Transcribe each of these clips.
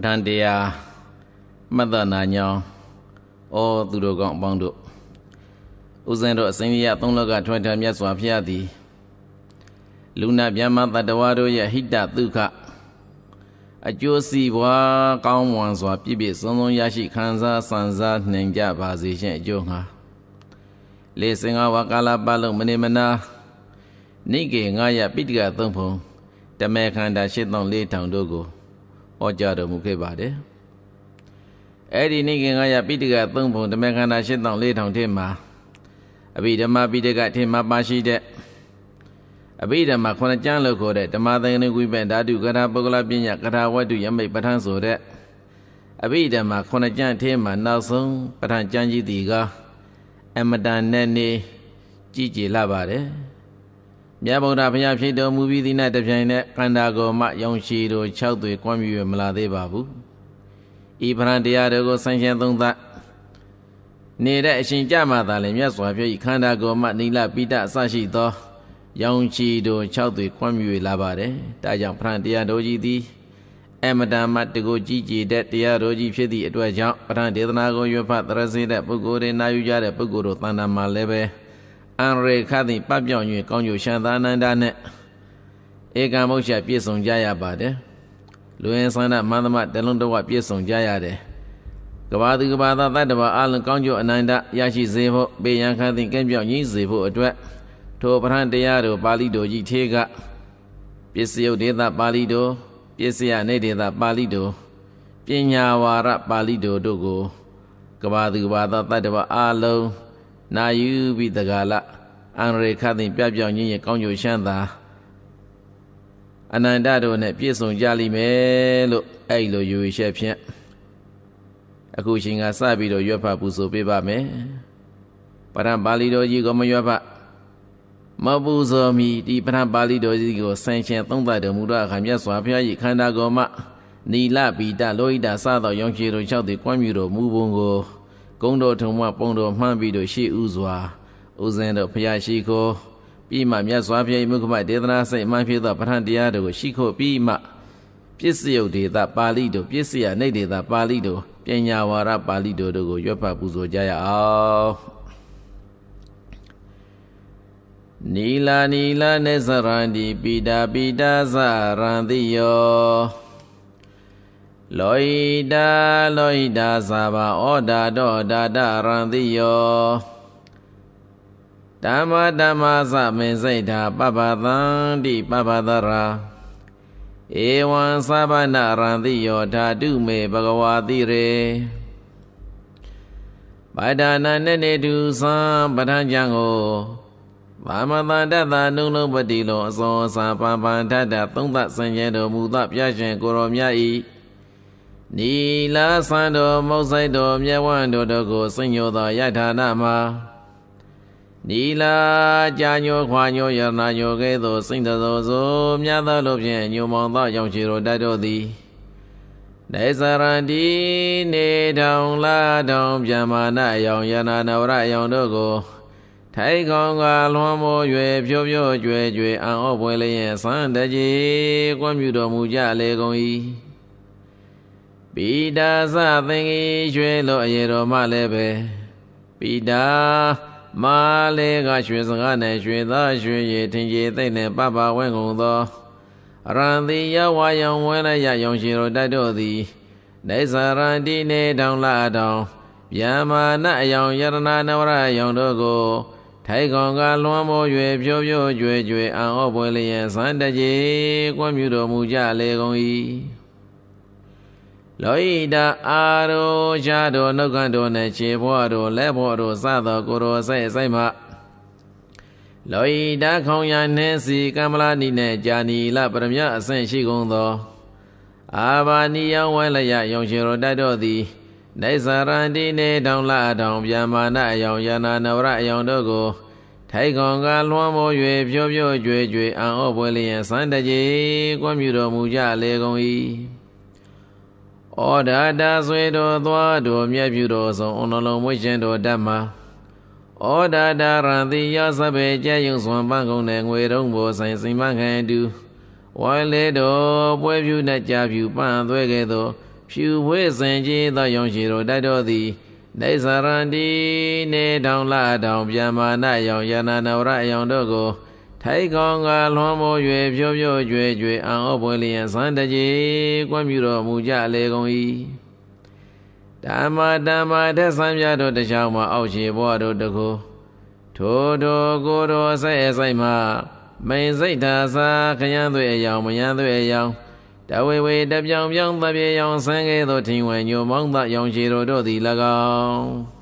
ဋ္ဌာန်တရားမှတ်သနာညောင်းဩသူတို့ကောင်းအပေါင်းတို့ဥစဉ်တို့အစဉ်ရသုံးလောကထွန်းထမြတ်စွာဘုရားသည်လူနာဗျမတတဝါတို့ရဲ့ဟိတဒုက္ခအကျိုးစီးပွားကောင်းမွန်စွာ ပြည့်ပြည့်စုံစုံရရှိခံစားဆန်စားနိုင်ကြပါစေရှင်အကျိုးငါလေစင်္ဂဝကာလပတ်လုံးမနေမနာနိကေငါရပိဋကသုံးဖုံတမေခန္ဓာ၈၄၀၀၀တို့ကိုဟောကြားတော်မူခဲ့ပါတယ်။အဲ့ဒီနိဂင်္ဂယပိဋကသုံးပုံဓမ္မခန္ဓာ၈000 4000ထဲမှာအဘိဓမ္မပိဋကထဲမှာပါရှိတဲ့အဘိဓမ္မာခုနှစ်ကျမ်းလို့ခေါ်တဲ့ဓမ္မသင်္ကနိဝိပ္ပဓာတုကထာပုဂ္ဂလပညာကထာဝတ္တုယမိတ်ပဋ္ဌာန်းဆိုတဲ့အဘိဓမ္မာခုနှစ်ကျမ်းထဲမှာ နောက်ဆုံးပဋ္ဌာန်းကျမ်းကြီးတီကအမတန်နဲ့နေကြည်ကြည်လာပါတယ်မြတ်ဗုဒ္ဓဘုရားဖြစ်တော်မူပြီးသည့်၌တပြိုင်နက်ခန္ဓာကိုယ်မှယုံရှိတို့၆သွေကွမ်းမြွေမလာသေးပါဘူး။ဤဗရန်တရားတို့ကိုဆန့်ကျင်သုံးသပ်နေတဲ့အရှင်ကြမှသာလည်းမြတ်စွာဘုရား၏ခန္ဓာကိုယ်မှနိလပိတအစရှိသောယောင်ချီတို့၆သွေကွမ်းမြွေလာပါတယ်။ဒါကြောင့်ဖရန်တရားတို့ကြီးသည် အမတမတကိုကြည်ကြည်တဲ့တရားတို့ကြီးဖြစ်သည့်အတွက်ကြောင့်ပရန်ဒေသနာကိုရွတ်ဖတ်သရစင်းတဲ့ပုဂ္ဂိုလ်တွေနာယူကြတဲ့ပုဂ္ဂိုလ်တို့တန်တာမှာလည်းပဲအံရေခသည်ပပြောင်း၍ကောင်းကျိုးရှမ်းသာနန္ဒာနဲ့ဧကမုတ်ရှာပြည့်စုံကြရပါတယ်လူဝင်ဆန္ဒမန္တမတလုံးတဝပြည့်စုံကြရတယ်ကဘာသူကဘာသာတတ္တဝါအလုံးကောင်းကျိုးအနန္တရရှိစေဖို့ပေယံခသည်ကံပြောင်းကြီးစေဖို့အတွက်ထိုပရဟန်တရားတို့ပါဠိတော်ကြီးထေကပစ္စယုတ်ဒေသပါဠိတော်ပစ္စယနေဒေသပါဠိတော်ပညာဝါရပါဠိတော်တို့ကိုကဘာသူကဘာသာတတ္တဝါအလုံးနာယူပြီးတကာလအန္တရေခသိပြပြောင်းခြင်းရဲ့ကောင်းကျိုးရှမ်းသာအနန္တတို့နဲ့ပြည့်စုံကြလိမ့်မယ်လို့အဲ့လိုယူချက်ဖြင့်အခုရှင်ကစပြီးတော့ရွက်ဖတ်ပူဆိုပေးပါမယ်ပရံပါဠိတော်ကြီးကမရွက်ဖတ်မပူဇော်မီဒီပရံပါဠိတော်ကြီးကိုဆင်ရှင်သုံးသပ်တော်မူသောအခါမြတ်စွာဘုရား၏ခန္ဓာကိုယ်မှနီလပိတလောဟိတစသောရောင်ခြေတို့၆တိကွမ်းမြူတော်မူပုံကိုဂုံတော်ထုံမပုံတော်မှန်းပြီးတော့ရှေ့ဥစွာဥစဉ်တော်ဖျားရှိခိုးပြီးမှမြတ်စွာဘုရားမြုခမဒေသနာစိတ်မှန်ဖြစ်သောပဋ္ဌာန်းတရားတို့ကိုရှိခိုးပြီးမှပစ္စယုတ်ဒေတာပါဠိတို့ပစ္စယနေဒေတာပါဠိတို့ပညာဝါရပါဠိတို့တို့ကိုရွတ်ဖတ်ပူဇော်ကြရအောင်နီလာနီလာနေသရန္တိပိတာပိတာသရန္တိယောလောဟိတာလောဟိတာဇာဘာဩဒါတောဒါတရံတိယောဓမ္မဓမ္မသမင်စိတ်တာပပသံတိပပသရာဧဝံသဗ္ဗနာရံတိယောဓာတုမေဘဂဝါတိရေဗဒ္ဒနာနေနေတုသံပဋ္ဌာန်းကျံကိုဗာမတန်တတနုလုံးပတိလုံးအစောအစာပန်ပန်ထတသုံးသဆင်ကျဲတော်မူသပြရှင်ကိုရောမြတ်၏နီလာဆန်တော်မုတ်ဆိုင်တော်မြတ်ဝန်းတော်တို့ကိုစိတ်ညိုသောယထာနာမှာနီလာကြာညိုခွာညိုယရနာညိုကဲ့သို့စိတ်သောဆိုမြတ်သောလူဖြင့်ညိုမောင်သောရောင်ချီတော်တတ်တော်သည်နေစရန္တီနေတောင်လာတောင်ပြမနာယောင်ယနာနဝရယောင်တို့ကိုထိုင်ကောင်းကလွန်မိုး၍ဖြိုးဖြိုးကျွဲကျွဲအံ့ဩပွေလျင်ဆန်းတကြီးကွံ့မြူတော်မူကြလေကုန်၏ပိတာသသင်္ကေရွှေလို့အရေတော်မှလည်းပဲပိတာမာလေးကရွှေစကားနဲ့ရွှေသားရွှေရည်ထင်ကြီးသိမ့်နဲ့ပပဝဲကုန်သောရံတိယဝါယံဝဲရယယောင်ရှင်တို့တတ်တို့သည်နေဇရံတိနေတောင်လာတောင်ဗျာမာနအယောင်ယရနာနဝရအယောင်တို့ကိုထိုက်ကောင်ကလွန်မိုး၍ဖြိုးဖြိုးကြွေကြွေအံ့ဩပွေလျက်ဇန်တကြီးကွံ့မြူတော်မူကြလေကုန်၏လောဟိတအာရောရတော်နှုတ်ကန်တော်နဲ့ခြေဘော်တော်လက်ဘော်တော်စသောကိုရောဆိုင်ဆိုင်မှာလောဟိတခေါင်ရနှင်းစီကမ္မလာနိနဲ့ဂျာနီလပရမယအဆင့်ရှိကုန်သောအာဘာနိယဝဲလယယုံရှင်တော်တတ်တော်သည်နေဇရန္တိနေတောင်လာတောင်ဗျာမာနအယောင်ယနာနဝရအယောင်တို့ကို ထိုက်ကောင်ကလွှမ်းမိုး၍ဖြိုးဖြိုးကြွေကြွေအံ့ဩပွေလျင်စံတကြီးကွမြူတော်မူကြလေကုန်၏ဩဒတာဆွေတော်သွားတော်မြတ်ပြုတော်ဆောင်အုံလုံးမွေးရှင်တော်ဓမ္မဩဒတာရံတိယသဘေကြယုံစွန်ပန်းကုန်တဲ့ငွေတုံးပေါ်ဆိုင်စိမခံတူဝိုင်းလေတော်ပွဲပြုနဲ့ကြာပြုပန့်သွဲခဲ့သော ဖြူဝဲစင်ကြီးသောရောင်ရှိတော်တိုက်တော်သည်နေဇရန္တိနေတောင်လာတောင်ပြန်မာနရောင်ယန္နာနဝရအယောင်တို့ကိုထိုက်ကောင်ကလွန်မိုး၍ဖြိုးဖြိုးကြွေကြွေအာဩပွေလျင်စံတကြီးကွမ်းမြူတော်မူကြလေကုန်၏ဓမ္မဓမ္မတဆံပြတို့တခြားမှာအောက်ရှိဘဝတို့တကူထိုတို့ကိုယ်တော်ဆိုင်အဆိုင်မှာမိန်စိတ်သာစာခယံသွေအယောင်မယံသွေအယောင်တဝေဝေတပြောင်ပြောင်သပြေယောင်ဆန်းကဲ့သို့ထင်ဝင်ညိုမောင်းသယောင်ရှိတို့တို့သည်၎င်း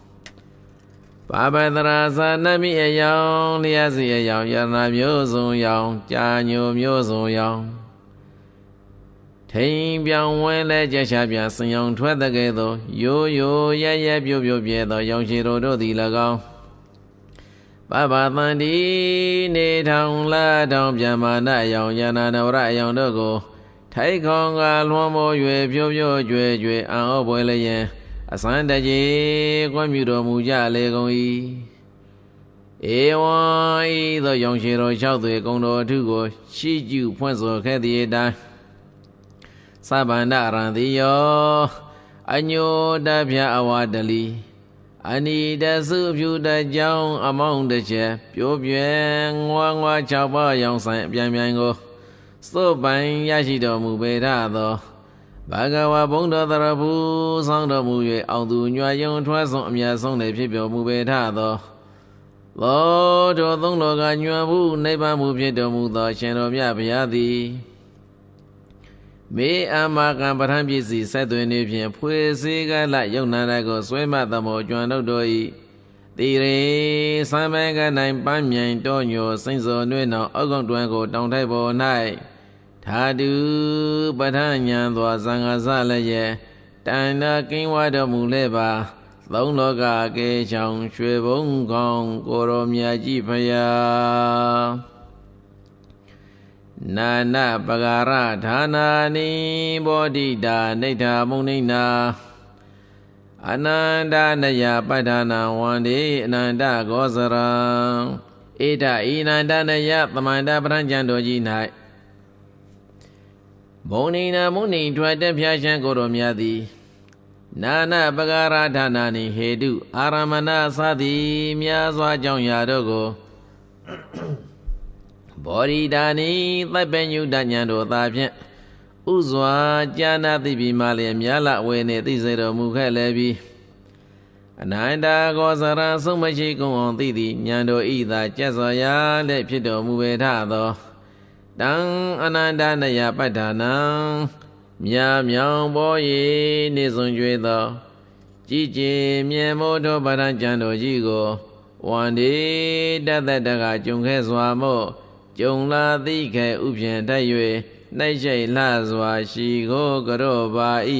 ပါပတရာသာနမိအယောင်လျှစီအယောင်ယရနာမျိုးစုံယောင်ကြာညိုမျိုးစုံယောင်ထိန်ပြောင်းဝဲလဲကြရှာပြဆင်ယောင်ထွက်တဲ့ကဲ့သို့ရိုးရိုးရရပြုတ်ပြုတ်ပြဲသော ရောင်ချီတို့တို့သည်၎င်းပပသန္တိနေထောင်လာထောင်ပြမနာယောင်ယနာနဝရအယောင်တို့ကိုထိုက်ခေါင်ကလွှမ်းမိုး၍ပြို့ပြို့ကျွဲကျွဲအံ့ဩပွေလျင်အစံတကြီးကွမြူတော်မူကြလေကုန်၏ဧဝံဤသောရောင်ရှင်တော်၆သွေကုံတော်အထုကို ရှိကျုဖွင့်ဆိုခဲ့သည့်အတိုင်းသဗ္ဗန္ဒရံတိယောအညိုတပြအဝတလီ အနိတစုဖြူတကြောင်းအမောင်းတစ်ချက်ပြိုးပြဲငွားငွား၆ပါးရောင်ဆိုင်ပြန်ပြန်ကိုစိုးပိုင်ရရှိတော်မူပေရသောဘာဂဝါဘုံတော်တရဖူဆောင်းတော်မူ၍အောင်သူညွှာယုံထွားဆုံးအမြတ်ဆုံးလည်းဖြစ်ပြောမူပေထသောသောတော်သုံးလောကညွှန်မှုနိဗ္ဗာန်မှုဖြစ်တော်မူသောရှင်တော်မြတ်ဘုရားသည်မေအမကံပဋ္ဌံပစ္စည်းဆက်သွင်းနေဖြင့်ဖွေစည်းကလယုံနာတကိုဆွေးမသမောကျွမ်းတော်ဤတိရေသံမေကနိုင်ပန်းမြိုင်တော်ညိုစိမ့်စောနှွေးနောင်အောက်ကောင်တွင်ကိုတောင်ထိုက်ပေါ်၌ထာတုပဋ္ဌညာသွာသံဃာစလည်းရဲ့တဏ္ဍကိဝါတော်မူလဲပါသုံးလောကကေချောင်ရွှေဘုံကောင်းကိုရောမြတ်ကြီးဖယားနာနပဂရဌာနာနိဘောဓိတာနိဋ္ဌာမုန်ိနာအနန္တနယပဋ္ဌာနာဝန္တိအနန္တဂောဇရံဧတဤနန္တနယသမန္တပရဉ္ဇံတို့ကြီး၌မုံနေနာမုံနေထွက်တဲ့ဖျားရှန်ကိုတော်များသည်နာနာပဂရဌာနာနိဟေတုအာရမဏသတိများစွာကြောင့်ရာတို့ကိုဘောရိဒာနိသဗ္ဗညုတဉဏ်တို့သာဖြင့်ဥစွာကြာနာတိပြီမှလည်းများလဝေနေသိစေတော်မူခဲ့လည်းပြီးအနန္တာကောစရဆုံးမရှိကုန်အောင်သိသည့်ဉာဏ်တို့ဤသာ ကျက်စွာရာလည်းဖြစ်တော်မူပေထသောတံအနန္တနယပဋ္ဌာနံမြာမြောင်ဘောရေနေစွန်ကြွေသော ကြည်ကျင်မြေမိုးတို့ဗရန်ကြံတို့ကြီးကိုဝန္ဒီတသက်တကကြုံခဲစွာမို့ကြုံလာသိခဲဥဖြင့်တတ်၍နှိုက်ရှိလှစွာရှိကိုကရောပါဤ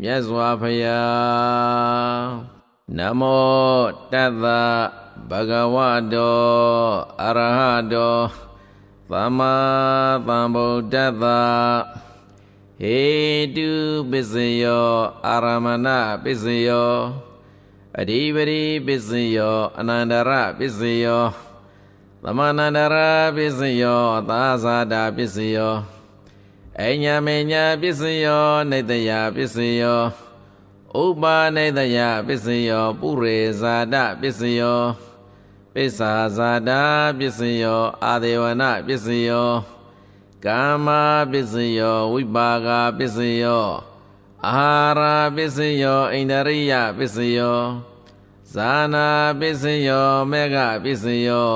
မြတ်စွာဘုရားနမောတတ္တဗဂဝတောအရဟတောသမ္မာသမ္ဗုဒ္ဓတ္တဟေတုပစ္စယောအာရမဏပစ္စယောအဓိပတိပစ္စယောအနန္တရပစ္စယောသမဏန္တရပစ္စယော သာဇာတာပစ္စယောအညာမေညာပစ္စယော နေတယပစ္စယောဥပါနေတယပစ္စယောပုရိဇာတပစ္စယောပစ္စာဇာတာပစ္စယော အာဒေဝနာပစ္စယောကာမပစ္စယောဝိပါကပစ္စယောအာဟာရပစ္စယောအိန္ဒရိယပစ္စယောဇာနာပစ္စယောမေဃပစ္စယော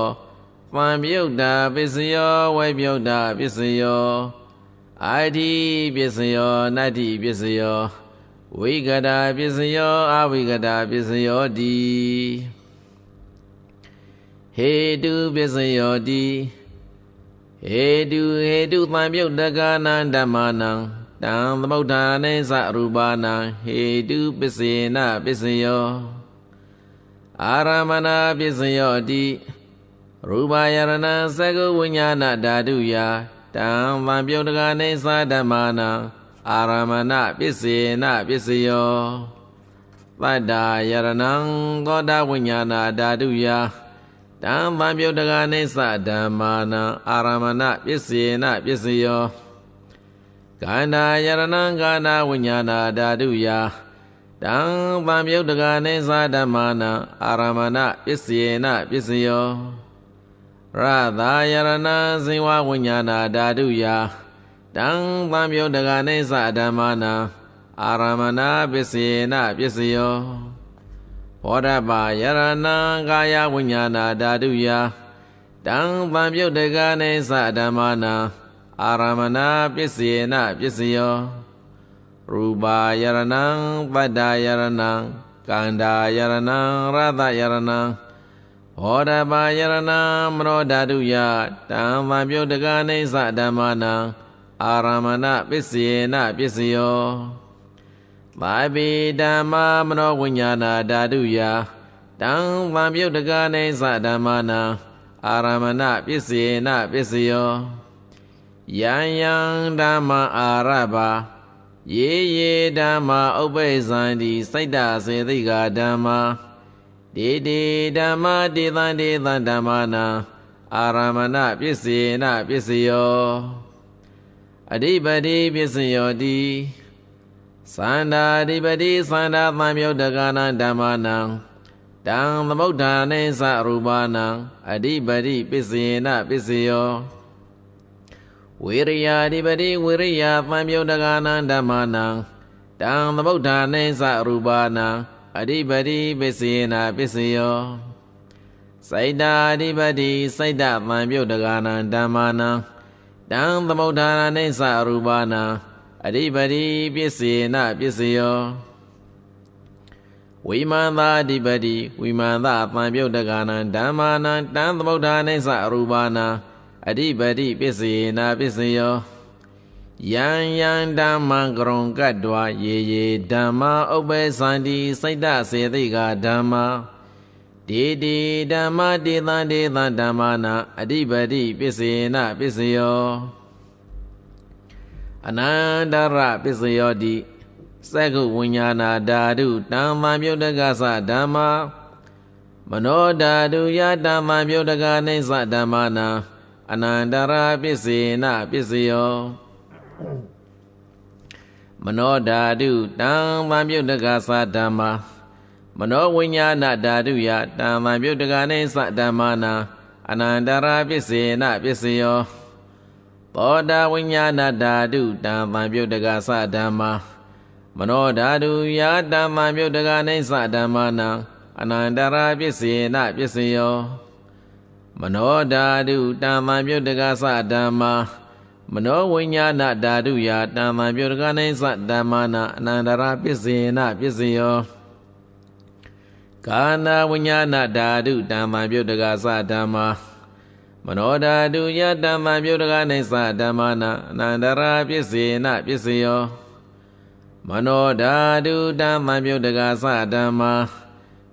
ပံပြုတ်တာပစ္စယောဝိပြုတ်တာပစ္စယောအာတိပစ္စယောနတ္တိပစ္စယောဝိကတာပစ္စယောအဝိကတာပစ္စယောတိဟေတုပစ္စယောတိဟေတုဟေတုသံမြုတ်တကနာဓမ္မနံတံသမုဋ္ဌာနေသရူပနာဟေတုပစ္စေနပစ္စယောအာရမဏပစ္စယောတိရူပယရဏသကုဝိညာဏဓာတုယာတံဗံပြုတ်တကနေသဓမ္မနာအာရမဏပစ္စေနပစ္စယောပတ္တာယရဏံသောတာဝိညာဏဓာတုယာဓမ္မပြုတ်တကာနိစ္စဓမ္မာနာအာရမဏပစ္စယေနပစ္စယောကန္နာယရဏံကန္နာဝိညာဏဓာတုယာတံပံပြုတ်တကနိသာဓမ္မာနာအာရမဏပစ္စယေနပစ္စယောရသာယရဏံဇိဝဝိညာဏဓာတုယာတံပံပြုတ်တကနိသာဓမ္မာနာအာရမဏပစ္စယေနပစ္စယောဘောဓပါယရဏံကာယဝိညာဏဓာတုယတံပံပြုတ်တကနေသဓမ္မနာအာရမဏပစ္စယေနပစ္စယောရူပါယရဏံပတ္တာယရဏံကန္တာယရဏံရသယရဏံဘောဓပါယရဏံမနောဓာတုယတံပံပြုတ်တကနေသဓမ္မနာအာရမဏပစ္စယေနပစ္စယောဘာပိဓမ္မာမနောဝိညာဏဓာတုယတံဗံပြုတ်တကနိသဓမ္မာနာအာရမဏပစ္စေနပစ္စယောယံယံဓမ္မအာရဘာယေယေဓမ္မဥပ္ပိသံတိစိတ်တစေတိကဓမ္မာဒေတိဓမ္မဒေသံဒေသံဓမ္မာနာအာရမဏပစ္စေနပစ္စယောအဓိပတိပစ္စယောတိသန္တာဓိပတိသန္တာသံယုတ်တကနာဓမ္မနံတံသမုဋ္ဌာနေသရူပနံအဓိပတိပစ္စယေနပစ္စယောဝိရိယာဓိပတိဝိရိယာသံယုတ်တကနာဓမ္မနံတံသမုဋ္ဌာနေသရူပနံအဓိပတိပစ္စယေနပစ္စယောစိတ်တာဓိပတိစိတ်တသံယုတ်တကနာဓမ္မနံတံသမုဋ္ဌာနေသရူပနံအဓိပတိပစ္စေနပစ္စယောဝိမာန်သာအဓိပတိဝိမာန်သာပံပြုတ်တကနာဓမ္မာနံတန်သမုဒ္ဒာနိသရူပါနာအဓိပတိပစ္စေနပစ္စယောယံယံဓမ္မံကရုံကတ္တဝယေယေဓမ္မာဥပ္ပေသန္တိစိတ်တစေတိကဓမ္မာတေတိဓမ္မတေသံတေသံဓမ္မာနာအဓိပတိပစ္စေနပစ္စယောအနန္တရပစ္စယောတိစက္ကုဝိညာဏဓာတုတမ္မာမြုတ်တက္ကသဓမ္မာမနောဓာတုယတမ္မာမြုတ်တက္ကနိသဓမ္မာနာအနန္တရပစ္စေနပစ္စယောမနောဓာတုတမ္မာမြုတ်တက္ကသဓမ္မာမနောဝိညာဏဓာတုယတမ္မာမြုတ်တက္ကနိသဓမ္မာနာအနန္တရပစ္စေနပစ္စယောသောတာဝိညာဏဓာတုတံပံပြုတ်တကသဓမ္မာမနောဓာတုယာတံပံပြုတ်တကနိုင်သဓမ္မာနာအနန္တရာပစ္စေနပစ္စယောမနောဓာတုတံပံပြုတ်တကသဓမ္မာမနောဝိညာဏဓာတုယာတံပံပြုတ်တကနိုင်သဓမ္မာနာအနန္တရာပစ္စေနပစ္စယောကာနာဝိညာဏဓာတုတံပံပြုတ်တကသဓမ္မာမနောဓာတုယတမ္မပြုတကနိသဓမ္မနာအနန္တရာပစ္စေနပစ္စယောမနောဓာတုဓမ္မပြုတကသဓမ္မာ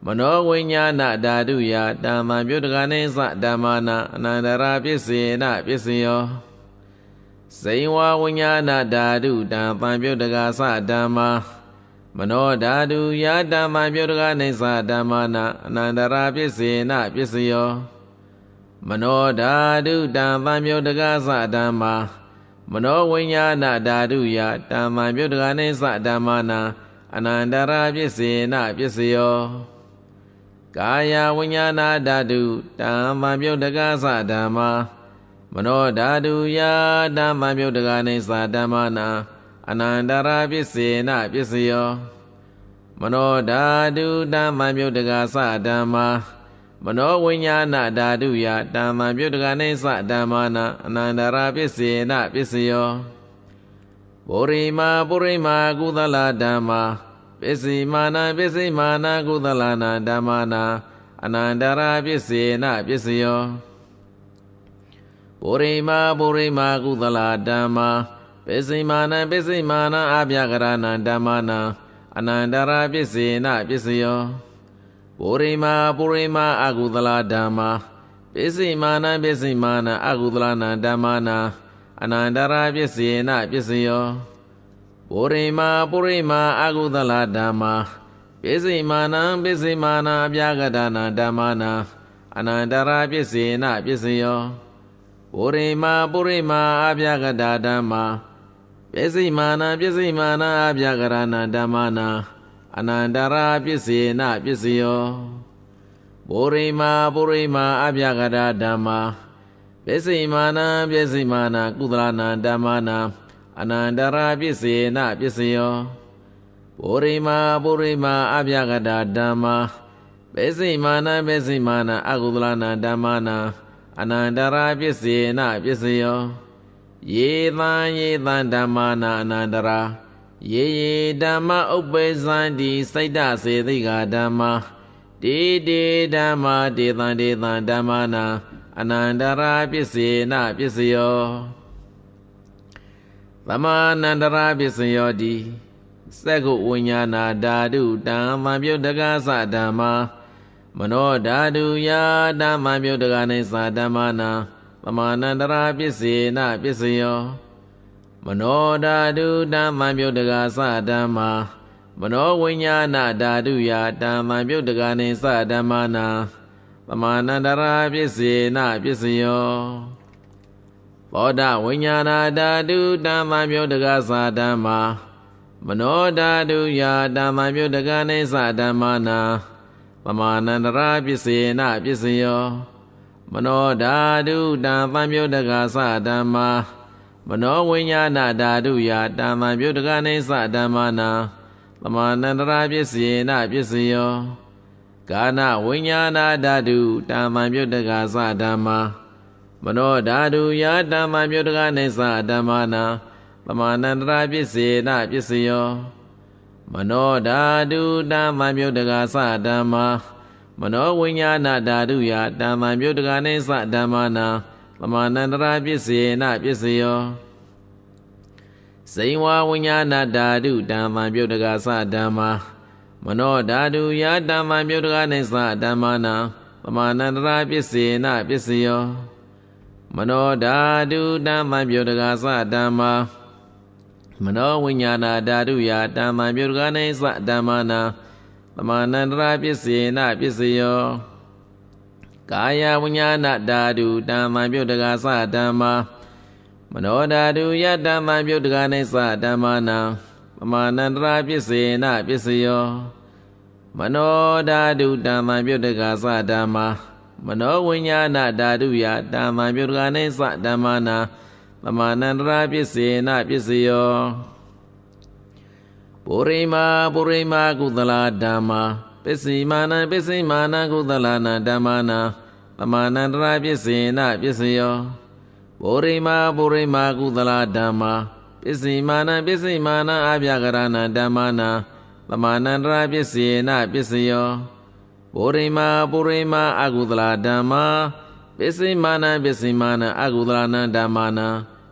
မနောဝိညာဏဓာတုယဓမ္မပြုတကနိသဓမ္မနာအနန္တရာပစ္စေနပစ္စယောဇိဝဝိညာဏဓာတုဓမ္မပြုတကသဓမ္မာမနောဓာတုယဓမ္မပြုတကနိသဓမ္မနာအနန္တရာပစ္စေနပစ္စယောမနောဓာတုတံသံယုတ်တကသဓမ္မာမနောဝိညာဏဓာတုယတံသံယုတ်တကနိသဓမ္မာနာအနန္တရာပစ္စေနပစ္စယောကာယဝိညာဏဓာတုတံသံယုတ်တကသဓမ္မာမနောဓာတုယတံသံယုတ်တကနိသဓမ္မာနာအနန္တရာပစ္စေနပစ္စယောမနောဓာတုတံသံယုတ်တကသဓမ္မာမနောဝိညာဏဓာတုယတမ္မပြုတ်ကနိသဓမ္မနာအနန္တရာပစ္စေနပစ္စယောပုရိမာပုရိမာကုသလဓမ္မာပစ္စည်းမာနာပစ္စည်းမာနာကုသလနာဓမ္မနာအနန္တရာပစ္စေနပစ္စယောပုရိမာပုရိမာကုသလဓမ္မာပစ္စည်းမာနာပစ္စည်းမာနာအပြကရဏဓမ္မနာအနန္တရာပစ္စေနပစ္စယောပုရိမာပုရိမာအကုသလဓမ္မာပစ္စည်းမာနပစ္စည်းမာနအကုသလနာဓမ္မာနာအနန္တရာပစ္စည်းနပစ္စယောပုရိမာပုရိမာအကုသလဓမ္မာပစ္စည်းမာနပစ္စည်းမာနအပြာကဒါနာဓမ္မာနာအနန္တရာပစ္စည်းနပစ္စယောပုရိမာပုရိမာအပြာကဒါဓမ္မာပစ္စည်းမာနပစ္စည်းမာနအပြာကရဏဓမ္မာနာအနန္တရာပစ္စေနပစ္စယောဗုရိမာဗုရိမာအပြကရာဓမ္မာပစ္စိမာနာပစ္စိမာနာကုသလနာဓမ္မာနာအနန္တရာပစ္စေနပစ္စယောဗုရိမာဗုရိမာအပြကတာဓမ္မာပစ္စိမာနာပစ္စိမာနာအကုသလနာဓမ္မာနာအနန္တရာပစ္စေနပစ္စယောယေသံယေသံဓမ္မာနာအနန္တရာယေယေဓမ္မဥပ္ပေသံတိစိတ်တစေတိကဓမ္မတေတေဓမ္မတေသံတေသံဓမ္မနာအနန္တရာပစ္စေနပစ္စယောသမနန္တရာပစ္စယောတိသက္ကုဝိညာဏဓာတုတံမံပြုတ်တကားသဓမ္မာမနောဓာတုယာဓမ္မံပြုတ်တကားနေသဓမ္မနာသမနန္တရာပစ္စေနပစ္စယောမနောဓာတုတံမံပြုတ်တကာသဓမ္မာမနောဝိညာဏဓာတုယာတံမံပြုတ်တကာနိသဓမ္မာနာပမာဏန္တရာပစ္စေနပစ္စယောဘောဓဝိညာဏဓာတုတံမံပြုတ်တကာသဓမ္မာမနောဓာတုယာတံမံပြုတ်တကာနိသဓမ္မာနာပမာဏန္တရာပစ္စေနပစ္စယောမနောဓာတုတံပံပြုတ်တကာသဓမ္မာမနောဝိညာဏဓာတုယာတမ္မာပြုတ္တကနိစ္စဓမ္မနာသမာနန္တရာပစ္စယေနပစ္စယောကာနဝိညာဏဓာတုတမ္မာပြုတ္တကသဓမ္မာမနောဓာတုယာတမ္မာပြုတ္တကနိစ္စဓမ္မနာသမာနန္တရာပစ္စယေနပစ္စယောမနောဓာတုတမ္မာပြုတ္တကသဓမ္မာမနောဝိညာဏဓာတုယာတမ္မာပြုတ္တကနိစ္စဓမ္မနာပမာဏန္တရာပစ္စေနပစ္စယောဇိဝဝိညာဏဓာတုတံပံပြုတ်တကသဓမ္မာမနောဓာတုယာတံပံပြုတ်တကနိသဓမ္မာနာပမာဏန္တရာပစ္စေနပစ္စယောမနောဓာတုတံပံပြုတ်တကသဓမ္မာမနောဝိညာဏဓာတုယာတံပံပြုတ်တကနိသဓမ္မာနာပမာဏန္တရာပစ္စေနပစ္စယောကာယဝိညာဏဓာတုတမ္မပြုတ်တကသဓမ္မာမနောဓာတုယတမ္မပြုတ်တကနိသဓမ္မာနံပမာဏန္တရာပစ္စေနပစ္စယောမနောဓာတုတမ္မပြုတ်တကသဓမ္မာမနောဝိညာဏဓာတုယတမ္မပြုတ်တကနိသဓမ္မာနံပမာဏန္တရာပစ္စေနပစ္စယောပုရိမာပုရိမာကုသလာဓမ္မာပစ္စည်းမာနပစ္စည်းမာနကုသလနာဓမ္မနာပမာဏန္တရာပစ္စည်းနာပစ္စယောပုရိမာပုရိမာကုသလဓမ္မာပစ္စည်းမာနပစ္စည်းမာနအာဗျကရဏဓမ္မနာပမာဏန္တရာပစ္စည်းနာပစ္စယောပုရိမာပုရိမာအကုသလဓမ္မာပစ္စည်းမာနပစ္စည်းမာနအကုသလနာဓမ္မနာ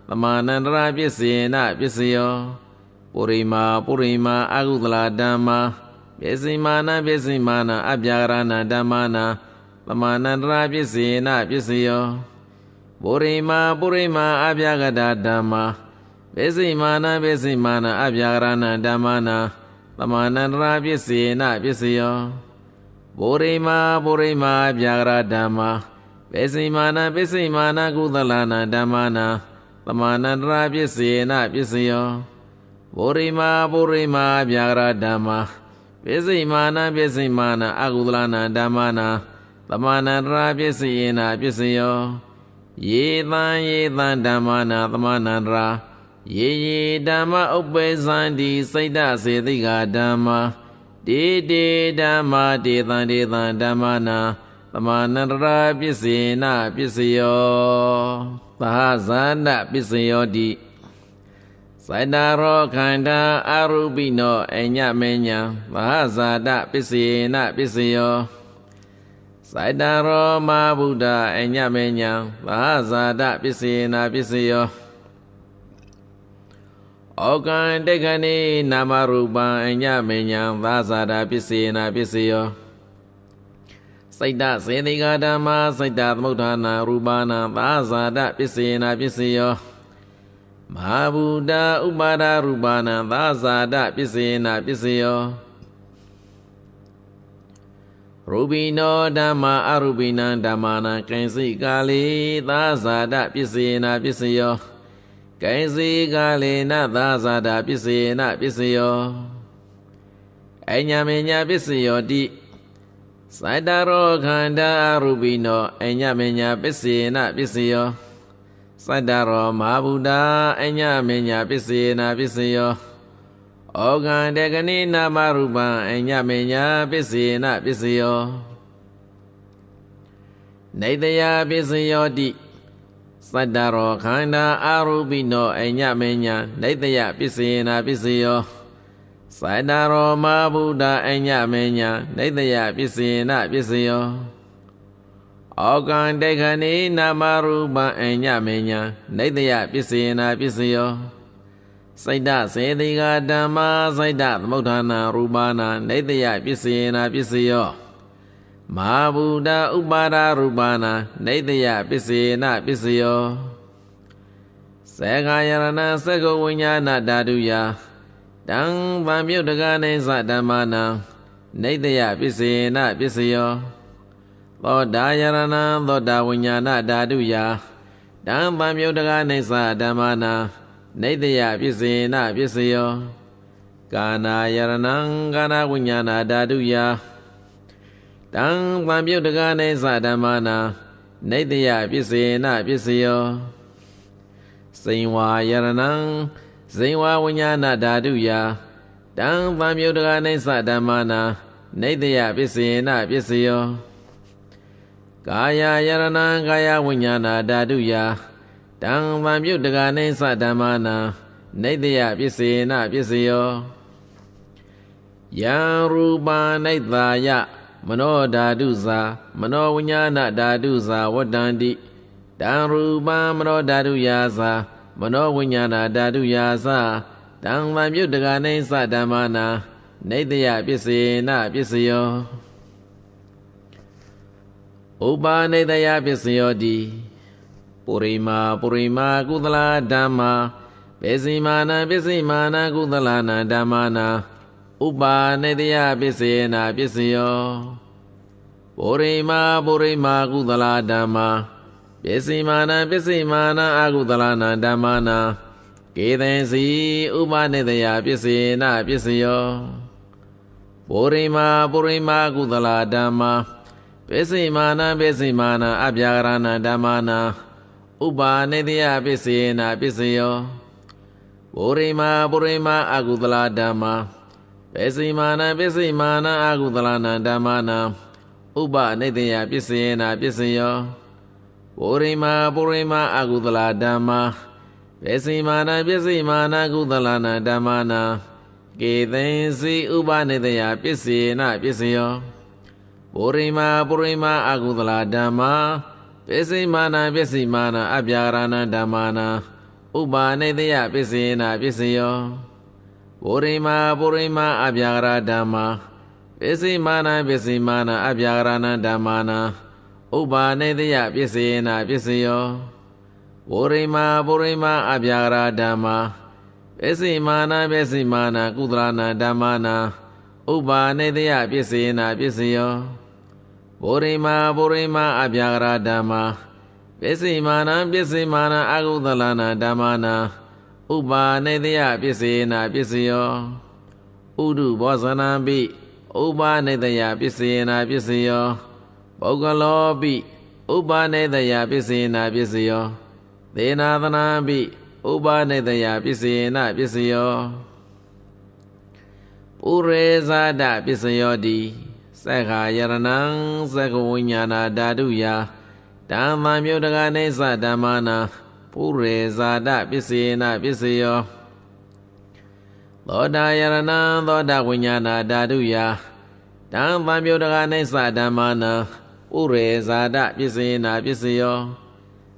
ပမာဏန္တရာပစ္စည်းနာပစ္စယောပုရိမာပုရိမာအကုသလဓမ္မာပစ္စည်းမာနပစ္စည်းမာနအပြာရဏဓမ္မနာပမာဏန္တရာပစ္စည်းနာပစ္စယောပုရိမာပုရိမာအပြာကတာဓမ္မာပစ္စည်းမာနပစ္စည်းမာနအပြာရဏဓမ္မနာပမာဏန္တရာပစ္စည်းနာပစ္စယောပုရိမာပုရိမာအပြာကရဓမ္မာပစ္စည်းမာနပစ္စည်းမာနကုသလနာဓမ္မနာပမာဏန္တရာပစ္စည်းနာပစ္စယောပုရိမာပုရိမာအပြာကရဓမ္မာပိစိမာနပိစိမာနအကုသလနာဓမ္မနာတမနာတရာပိစိယေနာပိစိယောယေတံယေတံဓမ္မနာတမနာတရာယေယေဓမ္မဥပ္ပေသံတိစိတ်တစေတိကဓမ္မာတေတေဓမ္မာတေတံတေတံဓမ္မနာတမနန္တရာပစ္စေနပစ္စယောသဟဇာနပစ္စယောတိစိုက်တာရောခန္ဓာအရုပိနောအညမေညာမဟာဇာတပစ္စယေနပစ္စယောစိုက်တာရောမဗုဒ္ဓအညမေညာမဟာဇာတပစ္စယေနပစ္စယောဩကံတေခဏိနာမရူပံအညမေညာသာဇာတာပစ္စယေနပစ္စယောစိတ်တစေတိကဓမ္မစိတ်တသမုဋ္ဌာနာရူပနာသာဇာတပစ္စယေနပစ္စယောမဟာဘူတာဥပါဒရူပနာသာဇာတပစ္စယနာပစ္စယောရူပိနောဓမ္မာအရူပိနံဓမ္မာနံကင်စိကာလေသာဇာတပစ္စယနာပစ္စယောကင်စိကာလေနသာဇာတပစ္စယနာပစ္စယောအညာမညာပစ္စယောတိသတ္တရောခန္ဓာအရူပိနောအညာမညာပစ္စယနာပစ္စယောစัตတရောမဟာဗုဒ္ဓအညမညာပစ္စယေနာပစ္စယောဩဃံတေကနိနာမရူပံအညမညာပစ္စယေနာပစ္စယောနေတယာပစ္စယောတိစัตတရောခန္ဓာအာရူပိနောအညမညာနေတယပစ္စယေနာပစ္စယောစัตတရောမဟာဗုဒ္ဓအညမညာနေတယပစ္စယေနာပစ္စယောဩကံတေခဏီနာမရူပံအညမေညာနေတယပစ္စယနာပစ္စယောစိတ်တစေတိကဓမ္မစိတ်တသမုဋ္ဌာနာရူပနာနေတယပစ္စယနာပစ္စယောမဟာဗုဒ္ဓဥပါဒရူပနာနေတယပစ္စယနာပစ္စယောစေခာယရဏစေကဝိညာဏဓာတုယတံဗံမြုတ်တကနေသဓမ္မနာနေတယပစ္စယနာပစ္စယောသောတာယရဏံသောတာဝိညာဏဓာတုယာတံပံမြုတ်တကားနေသဓမ္မနာနေတယပစ္စေနပစ္စယောကာနာယရဏံကာနာဝိညာဏဓာတုယာတံပံမြုတ်တကားနေသဓမ္မနာနေတယပစ္စေနပစ္စယောစိံဝါယရဏံစိံဝါဝိညာဏဓာတုယာတံပံမြုတ်တကားနေသဓမ္မနာနေတယပစ္စေနပစ္စယောကာယယရဏံကာယဝိညာဏဓာတုယတံဗံပြုတ်တကနိသဓမ္မနာနေတယပစ္စေနပစ္စယောယံရူပာနိသာယမနောဓာတုဇာမနောဝိညာဏဓာတုဇာဝတ္တန္တိတံရူပံမနောဓာတုယာဇာမနောဝိညာဏဓာတုယာဇာတံဗံပြုတ်တကနိသဓမ္မနာနေတယပစ္စေနပစ္စယောဥပါနေတယပစ္စယောတိပုရိမာပုရိမာကုသလာဓမ္မာပစ္စည်းမာနာပစ္စည်းမာနာကုသလာနာဓမ္မာနာဥပါနေတယပစ္စယေနာပစ္စယောပုရိမာပုရိမာကုသလာဓမ္မာပစ္စည်းမာနာပစ္စည်းမာနာအကုသလာနာဓမ္မာနာကေသင်စီဥပနိတယပစ္စယေနပစ္စယောပုရိမာပုရိမာကုသလာဓမ္မာပစ္စိမာနပစ္စိမာနအပြာကရဏဓမ္မာနာဥပါနေတယပစ္စေနာပစ္စယောပုရိမာပုရိမာအကုသလဓမ္မာပစ္စိမာနပစ္စိမာနအကုသလနာဓမ္မာနာဥပနေတယပစ္စေနာပစ္စယောပုရိမာပုရိမာအကုသလဓမ္မာပစ္စိမာနပစ္စိမာနကုသလနာဓမ္မာနာကေသိဉ္စီဥပနေတယပစ္စေနာပစ္စယောပုရိမာပုရိမာအကုသလာဓမ္မာပစ္စိမာနာပစ္စည်းမာနာအပြာရဏဓမ္မာနာဥပါနေတယပစ္စေနာပစ္စယောပုရိမာပုရိမာအပြာရဓမ္မာပစ္စိမာနာပစ္စည်းမာနာအပြာရဏဓမ္မာနာဥပါနေတယပစ္စေနာပစ္စယောပုရိမာပုရိမာအပြာရဓမ္မာပစ္စိမာနာပစ္စည်းမာနာကုသလနာဓမ္မာနာဥပ္ပါနေတယပစ္စယနာပစ္စယောဗောရိမာဗောရိမာအပြာကရာဓမ္မာပစ္စည်းမာနံပစ္စည်းမာနံအကုသလနာဓမ္မာနာဥပ္ပါနေတယပစ္စယနာပစ္စယောဥဒုဘောဇနံပိဥပ္ပါနေတယပစ္စယနာပစ္စယောပုဂ္ဂလောပိဥပ္ပါနေတယပစ္စယနာပစ္စယောဒေနာသနာပိဥပ္ပါနေတယပစ္စယနာပစ္စယောပုရေဇာတပစ္စယောတိသက္ခာယရဏံသက္ကဝိညာဏဓာတုယာဓမ္မမြုတ်တကနေသဓမ္မနာပုရေဇာတပစ္စေနပစ္စယောသောတာယရဏံသောတာဝိညာဏဓာတုယာဓမ္မမြုတ်တကနေသဓမ္မနာပုရေဇာတပစ္စေနပစ္စယော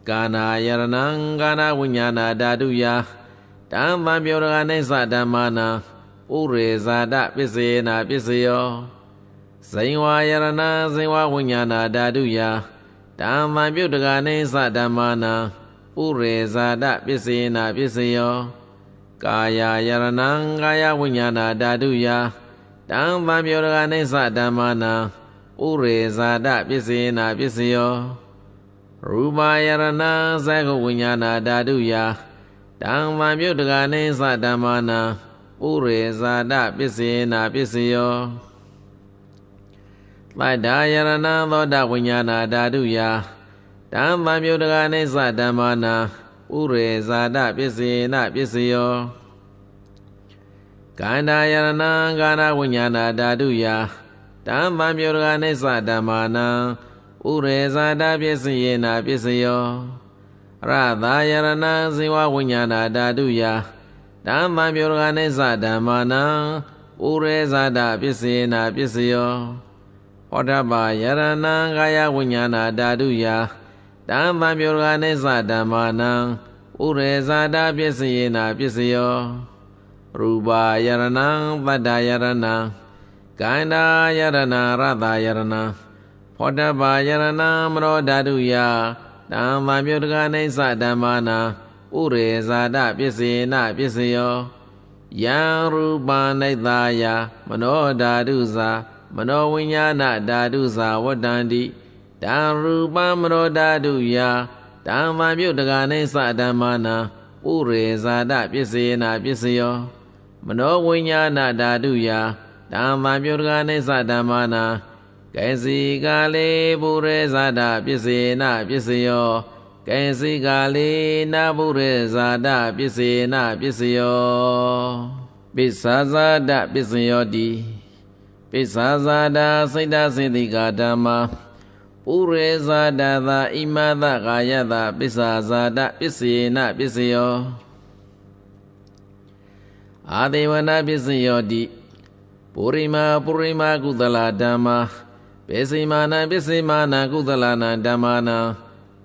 ကာနာယရဏံကာနာဝိညာဏဓာတုယာဓမ္မမြုတ်တကနေသဓမ္မနာဥရေဇာတပစ္စယေနာပစ္စယောဇိဝါယရဏဇိဝဝိညာဏဓာတုယဓမ္မပြုတ်တကနိသဓမ္မနာဥရေဇာတပစ္စယေနာပစ္စယောကာယယရဏံကာယဝိညာဏဓာတုယဓမ္မပြုတ်တကနိသဓမ္မနာဥရေဇာတပစ္စယေနာပစ္စယောရူပယရဏဇဂဝိညာဏဓာတုယဓမ္မပြုတ်တကနိသဓမ္မနာဥရေဇာတပစ္စေနာပစ္စယောသတ္တယရဏသောတဝိညာဏဓာတုယာတံဗံမြုတကအနိစ္စဓမ္မနာဥရေဇာတပစ္စေနာပစ္စယောကန္တာယရဏကန္တာဝိညာဏဓာတုယာတံဗံမြုတကအနိစ္စဓမ္မနာဥရေဇာတပစ္စယေနာပစ္စယောရသာယရဏဇေဝဝိညာဏဓာတုယာဓမ္မပြောရကနိစ္စဓမ္မနာဥရေဇာတပစ္စယေနာပစ္စယောဟောတပါယရဏံကာယဝိညာဏဓာတုယဓမ္မပြောရကနိစ္စဓမ္မနာဥရေဇာတပစ္စယေနာပစ္စယောရူပါယရဏံပတ္တယရဏံကန္တာယရဏရတယရဏဟောတပါယရဏမရောဓာတုယဓမ္မပြောရကနိစ္စဓမ္မနာဥရေဇာတပစ္စေနပစ္စယောယံရူပနိတ္တာယမနောဓာတုဇာမနောဝိညာဏဓာတုဇာဝတ္တန္တိတံရူပမနောဓာတုယဓမ္မမြုတ်တကာနိသဓမ္မနာဥရေဇာတပစ္စေနပစ္စယောမနောဝိညာဏဓာတုယဓမ္မမြုတ်တကာနိသဓမ္မနာကေစီကာလေပုရေဇာတပစ္စေနပစ္စယောကံစိကလေနာဘုရေဇာတပစ္စေနာပစ္စယောပစ္ဆာဇာတပစ္စယောတိပစ္ဆာဇာတာစိတ်တစေတိကာဓမ္မာပုရေဇာတသာဣမသကာယတပစ္ဆာဇာတပစ္စေနာပစ္စယောအာဒေဝနာပစ္စယောတိပုရိမာပုရိမာကုသလာဓမ္မာပစ္စိမာနံပစ္စိမာနံကုသလာနံဓမ္မာနံ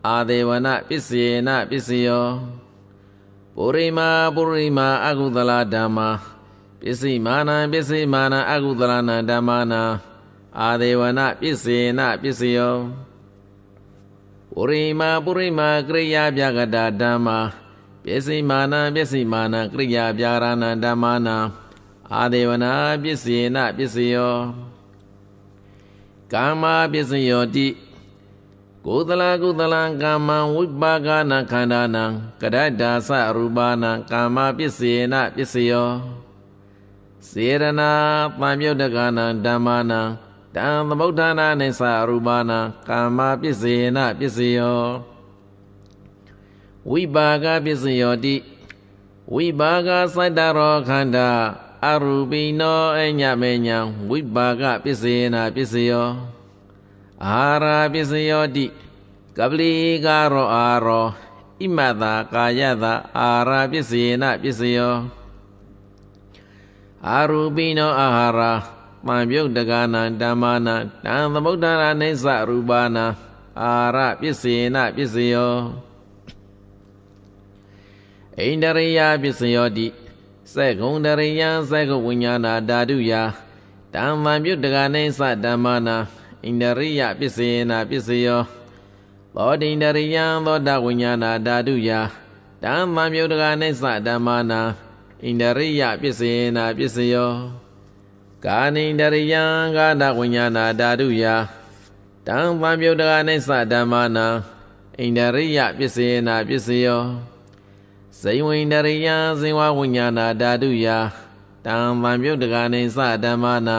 အာဒေဝနပစ္စယေနပစ္စယောပုရိမာပုရိမာအကုသလဓမ္မာပစ္စည်းမာနံပစ္စည်းမာနံအကုသလနာဓမ္မာနာအာဒေဝနပစ္စယေနပစ္စယောပုရိမာပုရိမာကရိယာပြကတာဓမ္မာပစ္စည်းမာနံပစ္စည်းမာနံကရိယာပြရဏံဓမ္မာနာအာဒေဝနာပစ္စယေနပစ္စယောကာမပစ္စယောတိကုသလကုသလံကာမံဝိပါကနာခန္ဓာနံကရတ္တာသရူပါနံကာမပစ္စေနပစ္စယောစေရနာပံမြုတ်တကနာဓမ္မာနံတံသမုဋ္ဌာနာနိသရူပါနံကာမပစ္စေနပစ္စယောဝိပါကပစ္စယောတိဝိပါကစိုက်တရောခန္ဓာအရူပိနောအညမေညာဝိပါကပစ္စေနပစ္စယောအာရာပစ္စယောတိကပလီကာရောအာရောဣမတာကာယတာအာရာပစ္စေနပစ္စယောအာရူပိနောအာဟာရာပံပြုတ်တကနာဓမ္မနာတံသမုဒ္ဒရာနိစ္စရူပနာအာရပစ္စေနပစ္စယောဣန္ဒရိယပစ္စယောတိစေကုံတရိယစေကုဝိညာဏဓာတုယတံပံပြုတ်တကနိစ္စဓမ္မနာဣန္ဒရိယပစ္စယနာပစ္စယောသောတိန္ဒရိယံသောတဝိညာဏဓာတုယဓမ္မမြုတ်တကနိစ္စဓမ္မနာဣန္ဒရိယပစ္စယနာပစ္စယောကာနိန္ဒရိယံကာတဝိညာဏဓာတုယဓမ္မမြုတ်တကနိစ္စဓမ္မနာဣန္ဒရိယပစ္စယနာပစ္စယောဇိဝိန္ဒရိယဇိဝဝိညာဏဓာတုယဓမ္မမြုတ်တကနိစ္စဓမ္မနာ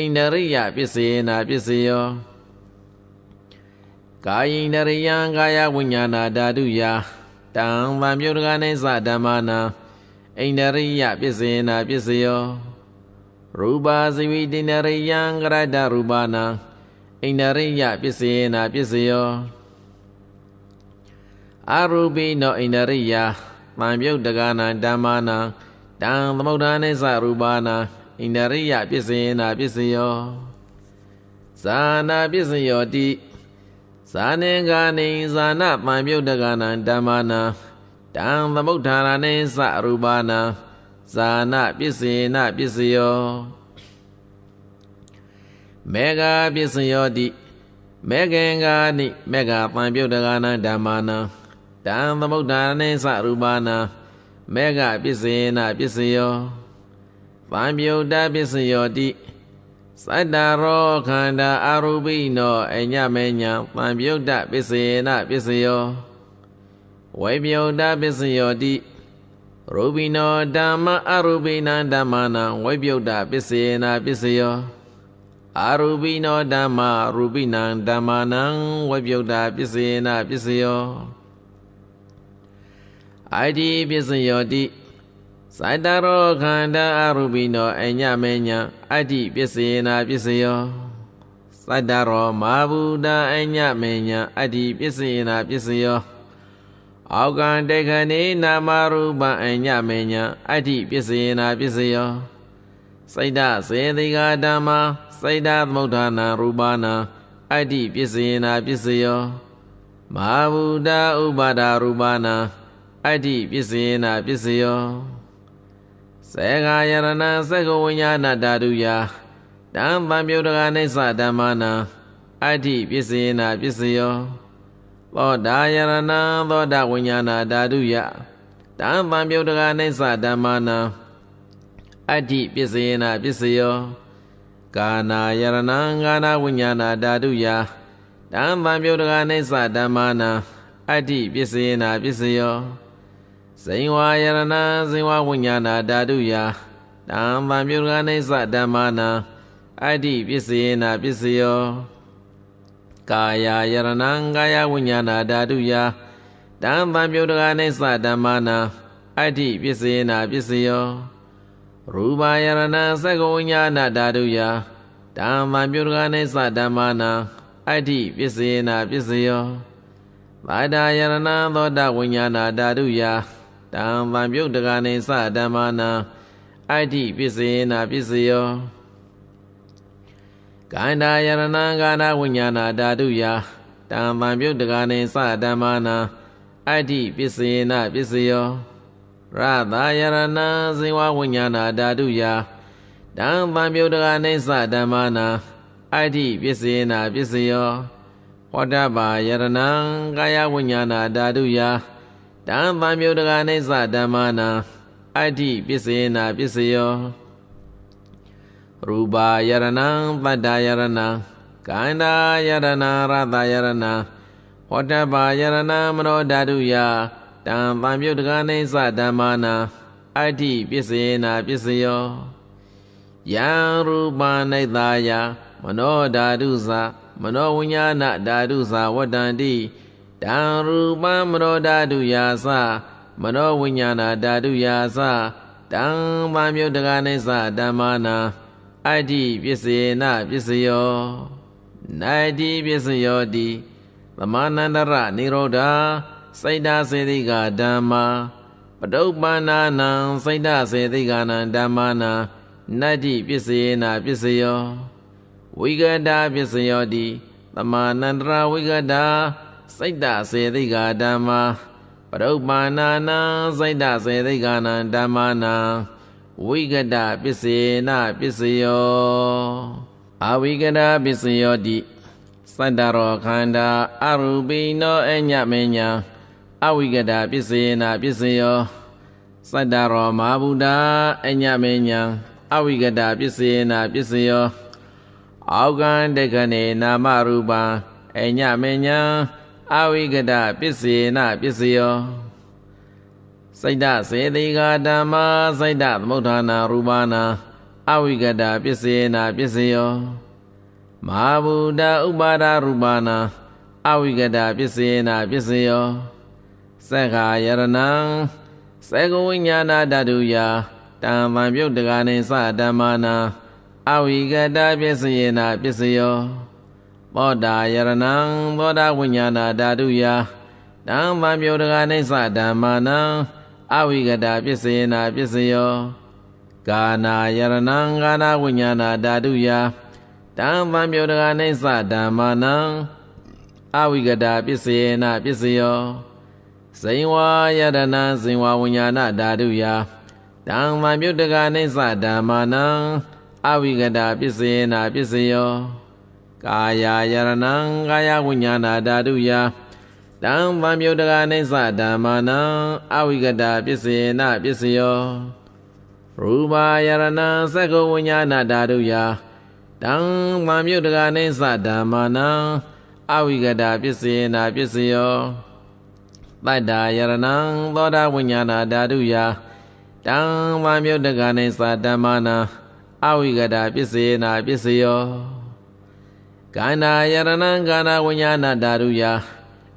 ဣန္ဒရိယပစ္စယေနာပစ္စယောကာယိန္ဒရိယံကာယဝိညာဏဓာတုယာတံဗံပြုတကနိစ္စဓမ္မနာဣန္ဒရိယပစ္စယေနာပစ္စယောရူပါဇိဝိတိန္ဒရိယံကရတရူပနာဣန္ဒရိယပစ္စယေနာပစ္စယောအရူပိနောဣန္ဒရိယတံပြုတကနာဓမ္မနာတံသမုဒ္ဒနိစ္စရူပနာဣန္ဒရိယပစ္စယေနာပစ္စယောဇာနာပစ္စယောတိဇာနေဂာနေဇာနာပံပြုတ်တကနာဓမ္မနာတံသမုဋ္ဌာရနေသရူပနာဇာနာပစ္စယေနာပစ္စယောမေဃပစ္စယောတိမေဃင်္ဂာနိမေဃပံပြုတ်တကနာဓမ္မနာတံသမုဋ္ဌာရနေသရူပနာမေဃပစ္စယေနာပစ္စယောပံပြုတ်တပစ္စယောတိသတ္တရောခန္ဓာအာရုပိနောအညမေညာပံပြုတ်တပစ္စယေနပစ္စယောဝိပယုတ်တပစ္စယောတိရူပိနောဓမ္မအရူပိနံဓမ္မနံဝိပယုတ်တပစ္စယေနပစ္စယောအာရူပိနောဓမ္မရူပိနံဓမ္မနံဝိပယုတ်တပစ္စယေနပစ္စယောအတ္တိပစ္စယောတိစိုက်တရောခန္ဓာအရူပိနောအညမေညာအဋ္ဌိပစ္စယေနာပစ္စယောစိုက်တရောမာဘူတာအညမေညာအဋ္ဌိပစ္စယေနာပစ္စယောအောက်ကံတေခဏိနာမရူပံအညမေညာအဋ္ဌိပစ္စယေနာပစ္စယောစိတ်တစေတိကာဓမ္မစိတ်တသမုဋ္ဌာနံရူပနာအဋ္ဌိပစ္စယေနာပစ္စယောမဟာဘူတာဥပါဒာရူပနာအဋ္ဌိပစ္စယေနာပစ္စယောစေဃာယရဏစေကဝိညာဏဓာတုယာတံပံပြုတကအနိစ္စဓမ္မနာအဋ္ဌိပစ္စယေနာပစ္စယောသောတာယရဏသောတာဝိညာဏဓာတုယတံပံပြုတကအနိစ္စဓမ္မနာအဋ္ဌိပစ္စယေနာပစ္စယောကာနာယရဏကာနာဝိညာဏဓာတုယတံပံပြုတကအနိစ္စဓမ္မနာအဋ္ဌိပစ္စယေနာပစ္စယောဇိဝါယရဏဇိဝဝိညာဏဓာတုယတံဗံပြုရဏိသဓမ္မနာအဋ္ဌိပစ္စယေနာပစ္စယောကာယယရဏံကာယဝိညာဏဓာတုယတံဗံပြုရဏိသဓမ္မနာအဋ္ဌိပစ္စယေနာပစ္စယောရူပယရဏသက္ကဝိညာဏဓာတုယတံဗံပြုရဏိသဓမ္မနာအဋ္ဌိပစ္စယေနာပစ္စယောဗာဒာယရဏသောတဝိညာဏဓာတုယတံဗံပြုတ်တကနေစဓမ္မနာအဋ္ဌိပစ္စယေနာပစ္စယောကန္တာယရဏံကန္တာဝိညာဏဓာတုယာတံဗံပြုတ်တကနေစဓမ္မနာအဋ္ဌိပစ္စယေနာပစ္စယောရသာယရဏံဇေဝဝိညာဏဓာတုယာတံဗံပြုတ်တကနေစဓမ္မနာအဋ္ဌိပစ္စယေနာပစ္စယောဟောတ္တပါယရဏံကာယဝိညာဏဓာတုယာတံဗံမြုတ်တကာနိစ္စဓမ္မနာအဋ္ဌိပစ္စယနာပစ္စယောရူပါယရဏံပတ္တာယရဏံကန္တာယရဏရတယရဏဟောတပါယရဏမနောဓာတုယတံဗံမြုတ်တကာနိစ္စဓမ္မနာအဋ္ဌိပစ္စယနာပစ္စယောယံရူပနိတ္တာယမနောဓာတုသာမနောဝိညာဏဓာတုသာဝတ္တန္တိတံရူပမရောဓာတုယာသမရောဝိညာဏဓာတုယာသတံပါမြုတ်တကနိသဓမ္မနာအတ္တိပစ္စယေနပစ္စယောနာတိပစ္စယောတိသမနန္တရနိရောဓာစိတ်ဓာစေတိကဓမ္မာပတုပ္ပန္နာနံစိတ်ဓာစေတိကနံဓမ္မာနာနတ္တိပစ္စယေနပစ္စယောဝိကတာပစ္စယောတိသမနန္တရဝိကတာစိတ်တစေသိက္ခာဓမ္မာပရုပ္ပန္နာနာစိတ်တစေသိက္ခာနာဓမ္မာနာဝိကတပစ္စေနပစ္စယောအဝိကတပစ္စယောတိစတ္တရောခန္ဓာအရူပိနောအညမညာအဝိကတပစ္စေနပစ္စယောစတ္တရောမဟာဗုဒ္ဓအညမညာအဝိကတပစ္စေနပစ္စယောအောကံတက္ကနေနာမရူပံအညမညာအဝိကတပစ္စေနပစ္စယောစိတ်တစေတိကာဓမ္မာစိတ်တသမုဋ္ဌာနာရူပနာအဝိကတပစ္စေနပစ္စယောမဟာဗုဒ္ဓဥပါဒရူပနာအဝိကတပစ္စေနပစ္စယောသက္ခာယရဏံသေကဝိညာဏဓာတုယာတံမံပြုတ်တကာနေစဓမ္မနာအဝိကတပစ္စယေနပစ္စယောပောတာယရဏံသောတာဝိညာဏဓာတုယတံဗံပြုတကအနိစ္စဓမ္မနံအဝိကတာပစ္စယေနာပစ္စယောကာနာယရဏံကာနာဝိညာဏဓာတုယတံဗံပြုတကအနိစ္စဓမ္မနံအဝိကတာပစ္စယေနာပစ္စယောဇိဝါယတနာဇိဝဝိညာဏဓာတုယတံဗံပြုတကအနိစ္စဓမ္မနံအဝိကတာပစ္စယေနာပစ္စယောကာယာယရဏံကာယဝိညာဏဓာတုယတံဗံမြုတ်တကအနိစ္စဓမ္မနံအဝိကတပစ္စယေနပစ္စယောရူပါယရဏံသက္ကဝိညာဏဓာတုယတံဗံမြုတ်တကအနိစ္စဓမ္မနံအဝိကတပစ္စယေနပစ္စယောတတ္တာယရဏံသောတာဝိညာဏဓာတုယတံဗံမြုတ်တကအနိစ္စဓမ္မနံအဝိကတပစ္စယေနပစ္စယောကန္တာယရဏံကန္တာဝိညာဏဓာတုယ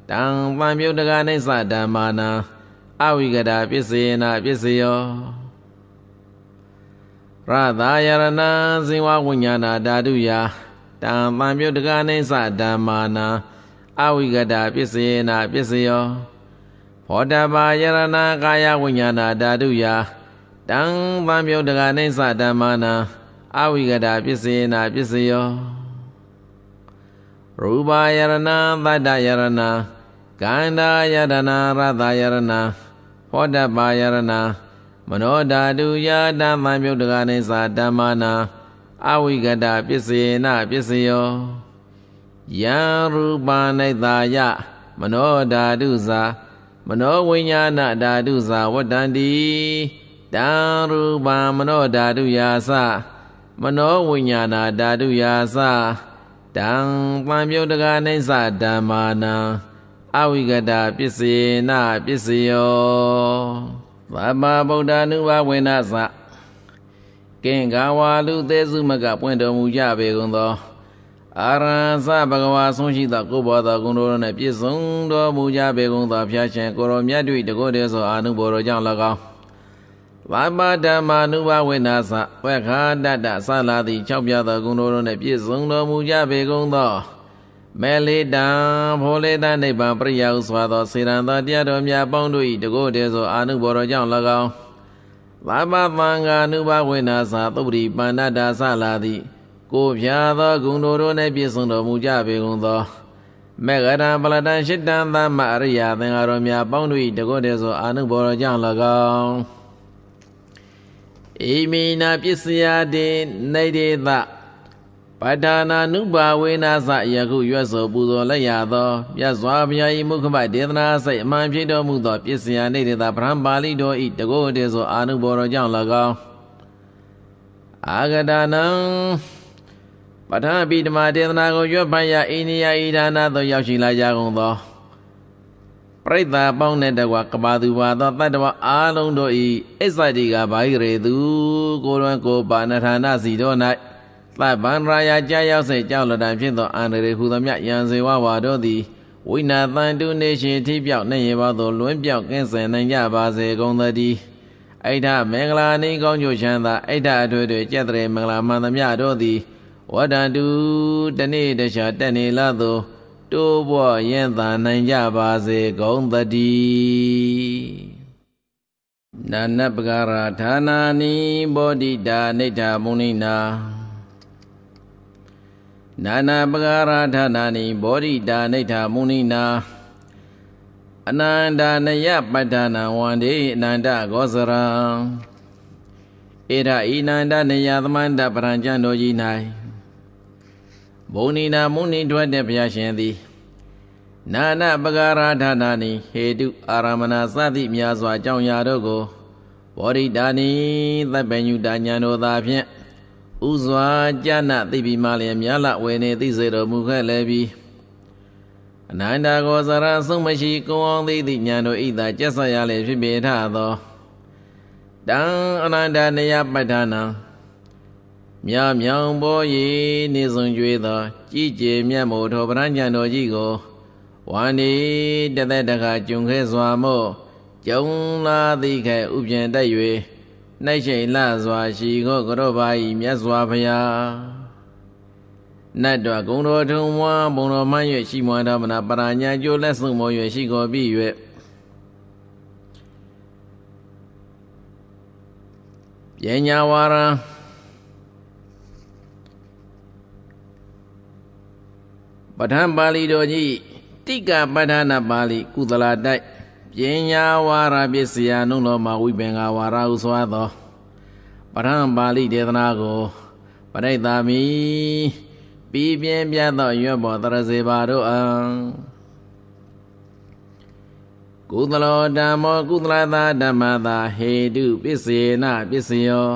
တံပံမြုတ်တကနိစ္စဓမ္မာနာအဝိကတာပစ္စယေနာပစ္စယောရသာယရဏံဇင်ဝဝိညာဏဓာတုယတံပံမြုတ်တကနိစ္စဓမ္မာနာအဝိကတာပစ္စယေနာပစ္စယောဘောဓဘာယရဏကာယဝိညာဏဓာတုယတံပံမြုတ်တကနိစ္စဓမ္မာနာအဝိကတာပစ္စယေနာပစ္စယောရူပယရဏသတ္တယရဏကန္တာယရဏရသယရဏဟောတပါယရဏမနောဓာတုယာတမံမြုပ်တကနိသာဓမ္မာနာအဝိကတပစ္စယေနပစ္စယောယံရူပနိသာယမနောဓာတုဇာမနောဝိညာဏဓာတုဇာဝတ္တန္တိတံရူပမနောဓာတုယာသမနောဝိညာဏဓာတုယာသတံပံပြုတ်တကနိစ္စဓမ္မာနာအဝိကတာပစ္စယေနပစ္စယောဗမာဗုဒ္ဓ ानु ဘဝေနသကင်္ဂဝါလူသေးစုမကပွင့်တော်မူကြပေကုန်သောအာရဟသဘဂဝါဆုံးရှိသောကိုဘောသောဂုဏ်တော်နှင့်ပြည့်စုံတော်မူကြပေကုန်သောဖျားရှင်ကိုရောမြတ်တို့တကောတည်းသောအာနုဘောတော်ကြောင့်၎င်းဘာပဓမ္မာနုဘဝိနာသဝေခာတတဆလာတိ၆ပြသောဂုဏတို့နှင့်ပြည့်စုံတော်မူကြပေကုန်သောမေလိတံဖောလေတနိဗ္ဗာန်ပရိယဥစွာသောစေရန်သောတရားတော်များပေါင်းတို့၏တကုတ်တေသောအာနုဘောတော်ကြောင့်၎င်းဘာပသံဃာနုဘဝိနာသသုပတိပန္နတာဆလာတိကိုဖြာသောဂုဏတို့နှင့်ပြည့်စုံတော်မူကြပေကုန်သောမေဃရံပလတံရှိတံသမအရိယသင်္ဃာတော်များပေါင်းတို့၏တကုတ်တေသောအာနုဘောတော်ကြောင့်၎င်းဣမိနာပစ္စယတေနေဒေသပဋ္ဌာနာနုပါဝေနာသယခုရွတ်ဆိုပူဇော်လက်ရသောမြတ်စွာဘုရား၏မုခမဒေသနာစိတ်အမှန်ဖြစ်တော်မူသောပစ္စယနေဒေသဗြဟ္မာလိတော်၏တကောတေသောအာနုဘောတော်ကြောင့်၎င်းအာဂဒနံပဋ္ဌာပိဓမ္မာဒေသနာကိုရွတ်ပန်ရအိန္ဒိယဤဒါနာသို့ရောက်ရှိလာကြကုန်သောပြိတ္တာပေါင်းတဲ့တကွာကဘာသူဘာသောတတ္တဝအာလုံးတို့ဤအစ္ဆတိကဘာဟိရေသူ ကိုရွန်းကိုပါဏဌာနစီတို့၌သဗ္ဗံရာယကြာရောက်စေကြောက်လတံဖြစ်သောအန္တရေဟုသောမြယံစေဝဝါတို့သည်ဝိနာတန်တုနေရှင်ထိပြောက်နေရပါသော လွင်းပြောက်ကင်းစင်နိုင်ကြပါစေကုန်သတည်းအိဋ္ဌမင်္ဂလာနိကောင်းကျိုးချမ်းသာအိဋ္ဌအထွေထွေကြက်တရေမင်္ဂလာမှန်သမျှတို့သည်ဝတ္တန္တုတနေ့တခြားတက်နေလာသောတိုးပွားရင်သာ နိုင်ကြပါစေကုန်သတည်းနာနပကရာဌာနာနိဘောဓိတာနိဋ္ဌာမုနိနာနာနာပကရာဌာနာနိဘောဓိတာနိဋ္ဌာမုနိနာအနန္တနယပဋ္ဌာနဝန္တိအနန္တဂောစရံဧရဤနန္တနယသမန္တပရံကျန်တော်ကြီး၌ဘုံဏီနာမုန်ဏီထွက်တဲ့ဘုရားရှင်သည်နာနပဂရာဌာနာနိဟေတုအာရမဏစသည့်များစွာအကြောင်းအရာတို့ကိုဘောရိတာနိသဗ္ဗညုတညာတို့သာဖြင့်ဥစွာကြာနာသိပြီမှလည်းမြလဝေနေသိစေတော်မူခဲ့လည်းပြီးအနန္တကောစရဆုံးမရှိကိုအောင်သိသည့်ညာတို့ဤသာကျက်ဆက်ရလည်းဖြစ်ပေထသောတံအနန္တနယပဋ္ဌာနံမြမြောင်ပေါ်ရည်နေစွန်ကြွေသောကြည်ကြည်မြတ်မို့တော်ဗရဏညံတော်ကြီးကိုဝါနေတသက်တခါကျွန်ခဲစွာမို့ကျုံလာသိခဲဥပြင်တက်၍နှိုက်ချိန်လှစွာရှိကိုကတော်ပါ၏မြတ်စွာဘုရားနတ်တော်ဂုံတော်ထုံမွားဘုံတော်မှန်း၍ရှိမွားတော်မနာပရာညာကျိုးလက်ဆုံမော၍ရှိကိုပြီ၍ပညာဝါရံပဋ္ဌာန်းပါဠိတော်ကြီးတိကပဋ္ဌာနာပါဠိကုသလာတိုက်ပညာဝါရပစ္စယနုံတော်မှာဝိပင်္ဂဝါရဟုဆိုသောပဋ္ဌာန်းပါဠိဒေသနာကိုပရိသတ်မိပြီးပြင်းပြသောရွတ်ပေါ်တရစေပါတို့အံကုသလောဓမ္မောကုသလသာဓမ္မသာဟေတုပစ္စယေနပစ္စယော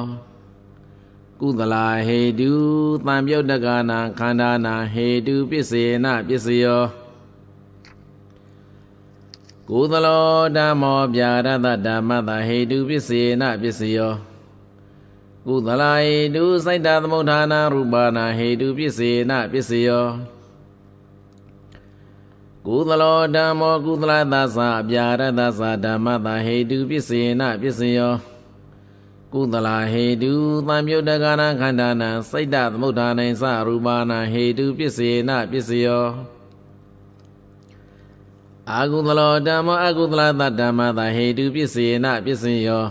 ကုသလာဟေတုတံပြုတ်တကနာခန္ဓာနာဟေတုပစ္စေနပစ္စယောကုသလောဓမ္မောပြာရတဓမ္မတဟေတုပစ္စေနပစ္စယောကုသလာဟေတုစိုက်တာသမုဋ္ဌာနာရူပနာ ဟေတုပစ္စေနပစ္စယောကုသလောဓမ္မောကုသလသသအပြာရတသဓမ္မတဟေတုပစ္စေနပစ္စယောကုသလာဟေတုသံမြုတ်တကနာခန္ဓာနံစိတ်တသမုဋ္ဌာနိသရူပနာဟေတုပစ္စေနပစ္စယောအာကုသလောဓမ္မအာကုသလသဓမ္မသဟေတုပစ္စေနပစ္စယော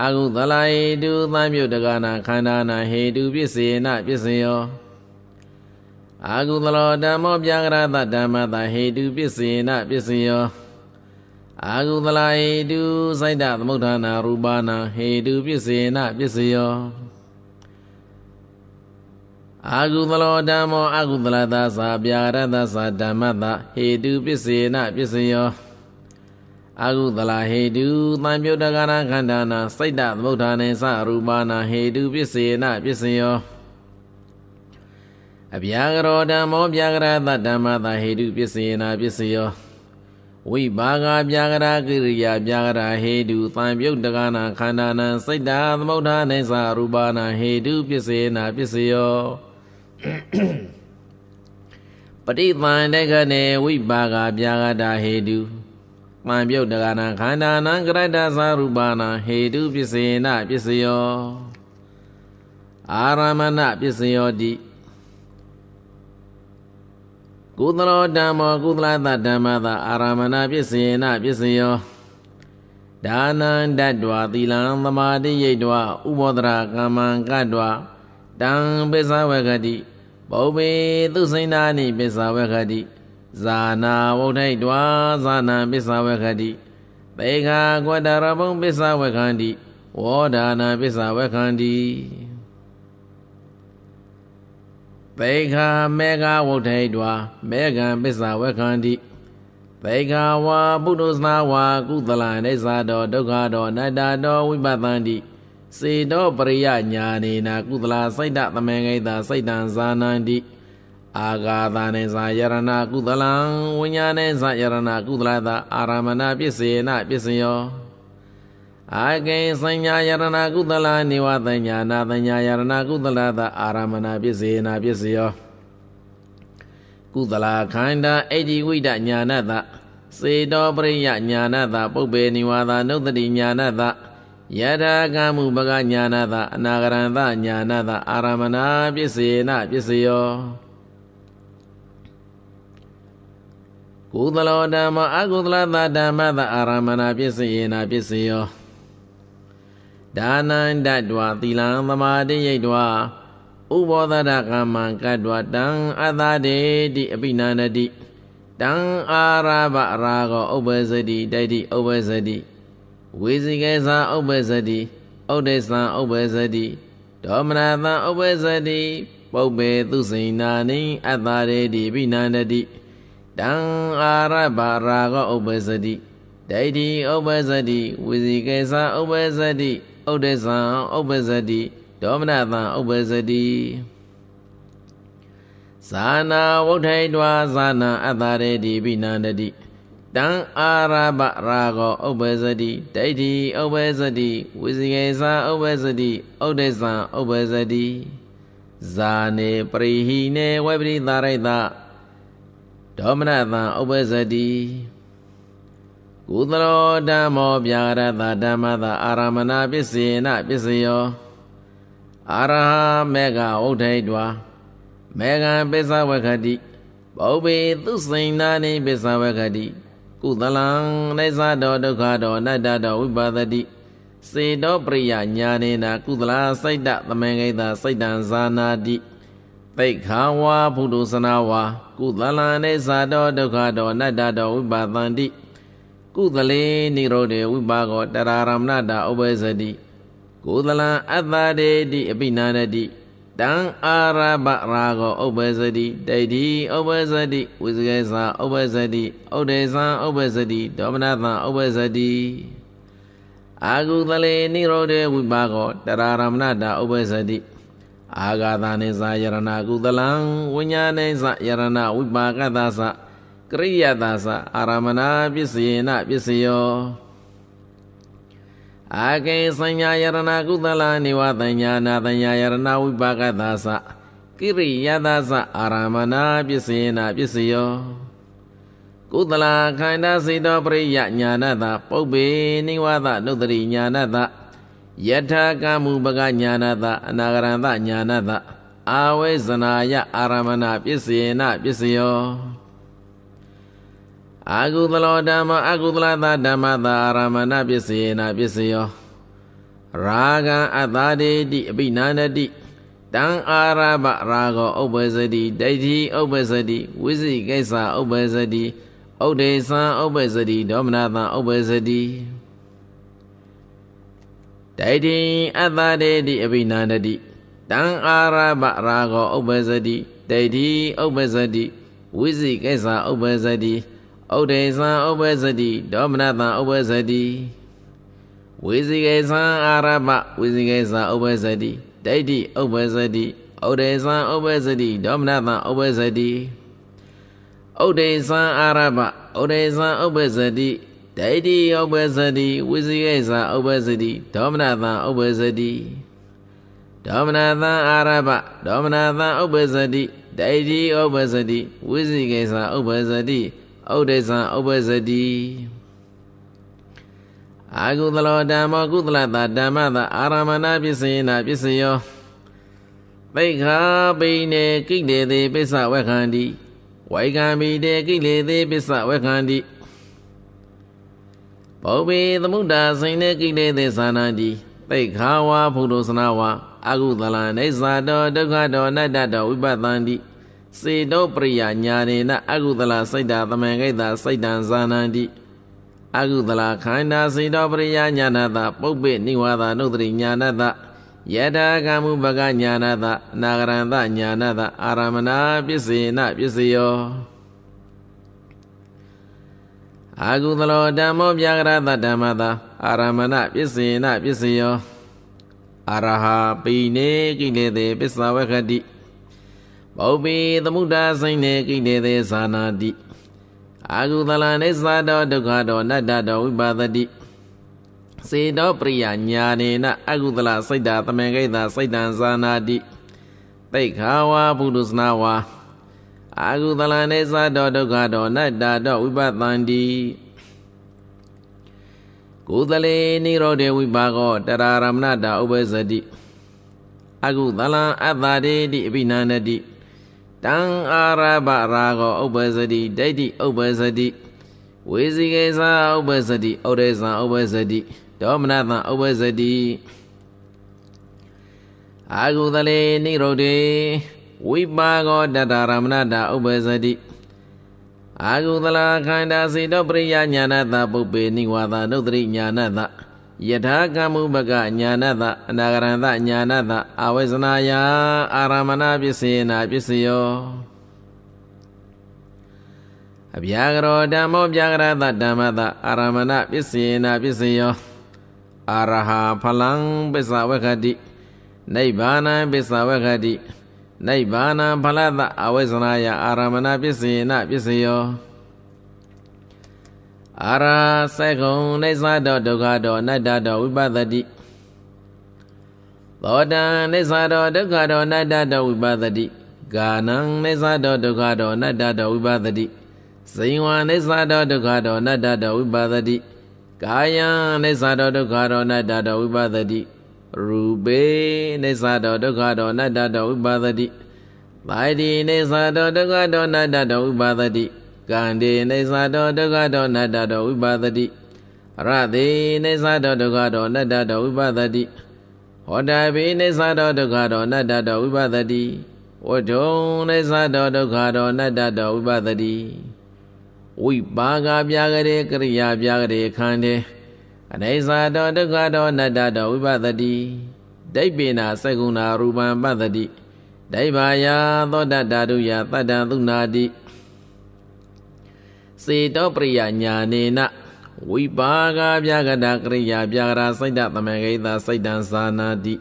အာကုသလာဟေတုသံမြုတ်တကနာခန္ဓာနံဟေတုပစ္စေနပစ္စယောအာကုသလောဓမ္မောပြာကရသဓမ္မသဟေတုပစ္စေနပစ္စယောအာဟုသလာဟေတုစိုက်တသမုဋ္ဌာနာရူပနာဟေတုပစ္စေနပစ္စယောအာဟုသလောဓမ္မောအာဟုသလသာသာပြာရတသာဓမ္မတာဟေတုပစ္စေနပစ္စယောအာဟုသလာဟေတုသံပြုတ်တကနာခန္ဓာနာစိတ်တသမုဋ္ဌာနေသရူပနာဟေတုပစ္စေနပစ္စယောအဗျာကရောဓမ္မောဗျာကရသဓမ္မတာဟေတုပစ္စေနပစ္စယောဝိဘာဂပြာကရာကိရိယာပြာကရာဟေတုသံပြုတ်တကနာခန္ဓာနံစိတ်တာသမုဋ္ဌာနိသရူပနာဟေတုပစ္စေနာပစ္စယောပฏิပန္နကနေဝိပါကပြာကတာဟေတုပံပြုတ်တကနာခန္ဓာနံကရတ္တသာရူပနာဟေတုပစ္စေနာပစ္စယောအာရမဏပစ္စယောတိကုသလောဓမ္မောကုသလသဓမ္မသာ အာရမဏပစ္စယေနပစ္စယောဒါနံတတ္တဝသီလံသမာတိယိတ်တဝဥပောဒရာကမ္မံကတ္တဝတံပိဿဝကတိဘုဗေသူစိန္ဒာနိပိဿဝကတိဇာနာဝုဒ္ဓိတ်တဝဇာနာပိဿဝကတိသေဃာကဝတ္တရဘုံပိဿဝကန္တိဝောဒါနာပိဿဝကန္တိပေခာမေဃဝုဋ္ထိတွာမေဃံပစ္စဝေခန္တိပေခာဝါပုထုသနာဝါကုသလအိဇာတောဒုက္ခတောအနတ္တတောဝိပတ္တန္တိစေတောပရိယညာနေနာ ကုသလစိတ်တသမင်္ဂိတာစိတ်တံဇာနန္တိအာဂါသနေဇာယရဏကုသလံဝိညာနေဇာယရဏကုသလတာအာရမဏပစ္စေနပစ္စယောအာကိဉ္စဉ္ညာယရဏကုသလာနိဝသဉ္ညာနာသဉ္ညာယရဏကုသလာသာအာရမဏပစ္စေနာပစ္စယောကုသလာခန္ဓာအေဒီဝိဒညာနတစေတောပရိယညာနတပုပ္ပေနိဝါသနုတ္တိညာနတယထာကမှုပကညာနတအနာဂရန္တညာနတအာရမဏပစ္စေနာပစ္စယောကုသလောဓမ္မအကုသလသာဓမ္မသာအာရမဏပစ္စယေနာပစ္စယောဒါနံတတ္တဝသီလံသမာဓိယိတ်တဝဥဘောဓရကမ္မံကတ္တဝတံအတ္တတေတိအပိနန္တိတံအာရဘရာဂောဥပ္ပဇတိဒိဋ္ဌိဥပ္ပဇတိဝေစီကေသာဥပ္ပဇတိဥဒိသံဥပ္ပဇတိဒေါမနသံဥပ္ပဇတိပုပ္ပေသူစိဏာနိအတ္တရေတိပိနန္တိတံအာရဘရာဂောဥပ္ပဇတိဒိဋ္ဌိဥပ္ပဇတိဝေစီကေသာဥပ္ပဇတိဥဒ္ဒေဇံဥပ္ပဇတိဒေါမနတံဥပ္ပဇတိဇာနာဝုဋ္ထိတွာဇာနာအတ္တရေတိပိနန္တတိတံအာရဘရာဂောဥပ္ပဇတိဒိဋ္ဌိဥပ္ပဇတိဝိဇိကေဇာဥပ္ပဇတိဥဒ္ဒေဇံဥပ္ပဇတိဇာနေပရိဟိနေဝိပရိသရိတဒေါမနတံဥပ္ပဇတိကုသလောဓမ္မောပြာရတဓမ္မတာအာရမဏပစ္စေနပစ္စယောအာရဟမေဃဥဒ္ဓိတဝမေဃံပိဿဝခတိပုပ္ပေသူစိန်နာနိပိဿဝခတိကုသလံနေသတောဒုက္ခတောအနတ္တတောဝိပါဒတိစေတောပရိယညာနေနာကုသလာစိတ်တသမေငိတာစိတ်တံဇာနာတိသိခာဝါဘုဒ္ဓဆနာဝါကုသလံနေသတောဒုက္ခတောအနတ္တတောဝိပါဒန္တိကုသလေနိရောဓေဝိပါကောတရာရမဏတာဥပ္ပဇတိကုသလံအတ္တတေတိအပိနာရတိတံအာရဘရာဂောဥပ္ပဇတိဒိဋ္ဌိဥပ္ပဇတိဝိစကေသာဥပ္ပဇတိဥဒေသံဥပ္ပဇတိဒေါမနသံဥပ္ပဇတိအာဂုသလေနိရောဓေဝိပါကောတရာရမဏတာဥပ္ပဇတိအာဂာသနေသာယရဏကုသလံဝိညာနေသာယရဏဝိပါကသသာကရိယတာသအာရမဏပစ္စယေနပစ္စယောအာကေစဉ္ညာယရဏကုသလနိဝသညာနာသညာယရဏဝိပါကသာသကိရိယသာသအာရမဏပစ္စယေနပစ္စယောကုသလခန္ဓာစိတောပရိယညာနတပုပ္ပေနိဝသနုတရိညာနတယထာကမ္မုပကညာနတအနာဂရန္တညာနတအာဝေဇနာယအာရမဏပစ္စယေနပစ္စယောအာကုသလောဓမ္မအာကုသလသာဓမ္မသာရမဏပစ္စယေနာပစ္စယောရာဂံအတ္တာဒိတိအပိနန္တိတံအာရဘရာဂောဥပ္ပဇတိဒိဋ္ဌိဥပ္ပဇတိဝိသိကိစ္စဥပ္ပဇတိဥဒိသံဥပ္ပဇတိဒေါမနသံဥပ္ပဇတိဒိဋ္ဌိအတ္တာဒိတိအပိနန္တိတံအာရဘရာဂောဥပ္ပဇတိဒိဋ္ဌိဥပ္ပဇတိဝိသိကိစ္စဥပ္ပဇတိဥဒေသံဥပ္ပဇတိဒေါမနတံဥပ္ပဇတိဝေစီကေသံအာရမဝေစီကေသံဥပ္ပဇတိဒိဋ္ဌိဥပ္ပဇတိဥဒေသံဥပ္ပဇတိဒေါမနတံဥပ္ပဇတိဥဒေသံအာရမဥဒေသံဥပ္ပဇတိဒိဋ္ဌိဥပ္ပဇတိဝေစီကေသံဥပ္ပဇတိဒေါမနတံဥပ္ပဇတိဒေါမနတံအာရမဒေါမနတံဥပ္ပဇတိဒိဋ္ဌိဥပ္ပဇတိဝေစီကေသံဥပ္ပဇတိဩဒိသံဥပ္ပဇတိအာကုသလောဓမ္မောကုသလတာဓမ္မတာအာရမဏပစ္စယနာပစ္စယောသိခာပိနေကိလေသေပစ္စဝေခန္တိဝိကံမိတေကိလေသေပစ္စဝေခန္တိဘောဝေသမုဒ္ဒါစိနေကိလေသေသာနာတိသိခာဝါဖုဒ္ဒစနာဝါအာကုသလနေဇာတောဒုက္ခတောအနတ္တတောဝိပတ္တန္တိစေတုပရိယညာရေနအကုသလစိတ်တာတမန်ကိတာစိတ်တံဇာနန္တိအကုသလခန္ဓာစေတုပရိယညာနာတပုပ္ပိနိဝါဒနုတ္တိညာနာတယထာကမှုပကညာနာတနာဂရန္တညာနာတအာရမဏပစ္စေနပစ္စယောအာဂုသလောဓမ္မောပြကရတဓမ္မတာအာရမဏပစ္စေနပစ္စယောအရဟပိနေကိလေသေပစ္စဝခတိဗုဗ္ဗေသမုဒ္ဒါစိတ်နေကိတေသေဇာနာတိအာဟုသလနိစ္စတောဒုက္ခတောနတ္တတောဝိပါဒတိစေတောပရိယညာနေနအာဟုသလစိတ်တာတမင်ကိတာစိတ်တံဇာနာတိတိခာဝါဘုဒ္ဓစနာဝါအာဟုသလနိစ္စတောဒုက္ခတောနတ္တတောဝိပါဒန္တိကုသလေနိရောဓေဝိပါကောတရာရမဏတာဥပ္ပဇတိအကုသလံအတ္တာတိအပိနန္တိတံအာရဘရာဂောဥပ္ပဇတိဒိဋ္ဌိဥပ္ပဇတိဝေစီကိသာဥပ္ပဇတိဩဒေဇံဥပ္ပဇတိဒေါမနတံဥပ္ပဇတိအာဂုတလေနိရုဒ္ဓေဝိပါကောတတရမဏတာဥပ္ပဇတိအာဂုတလာခန္ဓာစီတောပရိယညာနတပုပ္ပေနိဝါဒနုတ္တိညာနတယထာကမ္မုပကညာနတအနာဂရန္တညာနတအာဝေဇနာယအာရမဏပစ္စေနာပစ္စယောအဗျာကရောဓမ္မောဗျာကရတဓမ္မတအာရမဏပစ္စေနာပစ္စယောအာရဟဖလံပစ္စဝကတိနိဗ္ဗာနံပစ္စဝကတိနိဗ္ဗာနံဖလတအဝေဇနာယအာရမဏပစ္စေနာပစ္စယောအာရာစေကုံနေသတော်ဒုက္ခတော်အနတ္တတော်ဝိပဿတိသောတံနေသတော်ဒုက္ခတော်အနတ္တတော်ဝိပဿတိကာနံနေသတော်ဒုက္ခတော်အနတ္တတော်ဝိပဿတိဇိဝံနေသတော်ဒုက္ခတော်အနတ္တတော်ဝိပဿတိကာယံနေသတော်ဒုက္ခတော်အနတ္တတော်ဝိပဿတိရူပေနေသတော်ဒုက္ခတော်အနတ္တတော်ဝိပဿတိဗာဒီနေသတော်ဒုက္ခတော်အနတ္တတော်ဝိပဿတိကန္ဒီနေသတောဒုက္ခတော နတ္တတောဝိပါဒတိရတိနေသတောဒုက္ခတောနတ္တတောဝိပါဒတိဟောတပိနေသတောဒုက္ခတောနတ္တတောဝိပါဒတိဝတုံနေသတောဒုက္ခတောနတ္တတောဝိပါဒတိဝိပါကပြာကရေကရိယာပြာကရေခန္ဓေအနေသာတောဒုက္ခတောနတ္တတောဝိပသတိဒိဗ္ဗေနာစကုဏရူပံပသတိဒိဗ္ဗာယသောတတ္တတုယတတ္တသုနာတိစေတောပရိယညာနေနဝိပါကပြကတာကရိယာပြကရာစိတ်တသမဂိတာစိတ်တံသာနာတိ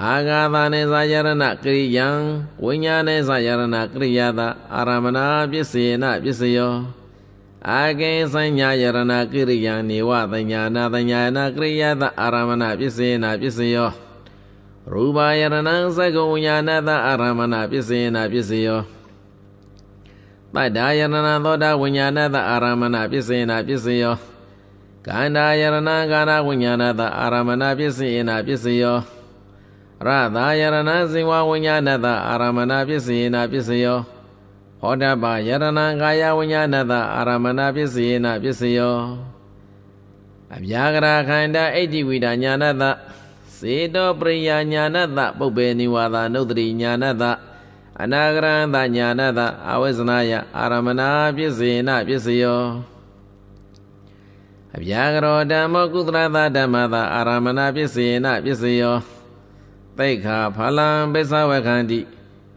အာဂါသနေဇာယရဏကရိယံဝိညာနေဇာယရဏကရိယာတာအာရမဏပစ္စေနပစ္စယောအာကေစညာယရဏကရိယံနေဝတညာနာတညာနာကရိယာတာအာရမဏပစ္စေနပစ္စယောရူပယရဏံသကုံညာနာတာအာရမဏပစ္စေနပစ္စယောပတ္တာယရဏသောတာဝိညာဏသအာရမဏပစ္စယေနာပစ္စယောကန္တာယရဏကန္တာဝိညာဏသအာရမဏပစ္စယေနာပစ္စယောရသာယရဏဇိဝဝိညာဏသအာရမဏပစ္စယေနာပစ္စယောဟောတပယရဏကာယဝိညာဏသအာရမဏပစ္စယေနာပစ္စယောအဗျာကရာခန္ဓာအဋ္ဌိဝိဒညာဏသစေတောပရိယာညာဏသပုပ္ပေနိဝါဒနုဒ္ဓရိညာဏသအနာဂရံသညာနသအဝိဇ္ဇနာယအာရမဏပစ္စေနပစ္စယောအဗျာကရောဓမ္မကုသရသဓမ္မသာအာရမဏပစ္စေနပစ္စယောသိခာဖလံပိဿဝခန္တိ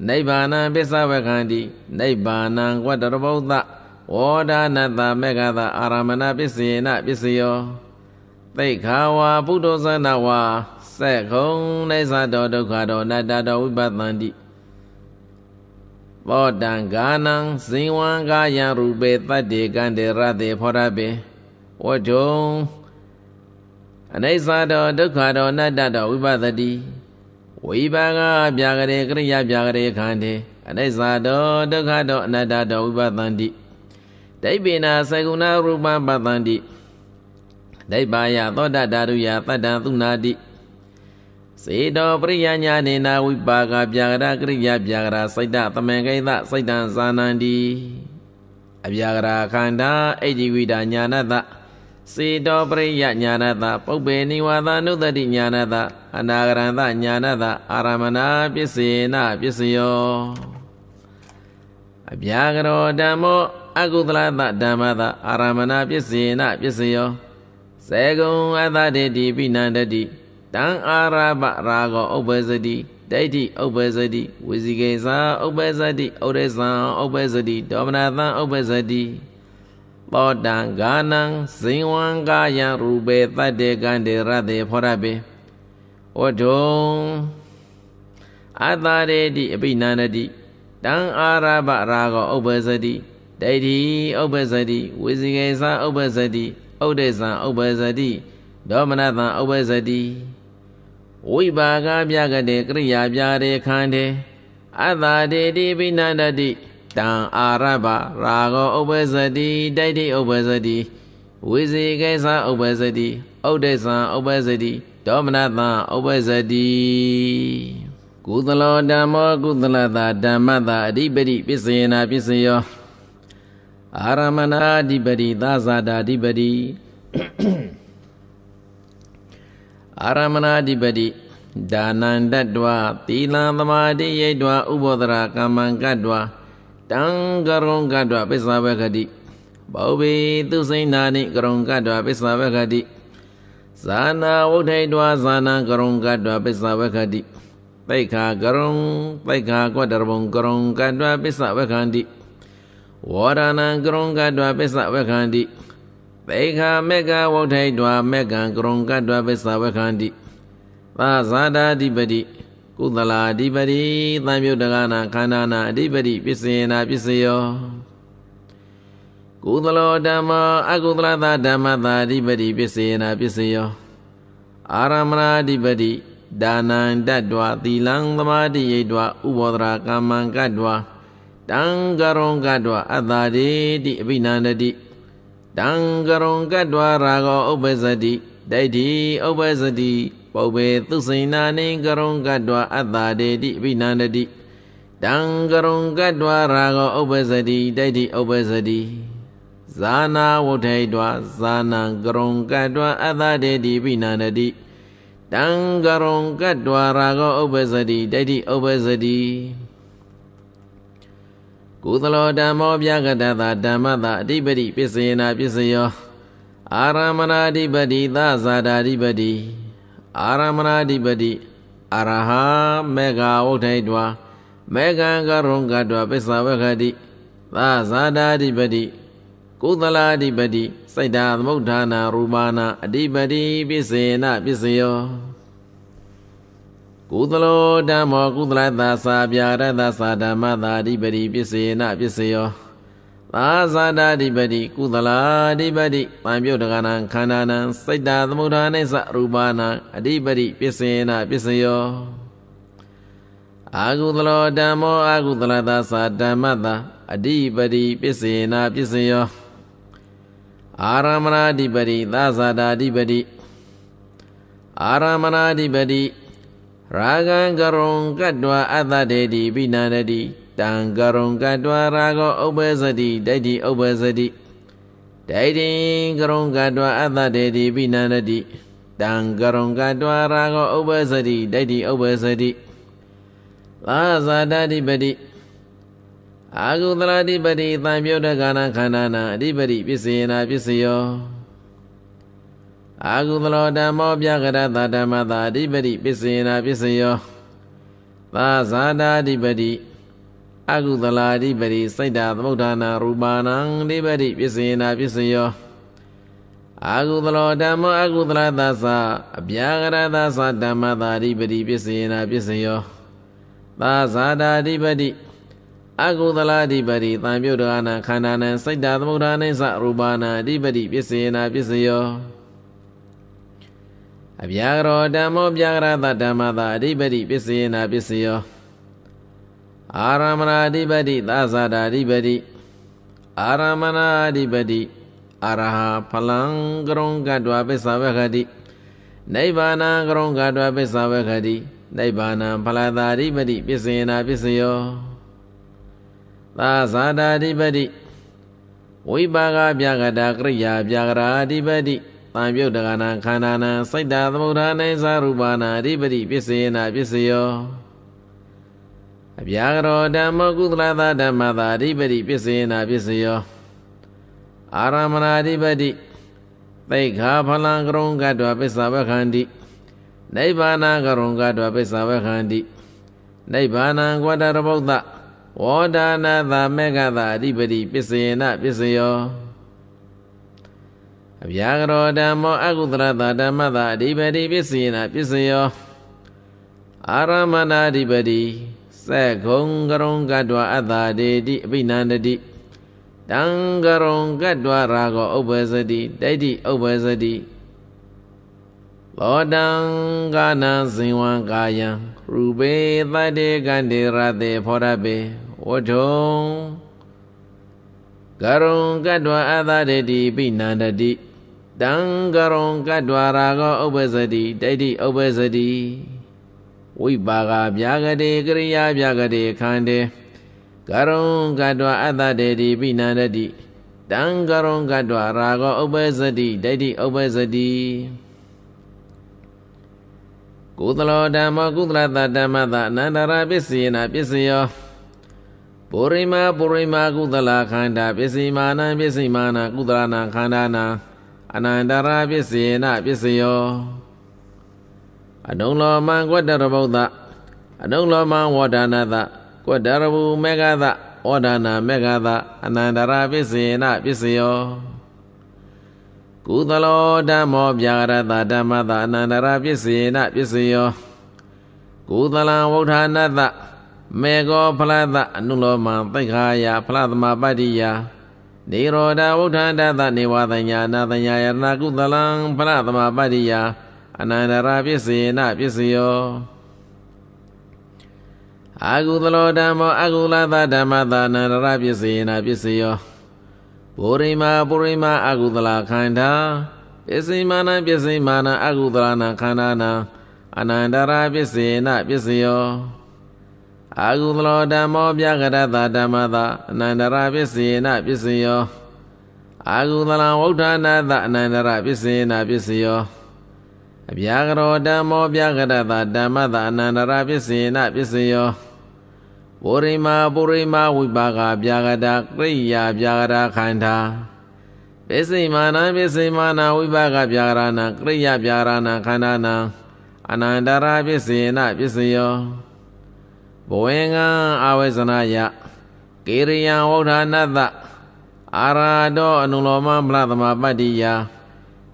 နိဗ္ဗာနံပိဿဝခန္တိနိဗ္ဗာနံဝတ္တရဘုဒ္ဓဝေါဒနာတမေကသာအာရမဏပစ္စေနပစ္စယောသိခာဝါပုဒ္ဒဇနဝါဆက်ခုံနေသတောဒုက္ခတောနတ္တတောဝိပတ္တန္တိပောတံဂာနံဇိဝံကာယံရူပေတတ္တေကံတေရတေဖောရပေဝတ္ထုံအနိစ္စတောဒုက္ခတောအနတ္တတောဝိပဿတိဝိပါကပြာကရေကရိယာပြာကရေခန္တေအနိစ္စတောဒုက္ခတောအနတ္တတောဝိပဿန္တိဒိဗ္ဗေနာစေကုဏရူပံပတ္တန္တိဒိဗ္ဗာယသောတတာရုယတတ္တံသုနာတိစေတောပရိယညာနေနာဝိပါကပြာကရာကရိယာပြာကရာစိတ်တသမင်ကိသစိတ်တံဇာနန္တိအပြာကရာခန္ဓာအိတ်ဒီဝိတာညာနတစေတောပရိယညာနတပုပ္ပေနိဝါသနုတတိညာနတအနာဂရန္တညာနတအာရမဏပစ္စေနပစ္စယောအပြာကရောဓမ္မောအကုသလသဓမ္မသအာရမဏပစ္စေနပစ္စယောစေကုံအသတေတိပိဏန္တတိတံအာရပရာဂောဥပ္ပဇတိဒိဋ္ဌိဥပ္ပဇတိဝိဇိကေဇာဥပ္ပဇတိဩရေဇံဥပ္ပဇတိဒေါမနသံဥပ္ပဇတိပောတံဂာနံဇိဝံကာယံရူပေတတ္တေကံတေရတေဖောရပေဝဒုံအတ္တရေတိအပိနန္တိတံအာရပရာဂောဥပ္ပဇတိဒိဋ္ဌိဥပ္ပဇတိဝိဇိကေဇာဥပ္ပဇတိဩရေဇံဥပ္ပဇတိဒေါမနသံဥပ္ပဇတိဝိပါကပြကတိကရိယာပြရေခန္တေအတ္တတေတိပိဏန္တတိတံအာရဗရာဂောဥပ္ပဇတိတိုက်တိဥပ္ပဇတိဝိဇိကိသဥပ္ပဇတိဩဒိသံဥပ္ပဇတိဒေါမနသံဥပ္ပဇတိကုသလောဓမ္မောကုသလတာဓမ္မတာအဓိပတိပစ္စယေနာပစ္စယောအာရမဏာဓိပတိသာဇာတာဓိပတိအာရမဏာဓိပတိဒါနန္တတဝသီလသမာဓိယိတဝဥဘောဒရာကမ္မံကတဝတံကရုံကတဝပစ္စဝကတိဘောဘိသူစိဏာနိကရုံကတဝပစ္စဝကတိဇာနာဝုဋ္ဌိတဝဇာနာကရုံကတဝပစ္စဝကတိိက္ခာကရုံသိက္ခာကောတရဘုံကရုံကတ္တပစ္စဝခန္တိဝရဏံကရုံကတ္တပစ္စဝခန္တိပေခာမေကဝုဋိတ်တော်မေကံကရုံကတ္တဝိသဝခန္တိသာဇာတာဓိပတိကုသလာဓိပတိသံယုတ်တကနာခန္ဓာနာအဓိပတိပစ္စယေနာပစ္စယောကုသလောဓမ္မအကုသလသာဓမ္မသာဓိပတိပစ္စယေနာပစ္စယောအာရမနာဓိပတိဒါနံတတ္တဝသီလံသမာဓိယိတ်တဝဥဘောဓရာကာမံကတ္တဝတံကရုံကတ္တဝအတ္တာတိအဘိနန္ဒတိတံကရုံကတ္တဝရာဂောဥပ္ပဇတိဒိဋ္ဌိဥပ္ပဇတိပုပ္ပေသုစိဏနိကရုံကတ္တဝအတ္တာဒေတိဝိနန္တတိတံကရုံကတ္တဝရာဂောဥပ္ပဇတိဒိဋ္ဌိဥပ္ပဇတိဇာနာဝဋ္ထိတဝဇာနံကရုံကတ္တဝအတ္တာဒေတိဝိနန္တတိတံကရုံကတ္တဝရာဂောဥပ္ပဇတိဒိဋ္ဌိဥပ္ပဇတိကုသလောဓမ္မောပြကတသာဓမ္မသာအဓိပတိပစ္စယနာပစ္စယောအာရမဏအဓိပတိသဇာတာအဓိပတိအာရမဏအဓိပတိအရဟံမေဃဝုဋ္ဌိတောမေဃံကရုံကတောပစ္စဝကတိသဇာတာအဓိပတိကုသလာအဓိပတိစိတ်တာသမုဋ္ဌာနာရူပနာအဓိပတိပစ္စယနာပစ္စယောကုသလောဓမ္မောကုသလသာစာပြရတသာဓမ္မသာဓိပတိပစ္စေနပစ္စယောသာသာဓာဓိပတိကုသလာဓိပတိပံပြုတ်တကနာခန္ဓာနံစိတ်တသမုဒ္ဒာနိသရူပနာအဓိပတိပစ္စေနပစ္စယောအာကုသလောဓမ္မောအာကုသလသာစာဓမ္မသာအဓိပတိပစ္စေနပစ္စယောအာရမဏာဓိပတိသာသာဓာဓိပတိအာရမဏာဓိပတိရာဂံကရုံကတ္တဝအတ္တတေတိပိဏရတိတံကရုံကတ္တဝရာဂောဥပ္ပဇတိဒိဋ္ဌိဥပ္ပဇတိဒိဋ္ဌိကရုံကတ္တဝအတ္တတေတိပိဏရတိတံကရုံကတ္တဝရာဂောဥပ္ပဇတိဒိဋ္ဌိဥပ္ပဇတိသာဇာတတိပတိအာဂုတရာတိပတိသံယုတ်တကနာခန္ဓာနာအဓိပတိပစ္စယေနာပစ္စယောအာဟုသလောဓမ္မောပြကရတဓမ္မတာအဓိပတိပစ္စယနာပစ္စယောသာဇာတာအဓိပတိအာဟုသလာအဓိပတိစိတ်တာသမုဋ္ဌာနာရူပါဏံအဓိပတိပစ္စယနာပစ္စယောအာဟုသလောဓမ္မောအာဟုသလာသသအပြာကရသသဓမ္မတာအဓိပတိပစ္စယနာပစ္စယောသာဇာတာအဓိပတိအကုသလာဓိပတိတံပြုတ်တဟာနာခန္ဓာနံစိတ်တာသမုဒ္ဒါနိသရူပါနာဓိပတိပစ္စယေနာပစ္စယောအပြာကရောဓမ္မောပြာကရသဓမ္မသာအဓိပတိပစ္စယေနာပစ္စယောအာရမဏအဓိပတိသာသတာအဓိပတိအာရမဏအဓိပတိအာရဟဖလံကရုံကတ္တဝပစ္စဝေခတိနိဗ္ဗာနံကရုံကတ္တဝပစ္စဝေခတိနိဗ္ဗာနံဖလတာအဓိပတိပစ္စယေနာပစ္စယောသာသတာအဓိပတိဝိပါကပြကတာကရိယာပြကရာအဓိပတိပံပြုတ်တကနာခန္ဓာနာစိတ်တာသမုဒ္ဒာနိသရူပနာအဓိပတိပစ္စယေနာပစ္စယောအဗျာကရောဓမ္မကုသလသာဓမ္မသာအဓိပတိပစ္စယေနာပစ္စယောအာရမနာအဓိပတိသိခာဖလံကရုံကတ္တပစ္စဝခန္တိနိဗ္ဗာနကရုံကတ္တပစ္စဝခန္တိနိဗ္ဗာနံကဝတ္တရဘုဒ္ဓဝေါဒနာသမေကသာအဓိပတိပစ္စယေနာပစ္စယောအဗျာကရောဓမ္မောအကုသရတာဓမ္မတာအဓိပတိပစ္စယနာပစ္စယောအာရမဏာဓိပတိစေကုံကရုံကတ္တဝအတ္တာဒေတိအပိနန္တတိတံကရုံကတ္တဝရာဂောဥပ္ပဇတိဒိဋ္ဌိဥပ္ပဇတိလောတံကာနံဇင်ဝံကာယံရူပေသတ္တေကန္တေရတေဖောရပေဝဋ္ထုံကရုံကတ္တဝအတ္တာဒေတိပိနန္တတိတံကရုံကတ္တဝရာကောဥပ္ပဇတိဒိဋ္ဌိဥပ္ပဇတိဝိပါကဗျာကတိကရိယာဗျာကတိခန္တေကရုံကတ္တဝအတ္တတေတိပိဏန္တတိတံကရုံကတ္တဝရာကောဥပ္ပဇတိဒိဋ္ဌိဥပ္ပဇတိကုသလောဓမ္မကုသလတဓမ္မတအနန္တရာပစ္စယေနပစ္စယောပုရိမာပုရိမာကုသလခန္ဓာပစ္စည်းမာနပစ္စည်းမာနကုသလနာခန္ဓာနာအနန္တရာပစ္စယေနပစ္စယောအနုလောမံကွတ္တရဘုဒ္ဓအနုလောမံဝဒနာသကွတ္တရဘူမေဃသဩဒနာမေဃသအနန္တရာပစ္စယေနပစ္စယောကုသလောဓမ္မောပြာရတဓမ္မသအနန္တရာပစ္စယေနပစ္စယောကုသလံဝုဋ္ဌာနသမေဃောဖလသအနုလောမံသိခာယဖလသမပတ္တိယနေရောဒဝုဋ္ဌန္တသနေဝသညာနာသညာယရဏကုသလံဖရသမပတ္တိယအနန္တရာပစ္စေနပစ္စယောအာဟုသလောဓမ္မောအာဟုလသဓမ္မသနန္တရာပစ္စေနပစ္စယောပုရိမာပုရိမာအာဟုသလခန္ဓာပစ္စည်းမာနပစ္စည်းမာနအာဟုသလနာခန္ဓာနာအနန္တရာပစ္စေနပစ္စယောအာဟုသလောဓမ္မောပြကရတဓမ္မသာအနန္တရပစ္စေနပစ္စယောအာဟုသလံဝုဋ္ဌာနာသအနန္တရပစ္စေနပစ္စယောအပြာကရောဓမ္မောပြကရတဓမ္မသာအနန္တရပစ္စေနပစ္စယောပုရိမာပုရိမာဝိပါကပြာကတာကိရိယာပြာကတာခန္ဓာပစ္စိမာနပစ္စိမာနဝိပါကပြာကရဏကိရိယာပြာကရဏခန္ဓာနာအနန္တရပစ္စေနပစ္စယောဘဝင်္ဂံအာဝေဇနာယကေရိယံဝဋ္ဌာနတအာရာတောအနုလောမပလသမပတ္တိယ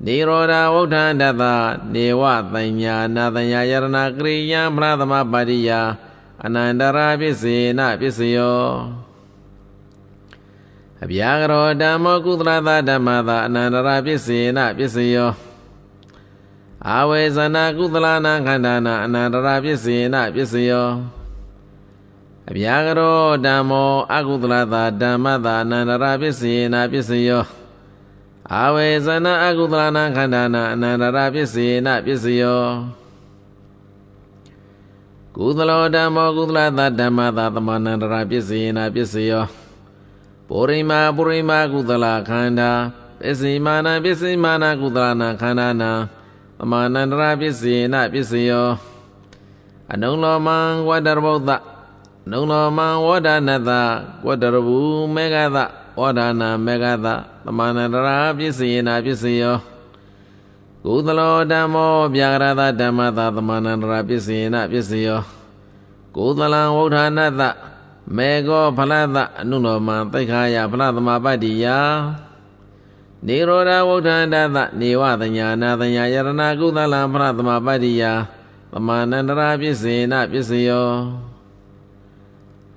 နေရောဓဝဋ္ဌာနတနေဝတဉ္ညာနာတဉ္ညာယရဏကရိယံပလသမပတ္တိယအနန္တရာပစ္စေနပစ္စယောအဗျာကရောဓမ္မကုသလသာဓမ္မသာအနန္တရာပစ္စေနပစ္စယောအာဝေဇနာကုသလနာခန္ဓာနာအနန္တရာပစ္စေနပစ္စယောအဗျာကရောဓမ္မောအကုသလသာဓမ္မသာအနန္တရပစ္စယေနာပစ္စယောအာဝေဇနာအကုသလနာခန္ဓာနာအနန္တရပစ္စယေနာပစ္စယောကုသလောဓမ္မောကုသလသာဓမ္မသာသမန္တရပစ္စယေနာပစ္စယောပုရိမာပုရိမာကုသလခန္ဓာပစ္စည်းမာနပစ္စည်းမာနကုသလနာခန္ဓာနာသမန္တရပစ္စယေနာပစ္စယောအနုလောမံဝတ္တရဘုဒ္ဓနုံတော်မံဝဒနတကွတရဘူးမေဃသဝဒနာမေဃသတမန္တရာပြည့်စည်နာပြည့်စည်ယောကုသလောဓမ္မောဗျာဂရသဓမ္မသတမန္တရာပြည့်စည်နာပြည့်စည်ယောကုသလံဝဋ္ဌာနတမေဃောဖလသအနုနောမံသိခာယဖလသမပတ္တိယနေရောဓဝဋ္ဌာနတနေဝတညာနာတညာယရဏကုသလံဖလသမပတ္တိယတမန္တရာပြည့်စည်နာပြည့်စည်ယော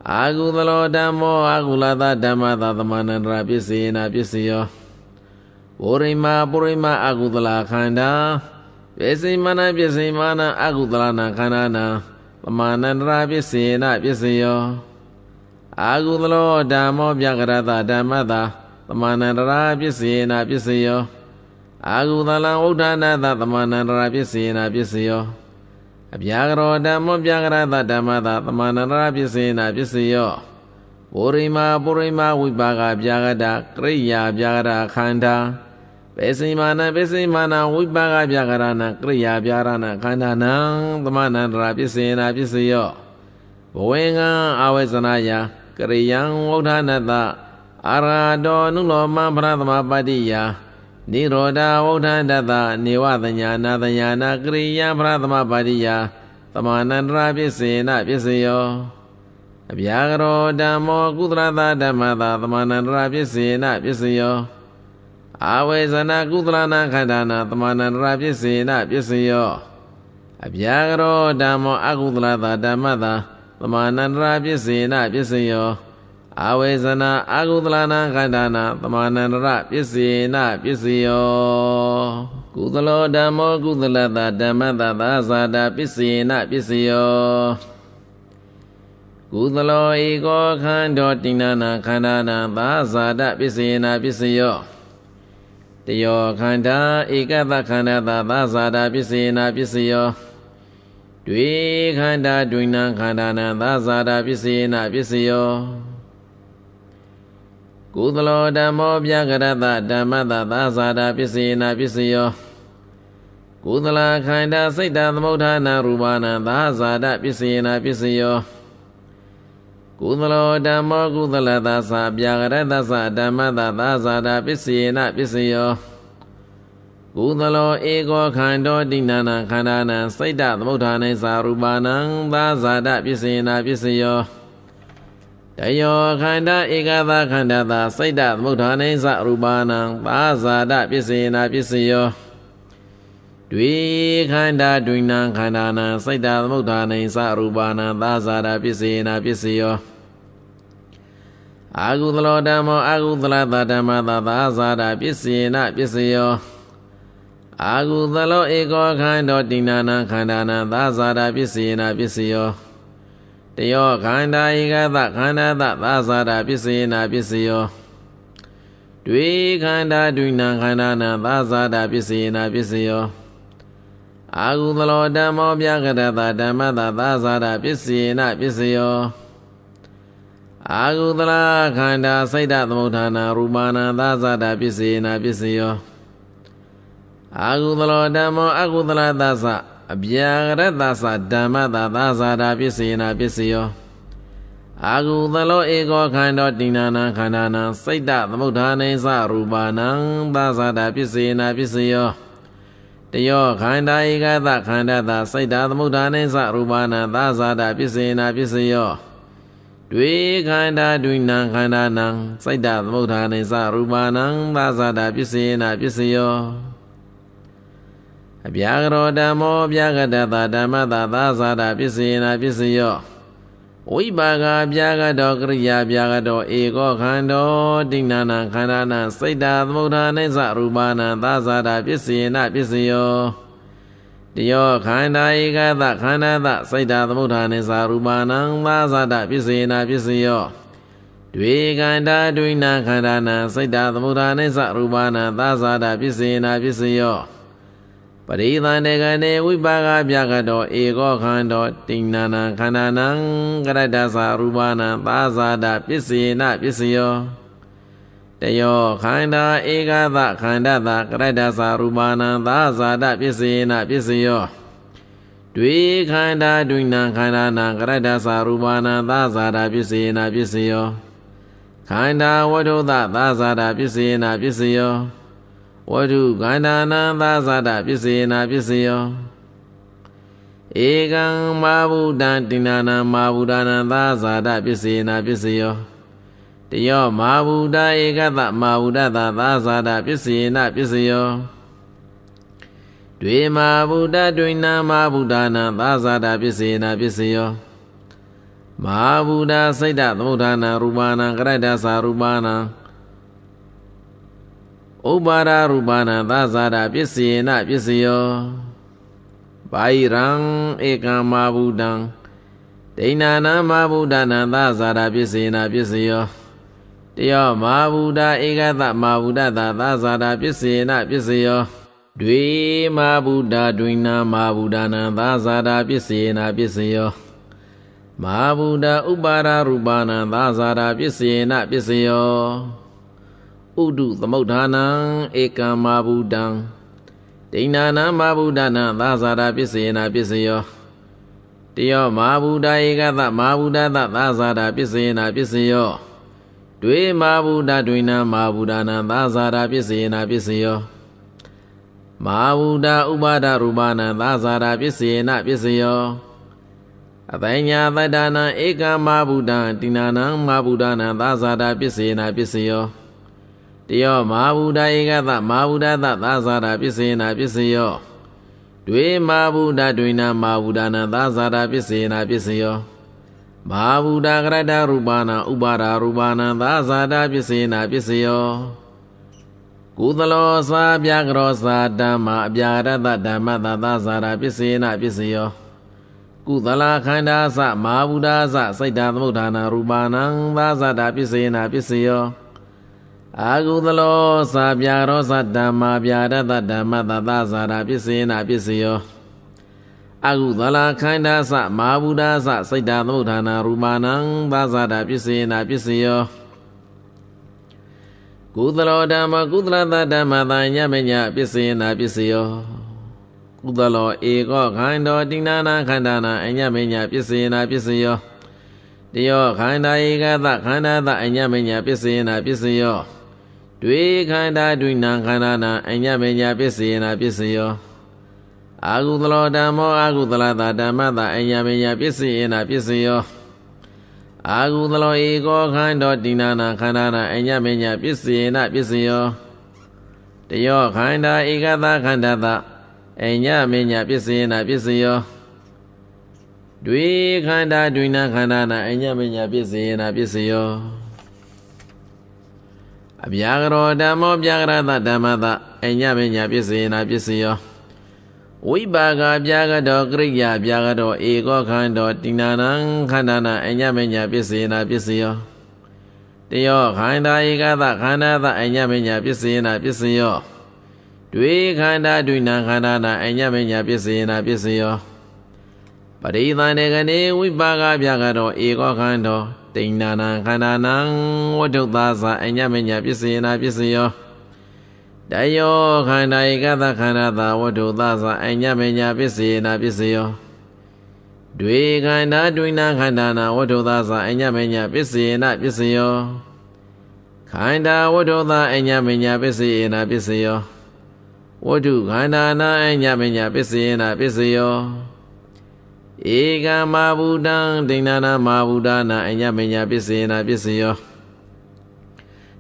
အာဟုသလောဓမ္မောအာဟုလာသဓမ္မသာသမဏန္တရာပစ္စယေနာပစ္စယောပုရိမာပုရိမာအာဟုသလာခန္ဓာပစ္စည်းမနာပစ္စည်းမနာအာဟုသလာနာခန္ဓာနာသမဏန္တရာပစ္စယေနာပစ္စယောအာဟုသလောဓမ္မောပြကရသဓမ္မသာသမဏန္တရာပစ္စယေနာပစ္စယောအာဟုသလံဥဒ္ဒနာသသမဏန္တရာပစ္စယေနာပစ္စယောအပြာကရောဓမ္မပြာကရသဓမ္မသာတမန္တရပစ္စေနာပစ္စယောပုရိမာပုရိမာဝိပါကပြာကတာကရိယာပြာကတာခန္ဓာပေစိမာနပေစိမာနဝိပါကပြာကရဏကရိယာပြာရဏခန္ဓာနံတမန္တရပစ္စေနာပစ္စယောဘဝေငံအာဝေဇနာယကရိယံဝုဒ္ဓနတအာရာတောနုလောမံပရသမပတ္တိယနိရောဓဝုဒ္ဓန္တတနေဝတညာနာတညာနာကရိယံပရသမပါရိယာသမာနန္တရာပစ္စေနပစ္စယောအဗျာကရောဓမ္မောကုသရသာဓမ္မသာသမာနန္တရာပစ္စေနပစ္စယောအာဝေဇနာကုသလနာခန္ဓာနာသမာနန္တရာပစ္စေနပစ္စယောအဗျာကရောဓမ္မောအကုသလသာဓမ္မသာသမာနန္တရာပစ္စေနပစ္စယောအဝေဇနာအာဟုသလနာခန္ဓာနာသမာနန္တရပစ္စေနပစ္စယောကုသလောဓမ္မောကုသလတာဓမ္မတသာဇာတာပစ္စေနပစ္စယောကုသလောဧကောခန္ဓောတိဏနာခန္ဓာနာသာဇာတာပစ္စေနပစ္စယောတယောခန္ဓာဧကတခန္ဓာသာသာဇာတာပစ္စေနပစ္စယောတွေခန္ဓာတွင်နာခန္ဓာနာသာဇာတာပစ္စေနပစ္စယောကုသလောဓမ္မောပြကရတဓမ္မတသာသာတာပစ္စယနာပစ္စယောကုသလခန္ဓာစိတ်တသမုဋ္ဌာနာရူပနာသာသာတာပစ္စယနာပစ္စယောကုသလောဓမ္မောကုသလသာသာပြကရတသာဓမ္မတသာသာတာပစ္စယနာပစ္စယောကုသလောဧကောခန္တောတိဏနာခန္ဓာနံစိတ်တသမုဋ္ဌာနိသာရူပနာသာသာတာပစ္စယနာပစ္စယောတယောခန္ဓာဧကသာခန္ဓာသာစိတ်တသမုဋ္ဌာနိသရူပနာံသာဇာတပစ္စေနာပစ္စယောတွေခန္ဓာတွင်နာခန္ဓာနာစိတ်တသမုဋ္ဌာနိသရူပနာံသာဇာတပစ္စေနာပစ္စယောအာဟုသလောဓမ္မောအာဟုသလသဓမ္မသာသာဇာတပစ္စေနာပစ္စယောအာဟုသလောဧကောခန္ဓာတိနာနာခန္ဓာနာသာဇာတပစ္စေနာပစ္စယောတယောခန္ဓာဤကသခန္ဓာသသာသာတာပစ္စယေနာပစ္စယောတွေခန္ဓာဒွိနံခန္ဓာနာသာသာတာပစ္စယေနာပစ္စယောအာဟုသလောဓမ္မောပြကရတာဓမ္မတာသာသာတာပစ္စယေနာပစ္စယောအာဟုသလာခန္ဓာစိတ်တသမုဋ္ဌာနာရူပနာသာသာတာပစ္စယေနာပစ္စယောအာဟုသလောဓမ္မောအာဟုသလာသသအပြာရတ္တသဓမ္မတသာဇာတာပစ္စယနာပစ္စယောအာဟုသလောဧကောခန္ဓာတိဏနာခန္ဓာနာစိတ်တသမုဋ္ဌာနေသရူပနာသာဇာတာပစ္စယနာပစ္စယောတယောခန္ဓာဧကသခန္ဓာသာစိတ်တသမုဋ္ဌာနေသရူပနာသာဇာတာပစ္စယနာပစ္စယောတွေခန္ဓာတွင်နံခန္ဓာနံစိတ်တသမုဋ္ဌာနေသရူပနာသာဇာတာပစ္စယနာပစ္စယောအပြာကရောဓမ္မောပြာကတတာဓမ္မတာသာသာတာပစ္စယေနာပစ္စယောဝိပါကပြာကတော်ကရိယာပြာကတော်ဧကောခန္တောတိဏနာခန္ဓာနာစိတ်တာသမုဒ္ဌာနိစ္စရူပနာသာသာတာပစ္စယေနာပစ္စယောတယောခန္ဓာဧကသခန္ဓာသစိတ်တာသမုဒ္ဌာနိစ္စရူပနာသာသာတာပစ္စယေနာပစ္စယောတွေကန္တာတွိနာခန္ဓာနာစိတ်တာသမုဒ္ဌာနိစ္စရူပနာသာသာတာပစ္စယေနာပစ္စယောရိသန္တေကနေဝိပါကပြကတော့ဧကောခန္တောတိဏနာခန္ဓာနံကရတ္တသာရူပနာသာဇာတပစ္စေနပစ္စယောတယောခန္ဓာဧကသခန္ဓာသာကရတ္တသာရူပနာသာဇာတပစ္စေနပစ္စယောတွေခန္ဓာဒွိနာခန္ဓာနာကရတ္တသာရူပနာသာဇာတပစ္စေနပစ္စယောခန္ဓာဝတ္ထုသသာဇာတပစ္စေနပစ္စယောဝတ္ထုကန္တာနာသာသတာပစ္စေနာပစ္စယောဧကံမာဘုဒ္ဒံတိနာနာမာဘုဒ္ဒနာသာသတာပစ္စေနာပစ္စယောတယောမာဘုဒ္ဒဧကတမာဘုဒ္ဒသာသာသတာပစ္စေနာပစ္စယောတွေမာဘုဒ္ဓတွင်နာမာဘုဒ္ဓနာသာသတာပစ္စေနာပစ္စယောမာဘုဒ္ဓစိတ်တသမုဋ္ဌာနာရူပနာကရတ္တသာရူပနာဥပါရရူပနာသဇာတာပစ္စယေနပစ္စယောဘာယရံဧကံမာဘူတံဒိဏနာမာဘူဒနာသဇာတာပစ္စယေနပစ္စယောတယောမာဘူဒဧကတမာဘူဒတာသဇာတာပစ္စယေနပစ္စယောတွေမာဘူဒတွင်နာမာဘူဒနာသဇာတာပစ္စယေနပစ္စယောမာဘူဒဥပါရရူပနာသဇာတာပစ္စယေနပစ္စယောဥဒုသမုဋ္ဌာနံဧကံမာဘူတံဒိဏနာမာဘူဒနာသာဇာတာပစ္စယနာပစ္စယောတယောမာဘူဒဧကသမာဘူဒသသာဇာတာပစ္စယနာပစ္စယော တွေမာဘူဒတွင်နာမာဘူဒနာသာဇာတာပစ္စယနာပစ္စယောမာဝုဒဥပါဒရူပနာသာဇာရာပစ္စယေနပစ္စယောအပညာသတ္တနာဧကမာဘုဒ္ဓတိနာနံမာဘုဒ္ဓနာသာဇာရာပစ္စယေနပစ္စယောတယောမာဘုဒ္ဓဧကသမာဘုဒ္ဓသသာဇာတာပစ္စယနာပစ္စယောတွေမာဘုဒ္ဓတွင်နာမာဘုဒ္ဓနာသာဇာတာပစ္စယနာပစ္စယောမာဘုဒ္ဓကရတရူပနာဥပါဒရူပနာသာဇာတာပစ္စယနာပစ္စယောကုသလောစာပြကရောစာဓမ္မာအပြရတဓမ္မသသာဇာတာပစ္စယနာပစ္စယောကုသလာခန္ဓာသမာဘုဒ္ဓသစိတ်တသမုဋ္ဌာနာရူပနာသာဇာတာပစ္စယနာပစ္စယောအာဟုသလောစာပြာရောသတ္တမပြာရတ္တဓမ္မတသဇာရာပစ္စယေနာပစ္စယောအာဟုသလာခန္ဓာသမာဘူးဒါသစိတ်တသမုဋ္ဌာနာရူမာနံသဇာရာပစ္စယေနာပစ္စယောကုသလောဓမ္မကုသလတဓမ္မတညမညပစ္စယေနာပစ္စယောကုသလောဧကောခန္ဓောတိနာနာခန္ဓာနာအညမညပစ္စယေနာပစ္စယောတယောခန္ဓာဧကသခန္ဓာသအညမညပစ္စယေနာပစ္စယောတွေ့ခန္ဓာတွေ့နာခန္ဓာနာအညပညာပစ္စယနာပစ္စယောအာဟုသလောဓမ္မောအာဟုသလတာဓမ္မတာအညပညာပစ္စယနာပစ္စယောအာဟုသလောဧကောခန္ဓောတိနာနာခန္ဓာနာအညပညာပစ္စယနာပစ္စယောတယောခန္ဓာဧကတာခန္ဓာတာအညမညာပစ္စယနာပစ္စယောဒွေခန္ဓာဒွိနာခန္ဓာနာအညမညာပစ္စယနာပစ္စယောအပြာကရောဓမ္မောပြာကရသဓမ္မသအညပညာပစ္စယနာပစ္စယောဝိပါကပြာကတော်ကရိယာပြာကတော်ဧကောခန္တော်တိဏနံခန္ဓာနာအညပညာပစ္စယနာပစ္စယောတယောခန္ဓာဧကသခန္ဓာသအညပညာပစ္စယနာပစ္စယောတွေခန္ဓာဒွိနာခန္ဓာနာအညပညာပစ္စယနာပစ္စယောပရိသန္တေကနေဝိပါကပြာကတော်ဧကောခန္တော်တိဏ္ဏနာခန္ဓာနံဝတ္ထုသာသအညမညာပစ္စယနာပစ္စယောတယောခန္ဓာဧကသခန္ဓာသာဝတ္ထုသာသအညမညာပစ္စယနာပစ္စယောတွေခန္ဓာတွင်နာခန္ဓာနာဝတ္ထုသာသအညမညာပစ္စယနာပစ္စယောခန္ဓာဝတ္ထုသာအညမညာပစ္စယနာပစ္စယောဝတ္ထုခန္ဓာနာအညမညာပစ္စယနာပစ္စယောဧကမဗုဒ္ဓံဒိဏနာမဗုဒ္ဓနာအညမညာပစ္စယနာပစ္စယော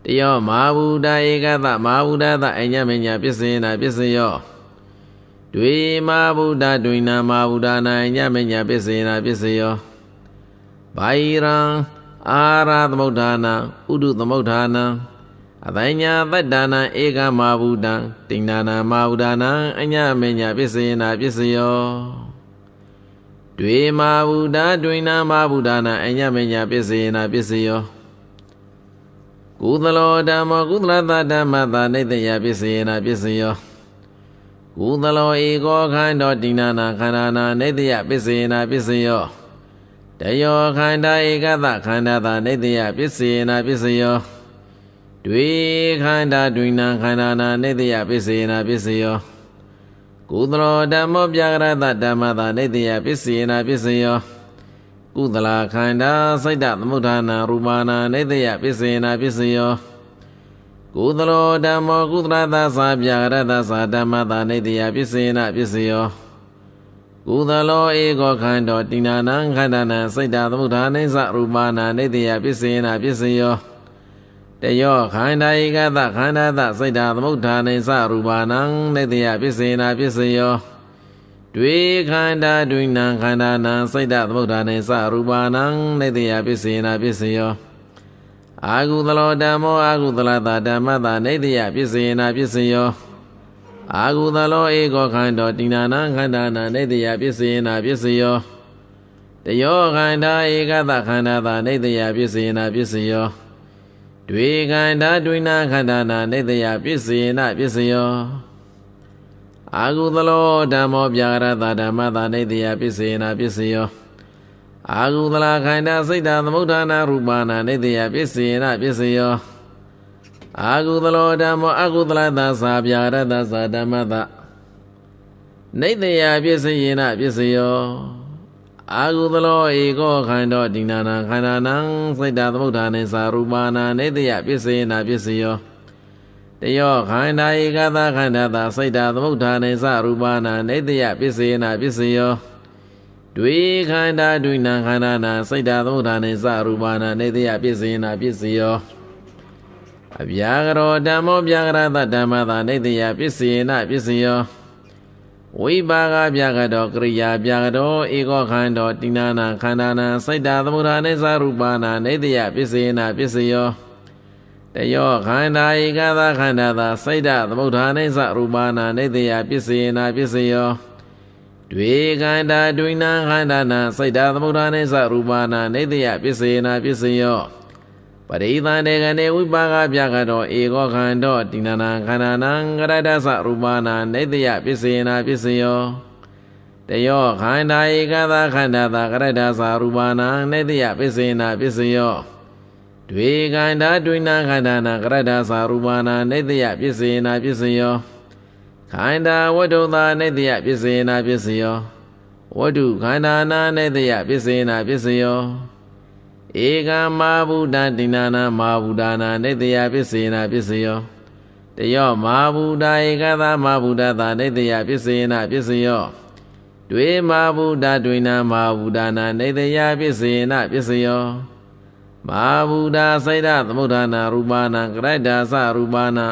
တယောမဗုဒ္ဓဧကသမဗုဒ္ဓသအညမညာပစ္စယနာပစ္စယောတွေမဗုဒ္ဓတွင်နာမဗုဒ္ဓနာအညမညာပစ္စယနာပစ္စယောဘိုင်ရံအာရသမုဋ္ဌာနာဥဒုသမုဋ္ဌာနာအတိုင်းညာတတ္တနာဧကမဗုဒ္ဓံတိဏနာမဗုဒ္ဓနာအညမညာပစ္စယနာပစ္စယောတွေမာဘုဒ္ဓတွင်နာမဘုဒ္ဓနာအညမညာပစ္စယနာပစ္စယောကုသလောဓမ္မကုသလသဓမ္မသာနေတယပစ္စယနာပစ္စယောကုသလောဧကောခန္ဓောတိနာနာခန္ဓာနာနေတယပစ္စယနာပစ္စယောတယောခန္ဓာဧကသခန္ဓာသာနေတယပစ္စယနာပစ္စယောတွေခန္ဓာတွင်နာခန္ဓာနာနေတယပစ္စယနာပစ္စယောကုသလောဓမ္မောပြကရတဓမ္မတာဒိဋ္ဌိယပစ္စယေနာပစ္စယောကုသလာခန္ဓာစိတ်တသမုဋ္ဌာနာရူပနာဒိဋ္ဌိယပစ္စယေနာပစ္စယောကုသလောဓမ္မောကုသရတသာပြကရတသာဓမ္မတာဒိဋ္ဌိယပစ္စယေနာပစ္စယောကုသလောဧကောခန္ဓောတိနာနံခန္ဓာနံစိတ်တသမုဋ္ဌာနိသရူပနာဒိဋ္ဌိယပစ္စယေနာပစ္စယောတယောခန္ဓာဧကသခန္ဓာသစိတ်ဓာသမုဋ္ဌာနိသရူပါဏံနေတယပစ္စေနာပစ္စယောတွေခန္ဓာတွင်နံခန္ဓာနံစိတ်ဓာသမုဋ္ဌာနိသရူပါဏံနေတယပစ္စေနာပစ္စယောအာဟုသလောဓမ္မောအာဟုသလတာဓမ္မတာနေတယပစ္စေနာပစ္စယောအာဟုသလောဧကောခန္ဓာတိဏနာခန္ဓာနာနေတယပစ္စေနာပစ္စယောတယောခန္ဓာဧကသခန္ဓာတာနေတယပစ္စေနာပစ္စယောတွေ့ခန္ဓာတွေ့နာခန္ဓာနာနေတယပစ္စယေနပစ္စယောအာဟုသလောဓမ္မောပြာရတာဓမ္မတာနေတယပစ္စယေနပစ္စယောအာဟုသလာခန္ဓာစိတ်တသမုဋ္ဌာနာရူပနာနေတယပစ္စယေနပစ္စယောအာဟုသလောဓမ္မောအာဟုသလသာသာပြာရတာသာဓမ္မတာနေတယပစ္စယေနပစ္စယောအာဟုသလောဧကောခန္ဓောတိနာနာခန္ဓာနံစိတ်တသမုဋ္ဌာနေသာရူပနာနေတယပစ္စယနာပစ္စယောတယောခန္ဓာဧကသာခန္ဓာသာစိတ်တသမုဋ္ဌာနေသာရူပနာနေတယပစ္စယနာပစ္စယောတွေခန္ဓာဒွိနာခန္ဓာနာစိတ်တသမုဋ္ဌာနေသာရူပနာနေတယပစ္စယနာပစ္စယောအဗျာကရောဓမ္မောဗျာကရသဓမ္မသာနေတယပစ္စယနာပစ္စယောဝိပါကပြကတော့ကရိယာပြကတော့ဧကောခန္ဓာတိနာနာခန္ဓာနာစိတ်တသမုဒ္ဒာနေသရူပနာနေတယပစ္စယနာပစ္စယောတယောခန္ဓာဧကသာခန္ဓာသာစိတ်တသမုဒ္ဒာနေသရူပနာနေတယပစ္စယနာပစ္စယောတွေခန္ဓာတွင်နာခန္ဓာနာစိတ်တသမုဒ္ဒာနေသရူပနာနေတယပစ္စယနာပစ္စယောပရိသန္တေကနေဝိပါကပြကတော့ဧကောခန္ဓောတိနနာခန္ဓာနံကရတ္တသရူပနာနေတယပစ္စေနာပစ္စယောတယောခန္ဓာဧကသာခန္ဓာသာကရတ္တသရူပနာနေတယပစ္စေနာပစ္စယောတွေခန္ဓာတွင်နာခန္ဓာနာကရတ္တသရူပနာနေတယပစ္စေနာပစ္စယောခန္ဓာဝတ္ထုသာနေတယပစ္စေနာပစ္စယောဝတ္ထုခန္ဓာနာနေတယပစ္စေနာပစ္စယောဧကမာဘုဒ္ဓတိနာနာမာဘုဒ္ဓနာနေတယပစ္စေနာပစ္စယောတယောမာဘုဒ္ဓဧကသာမာဘုဒ္ဓသာနေတယပစ္စေနာပစ္စယောတွေမာဘုဒ္ဓတွင်နာမာဘုဒ္ဓနာနေတယပစ္စေနာပစ္စယောမာဘုဒ္ဓစိတ်ဓာသမုဒ္ဒနာရူပနာကရိုက်တာစရူပနာ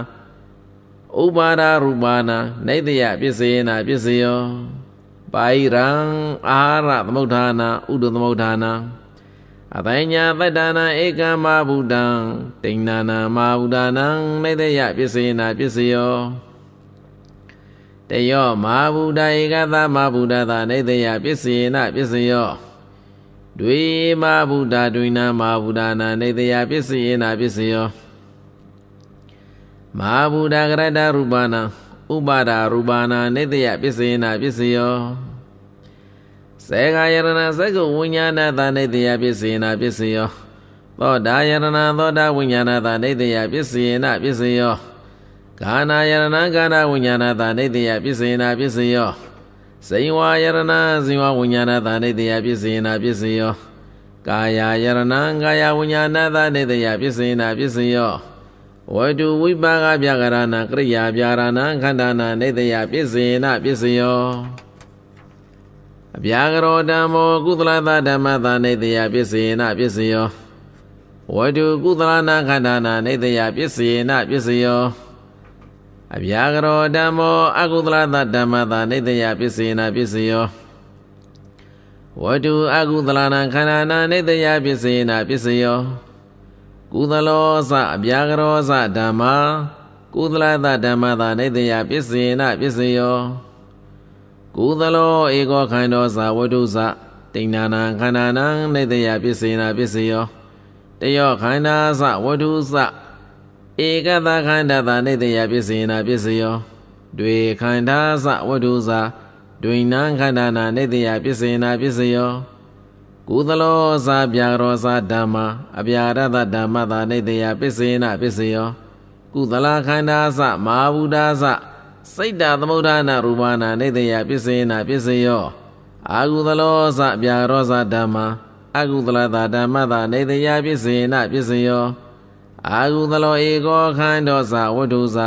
ဥပါဒရူပနာနေတယပစ္စေနာပစ္စယောပါဠိရံအာဟာရသမုဒ္ဒနာဥဒသမုဒ္ဒနာအတညာပတ္တနာဧကမဘုဒ္ဓံတိဏနာမဘုဒ္ဓနံနေတယပစ္စယနာပစ္စယောတယောမဘုဒ္ဓဧကသမဘုဒ္ဓသာနေတယပစ္စယနာပစ္စယောတွေမဘုဒ္ဓတွင်နာမဘုဒ္ဓနာနေတယပစ္စယနာပစ္စယောမဘုဒ္ဓကရတရူပနာဥပါဒရူပနာနေတယပစ္စယနာပစ္စယောစေဃာယရဏစကုဝိညာဏသာနေတယပစ္စယနာပစ္စယောသောတာယရဏသောတာဝိညာဏသာနေတယပစ္စယနာပစ္စယောကာနာယရဏကာနာဝိညာဏသာနေတယပစ္စယနာပစ္စယောဇိဝါယရဏဇိဝဝိညာဏသာနေတယပစ္စယနာပစ္စယောကာယယရဏကာယဝိညာဏသာနေတယပစ္စယနာပစ္စယောဝတုဝိပါကပြကရဏကရိယာပြရဏခန္ဓာနာနေတယပစ္စယနာပစ္စယောအပြာကရောဓမ္မောကုသလသာဓမ္မသာနေတယပစ္စယေနပစ္စယောဝတုကုသလနာခန္ဓာနာနေတယပစ္စယေနပစ္စယောအပြာကရောဓမ္မောအကုသလသာဓမ္မသာနေတယပစ္စယေနပစ္စယောဝတုအကုသလနာခန္ဓာနာနေတယပစ္စယေနပစ္စယောကုသလောသအပြာကရောသဓမ္မာကုသလသာဓမ္မသာနေတယပစ္စယေနပစ္စယောကုသလောဧကောခန္ဓောဇာဝတုဇတိဏနာခန္ဓာနံနေတယပစ္စေနာပစ္စယောတယောခန္ဓာဇဝတုဇဧကတခန္ဓာသာနေတယပစ္စေနာပစ္စယောတွေခန္ဓာဇဝတုဇဒွိနံခန္ဓာနာနေတယပစ္စေနာပစ္စယောကုသလောဇာပြာရောဇာဓမ္မာအပြာရတဓမ္မသာနေတယပစ္စေနာပစ္စယောကုသလခန္ဓာဇမာဘူးဒါဇစိတ်တာသမုဒ္ဒနာရူပနာနေတယပစ္စယနာပစ္စယောအာဟုသလောသဗျာရောသဓမ္မာအာဟုသလသာဓမ္မသာနေတယပစ္စယနာပစ္စယောအာဟုသလောဧကောခန္ဓောသဝတ္ထုသ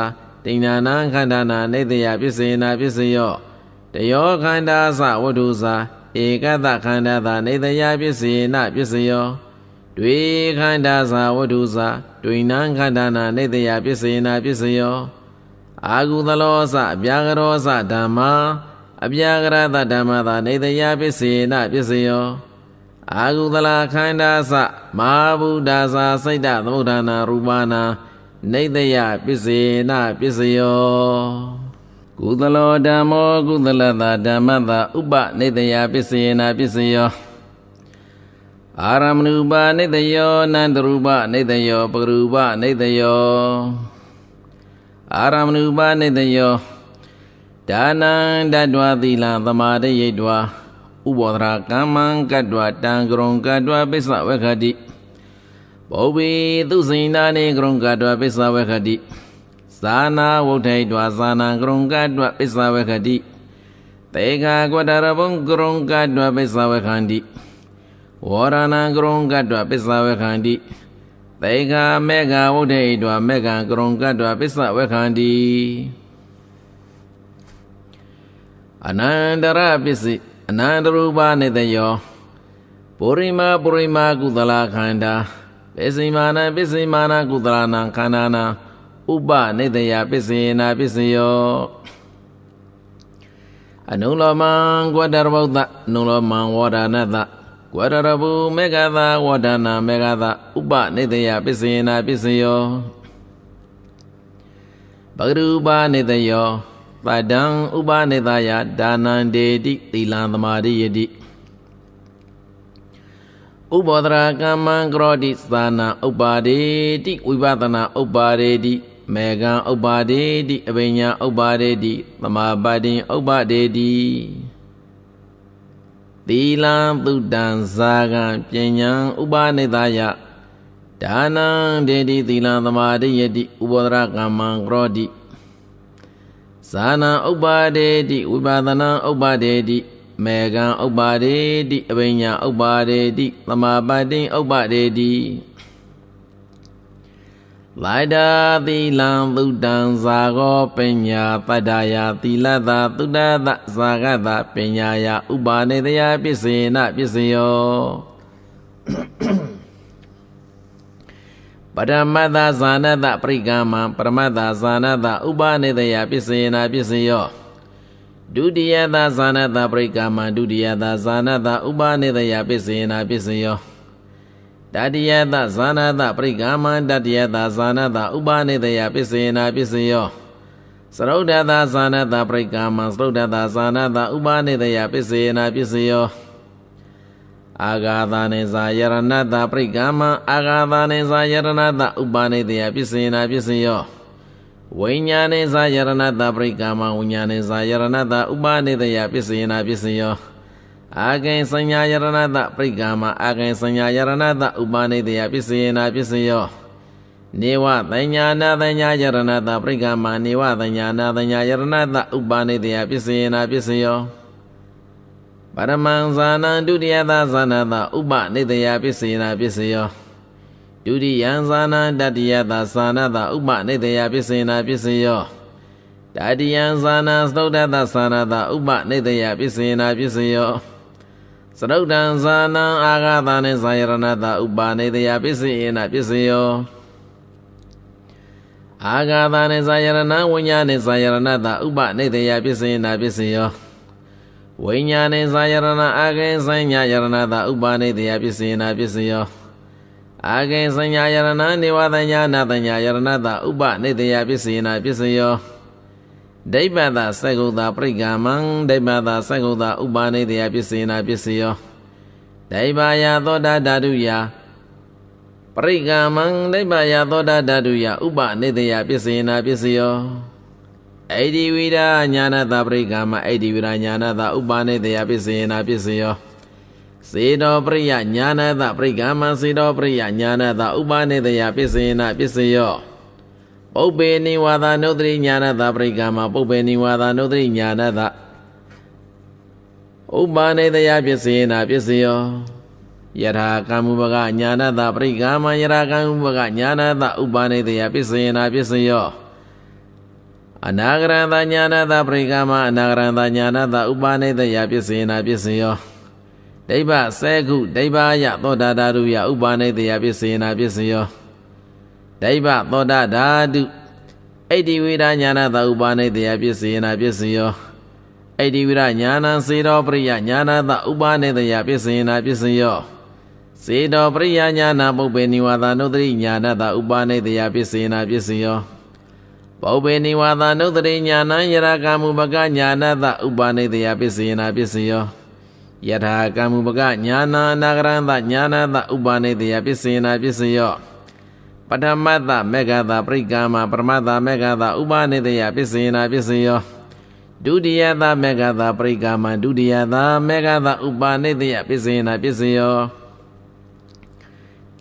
တိညာနာခန္ဓာနာနေတယပစ္စယနာပစ္စယောတယောခန္ဓာသဝတ္ထုသဧကတခန္ဓာသာနေတယပစ္စယနာပစ္စယောတွေခန္ဓာသာဝတ္ထုသာတွင်နံခန္ဓာနာနေတယပစ္စယနာပစ္စယောအာဟုသလောစအပြာကရောစဓမ္မာအပြာကရသဓမ္မသာနေတယပစ္စေနပစ္စယောအာဟုသလာခန္ဓာစမဟာဗုဒ္ဓစာစိတ်တသမုဒ္ဒနာရူပနာနေတယပစ္စေနပစ္စယောကုသလောဓမ္မောကုသလသာဓမ္မသာဥပနေတယပစ္စေနပစ္စယောအာရမဏုပနေတယောနန္တရူပနေတယောပဂရူပနေတယောအာရမဏုပါနိတယောဒါနံတတ္တဝသီလသမာဓိယိတ္တဝဥပောဒရာကမ္မံကတ္တဝတံကရုံကတ္တဝပစ္စဝေခတိဘောဝေသူစိန်နာနေကရုံကတ္တဝပစ္စဝေခတိဇာနာဝုဋ္ဌိတ္တဝဇာနာကရုံကတ္တဝပစ္စဝေခတိတေခာကဝတ္တရဘုံကရုံကတ္တဝပစ္စဝေခန္တိဝရဏံကရုံကတ္တဝပစ္စဝေခန္တိသိခာမေကဝုဒ္ဓိတောမေကံကရုံကတ္တပစ္စဝေခန္တိအနန္တရပစ္စည်းအနန္တရူပနေတယောပုရိမာပုရိမာကုသလခန္ဓာပစ္စည်းမာနပစ္စည်းမာနကုသလနာခန္ဓာနာဥပနေတယပစ္စယေနာပစ္စယောအနုလောမံကွတ္တရဘုဒ္ဓအနုလောမံဝေါဒနာတ္တဝရရဘူမေဃသာဝဒနာမေဃသာဥပနိတယပစ္စယနာပစ္စယောပဂရုပါနိတယောပဒံဥပနိတယဒါနံဒေတိသီလံသမာဓိယတိဥပောဒရာကမ္မံကရောတိသာနာဥပါဒေတိဝိပဒနာဥပါဒေတိမေဃံဥပါဒေတိအဘိညာဥပါဒေတိသမာပတိဥပါဒေတိသီလံပုတ္တံဇာကံပညာဥပနိဒယဒါနံဒေတိသီလံသမာဓိယတိဥပဒရကမ္မံကရောတိဇာနံဥပါဒေတိဝိပါဒနာဥပါဒေတိမေကံဥပါဒေတိအပညာဥပါဒေတိသမာပတိဥပါဒေတိလိုက်တာသီလံဗုဒ္ဓံဇာဂောပညာပတ္တာယသီလတာသုဒ္ဓတဇာဂတပညာယဥပါနေတယပစ္စေနပစ္စယောပရမတ္တဇာနတပရိကမံပရမတ္တဇာနတဥပါနေတယပစ္စေနပစ္စယောဒုတိယတဇာနတပရိကမံဒုတိယတဇာနတဥပါနေတယပစ္စေနပစ္စယောတတိယသဇာနာသပရိက္ခမံတတိယသဇာနာသဥပါနေတယပစ္စယနာပစ္စယောသရုဒ္ဓသဇာနာသပရိက္ခမံသရုဒ္ဓသဇာနာသဥပါနေတယပစ္စယနာပစ္စယောအာဂါသနေဇာယရဏတပရိက္ခမံအာဂါသနေဇာယရဏတဥပါနေတယပစ္စယနာပစ္စယောဝိညာနေဇာယရဏတပရိက္ခမံဝိညာနေဇာယရဏတဥပါနေတယပစ္စယနာပစ္စယောအာကိဉ္စညာယရဏတပရိက္ခာမအာကိဉ္စညာယရဏတဥပါနိတယပစ္စယေနာပစ္စယောနေဝသညာနာသညာယရဏတပရိက္ခာမနေဝသညာနာသညာယရဏတဥပါနိတယပစ္စယေနာပစ္စယောပရမံဇာနံဒုတိယသာဇာနာတဥပနိတယပစ္စယေနာပစ္စယောဒုတိယံဇာနံတတိယသာဇာနာတဥပနိတယပစ္စယေနာပစ္စယောတတိယံဇာနံသုဒ္ဓတသာဇာနာတဥပနိတယပစ္စယေနာပစ္စယောသရုတ်တံဇာနံအာဃာတနဲ့ဇာယရဏတဥပါနေတယပစ္စည်းအနာပစ္စည်းယောအာဃာတနဲ့ဇာယရဏဝိညာဉ်နဲ့ဇာယရဏတဥပနေတယပစ္စည်းနာပစ္စည်းယောဝိညာဉ်နဲ့ဇာယရဏအာဃေဆိုင်ညာယရဏတဥပါနေတယပစ္စည်းနာပစ္စည်းယောအာဃေဆိုင်ညာယရဏနေဝတညာနာတညာယရဏတဥပနေတယပစ္စည်းနာပစ္စည်းယောဒိဗ္ဗတာသက္ကုတာပရိက္ခမံဒိဗ္ဗတာသက္ကုတာဥပါနေတယပစ္စေနာပစ္စယောဒိဗ္ဗယသောတာဓာတုယပရိက္ခမံဒိဗ္ဗယသောတာဓာတုယဥပနေတယပစ္စေနာပစ္စယောအိဒီဝိဒာညာနာတာပရိက္ခမအိဒီဝိဒာညာနာတာဥပါနေတယပစ္စေနာပစ္စယောစေတောပရိယညာနာတာပရိက္ခမစေတောပရိယညာနာတာဥပါနေတယပစ္စေနာပစ္စယောပုပ်ပေနိဝါဒနုဒ္ဓရိညာနတပရိက္ခာမှာပုပ်ပေနိဝါဒနုဒ္ဓရိညာနတဥပ္ပါနေတယပစ္စယေနာပစ္စယောယထာကံဥပကညာနတပရိက္ခာမှာယထာကံဥပကညာနတဥပ္ပါနေတယပစ္စယေနာပစ္စယောအနာဂရန္တညာနတပရိက္ခာမှာအနာဂရန္တညာနတဥပ္ပါနေတယပစ္စယေနာပစ္စယောဒိဗ္ဗစေခုဒိဗ္ဗယသောတာတာရုယဥပ္ပါနေတယပစ္စယေနာပစ္စယောဒိဗ္ဗသောတာဓာတုဣတိဝိဒညာနာသာဥပါနေတယပစ္စယနာပစ္စယောဣတိဝိဒညာနာစေတောပရိယညာနာသာဥပါနေတယပစ္စယနာပစ္စယောစေတောပရိယညာနာပုပ္ပေနိဝါသနုတ္တိညာနာသာဥပါနေတယပစ္စယနာပစ္စယောပုပ္ပေနိဝါသနုတ္တိညာနံယရကမှုပကညာနာသာဥပါနေတယပစ္စယနာပစ္စယောယထာကမှုပကညာနာအနာကရံသညာနာသာဥပါနေတယပစ္စယနာပစ္စယောပထမတ္တမေဃတာပရိက္ခာမပရမတ္တမေဃတာဥပါနေတယပစ္စယနာပစ္စယောဒုတိယတမေဃတာပရိက္ခာမဒုတိယတမေဃတာဥပါနေတယပစ္စယနာပစ္စယော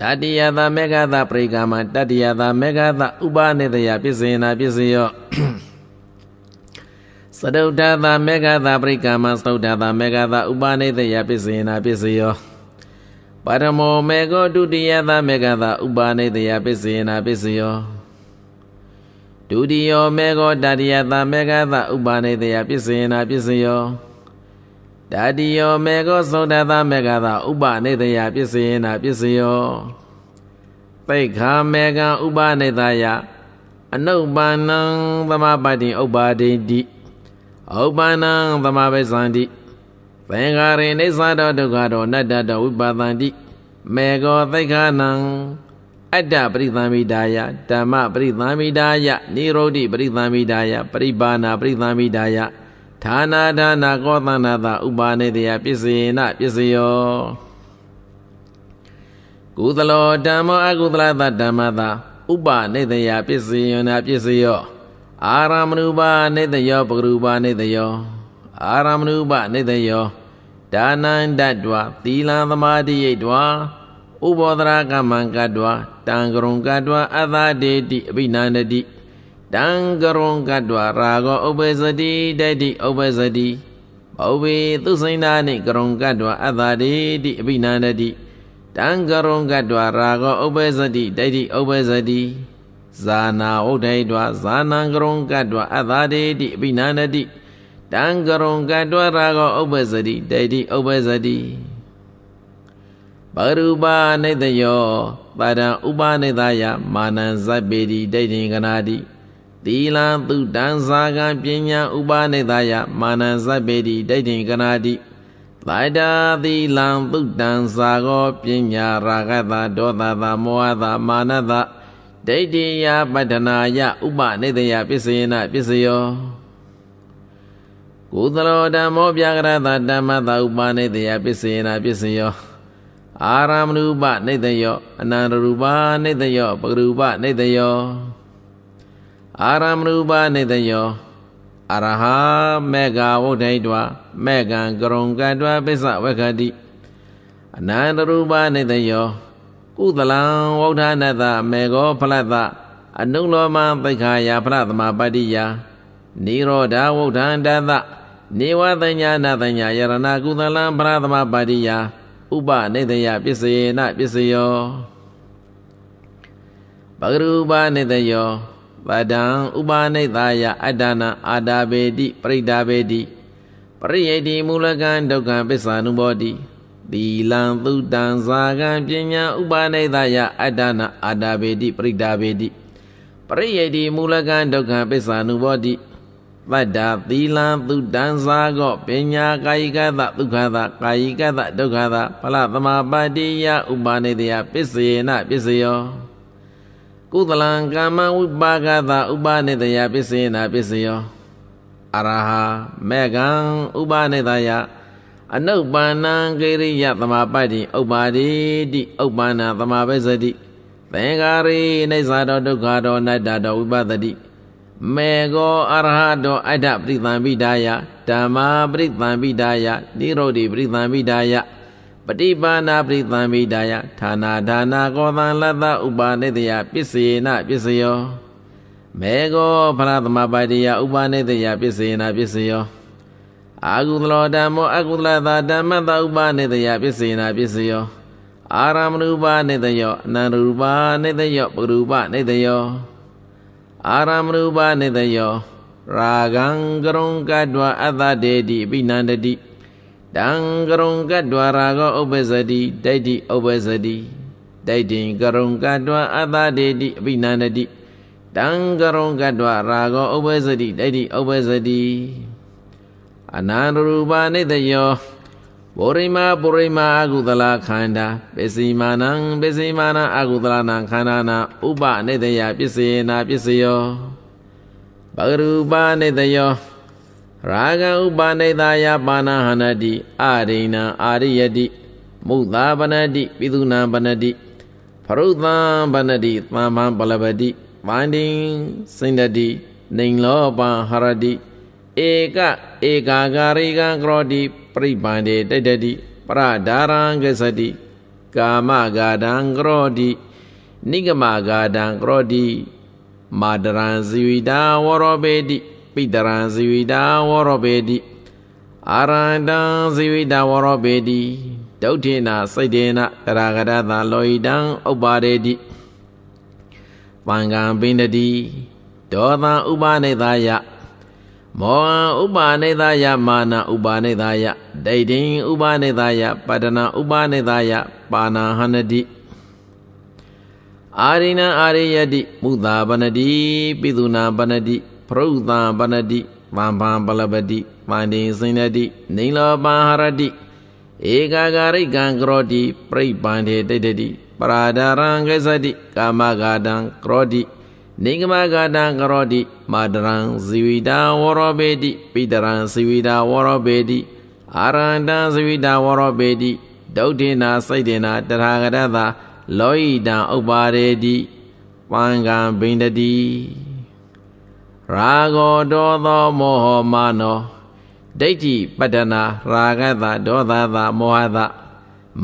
တတိယတမေဃတာပရိက္ခာမတတိယတမေဃတာဥပါနေတယပစ္စယနာပစ္စယောသတုဋ္ဌတမေဃတာပရိက္ခာမသတုဋ္ဌတမေဃတာဥပါနေတယပစ္စယနာပစ္စယောပါရမောမေကောဒုတိယသမေကသဥပါနေတယပစ္စယနာပစ္စယောဒုတိယမေကောတတိယသမေကသဥပါနေတယပစ္စယနာပစ္စယောတတိယမေကောသုဒ္ဓသမေကသဥပါနေတယပစ္စယနာပစ္စယောသိက္ခာမေကံဥပါနေတယအနုပ္ပန္နံသမပတ္တိဥပါဒိတိဥပ္ပန္နံသမပ္ပသန္တိသင်္ကာရိနေသတော်ဒုက္ခတော်နတ္တတော်ဝိပါသန္တိမေဃောသိက္ခာနံအတ္တပရိသံမိဒါယဓမ္မပရိသံမိဒါယနိရောဓိပရိသံမိဒါယပရိပါဏပရိသံမိဒါယဌာနာဌာနာကောသန္နာသာဥပါနေတယပစ္စယေနပစ္စယောကုသလောဓမ္မောအကုသလသဓမ္မသာဥပါနေတယပစ္စယေနပစ္စယော အာရမဏုပါနေတယောပဂရုပါနေတယောအာရမဏုပါနေတယောဒါနံတတ္တဝသီလံသမာဓိယိတ်ဝဥဘောဒရာကမံကတ္တဝတံကရုံကတ္တဝအသာတေတိအဘိနန္တတိတံကရုံကတ္တဝရာဂောဥပ္ပဇတိတတိဥပ္ပဇတိဘောဝေသူစိန္ဒာနိကရုံကတ္တဝအသာတေတိအဘိနန္တတိတံကရုံကတ္တဝရာဂောဥပ္ပဇတိတတိဥပ္ပဇတိဇာနာဥဒ္ဒိတဝဇာနံကရုံကတ္တဝအသာတေတိအဘိနန္တတိတံကရုံကတွရာကောဥပ္ပဇတိဒိဋ္ဌိဥပ္ပဇတိပရူပါနိတယောပါဒံဥပနိတယမာနံဇပ်ပေတိဒိဋ္ဌိကနာတိသီလံသုတံဇာကံပညာဥပနိတယမာနံဇပ်ပေတိဒိဋ္ဌိကနာတိသာတာသီလံသုတံဇာကောပညာရာဂတဒေါသတမောဟတမာနတဒိဋ္ဌိယပတ္တနာယဥပနိတယပစ္စယေနပစ္စယောကုသလောဓမ္မောပြကရတာဓမ္မတာဥပါနေတယပစ္စယနာပစ္စယောအာရမဏုပနေတယောအနန္တရူပနေတယောပဂရူပနေတယောအာရမဏုပနေတယောအရဟမေဃဝုဒ္ဓိတောမေဃံကရုံကတောပစ္စဝကတိအနန္တရူပနေတယောကုသလံဝုဒ္ဓနတမေဃောဖလတအနုလောမသိခာယဖလသမပတ္တိယနိရောဓဝုဒ္ဓန္တသနေဝသညာနာသညာယရဏကုသလံပရသမပါတိယဥပနိတယပစ္စယေနပစ္စယောဘဂရူပနိတယောပဒံဥပနိတယအတ္တနာအာတာပေတိပရိဒါပေတိပရိယေတိမူလကံဒုက္ခပစ္ဆာနုဘောတိသီလံသုတံဇာကံပညာဥပနိတယအတ္တနာအာတာပေတိပရိဒါပေတိပရိယေတိမူလကံဒုက္ခပစ္ဆာနုဘောတိပတ္တာသီလံသုတံသာကောပညာကာယကသဒုက္ခသကာယကသဒုက္ခသဖလသမာပတိယဥပါနေတယပစ္စေနပစ္စယောကုသလံကာမဝိပါကသဥပါနေတယပစ္စေနပစ္စယောအရဟမေကံဥပါနေတယအနုပ္ပန္နကိရိယသမာပတ္တိဥပ္ပါဒိတိဥပ္ပန္နသမာပစ္စတိသင်္ကာရိနေသာတော်ဒုက္ခတော်နတ္တတော်ဝိပဒတိမေကောအရဟတောအဋ္ဌပရိသံပိဒါယဓမ္မာပရိသံပိဒါယတိရုဒ္ဓိပရိသံပိဒါယပฏิပါဏာပရိသံပိဒါယဌာနာဒါနာကောသံလတ္တဥပါနေတယပစ္စေနပစ္စယောမေကောဖရသမပါတိယဥပါနေတယပစ္စေနပစ္စယောအာဂုတလောဓမ္မောအဂုတလသာဓမ္မတဥပါနေတယပစ္စေနပစ္စယောအာရမရူပနေတယောအနန္တရူပနေတယောပရူပနေတယောအာရမရူပနိတယောရာဂံကရုံကတဝအတ္တတေတိအပိနန္တတိတံကရုံကတဝရာဂောဥပ္ပဇတိဒိဋ္ဌိဥပ္ပဇတိဒိဋ္ဌိကရုံကတဝအတ္တတေတိအပိနန္တတိတံကရုံကတဝရာဂောဥပ္ပဇတိဒိဋ္ဌိဥပ္ပဇတိအနန္တရူပနိတယောပုရိမာပုရိမာအကုသလခန္ဓာပစ္စည်းမာနံပစ္စည်းမာနံအကုသလနာခန္ဓာနာဥပအနိတယပစ္စယေနာပစ္စယောဘဂရူပအနိတယောရာဂဥပနိတယပါဏဟနတိအရိဏအာရိယတိမုသာပနတိပိသုနာပနတိဖရုသံပနတိသမ္မံပလပတိမန္တိစိန္ဒတိနေလောပဟရတိเอกเอกาการิกังกรติปริปันเดไตตติปรดารังกสติกามกาดังกรติနိဂမဂါဒံကရောတိမာဒရံဇီဝိတာဝရောပေတိပိတရံဇီဝိတာဝရောပေတိအာရန္တံဇီဝိတာဝရောပေတိဒုဋ္ဌိနာစိတ်တေနကရာဂရတံလောဟိတံဥပါရေတိပံကံပိန္ဒတိဒောသံဥပနိသယမောဟံဥပါနေသယမာနဥပါနေသယဒိဋ္ဌိဥပါနေသယပတနာဥပါနေသယပါဏဟနတိအာရိဏအာရိယတိမုသာပနတိပိသုနာပနတိပရုသံပနတိမံဘံပလပတိမန္တိစိဏတိနိလောပံဟရတိဧကာဂရိကံကရောတိပြိပန္ထေတိတ္တိပရာဒရံကိသတိကာမဂါတံကရောတိနေကမဂါတံကရောတိမာတရံဇီဝိတာဝရောပေတိပိတရံဇီဝိတာဝရောပေတိအာရန္တံဇီဝိတာဝရောပေတိဒုဋ္ဌိနာစိတ်တေနာတထာဂရတသာလောဟိတံဥပါရေတိပံကံဘိန္ဒတိရာဂောဒောသောမောဟမာနောဒိဋ္ဌိပတ္တနာရာဂသဒောသသမောဟသ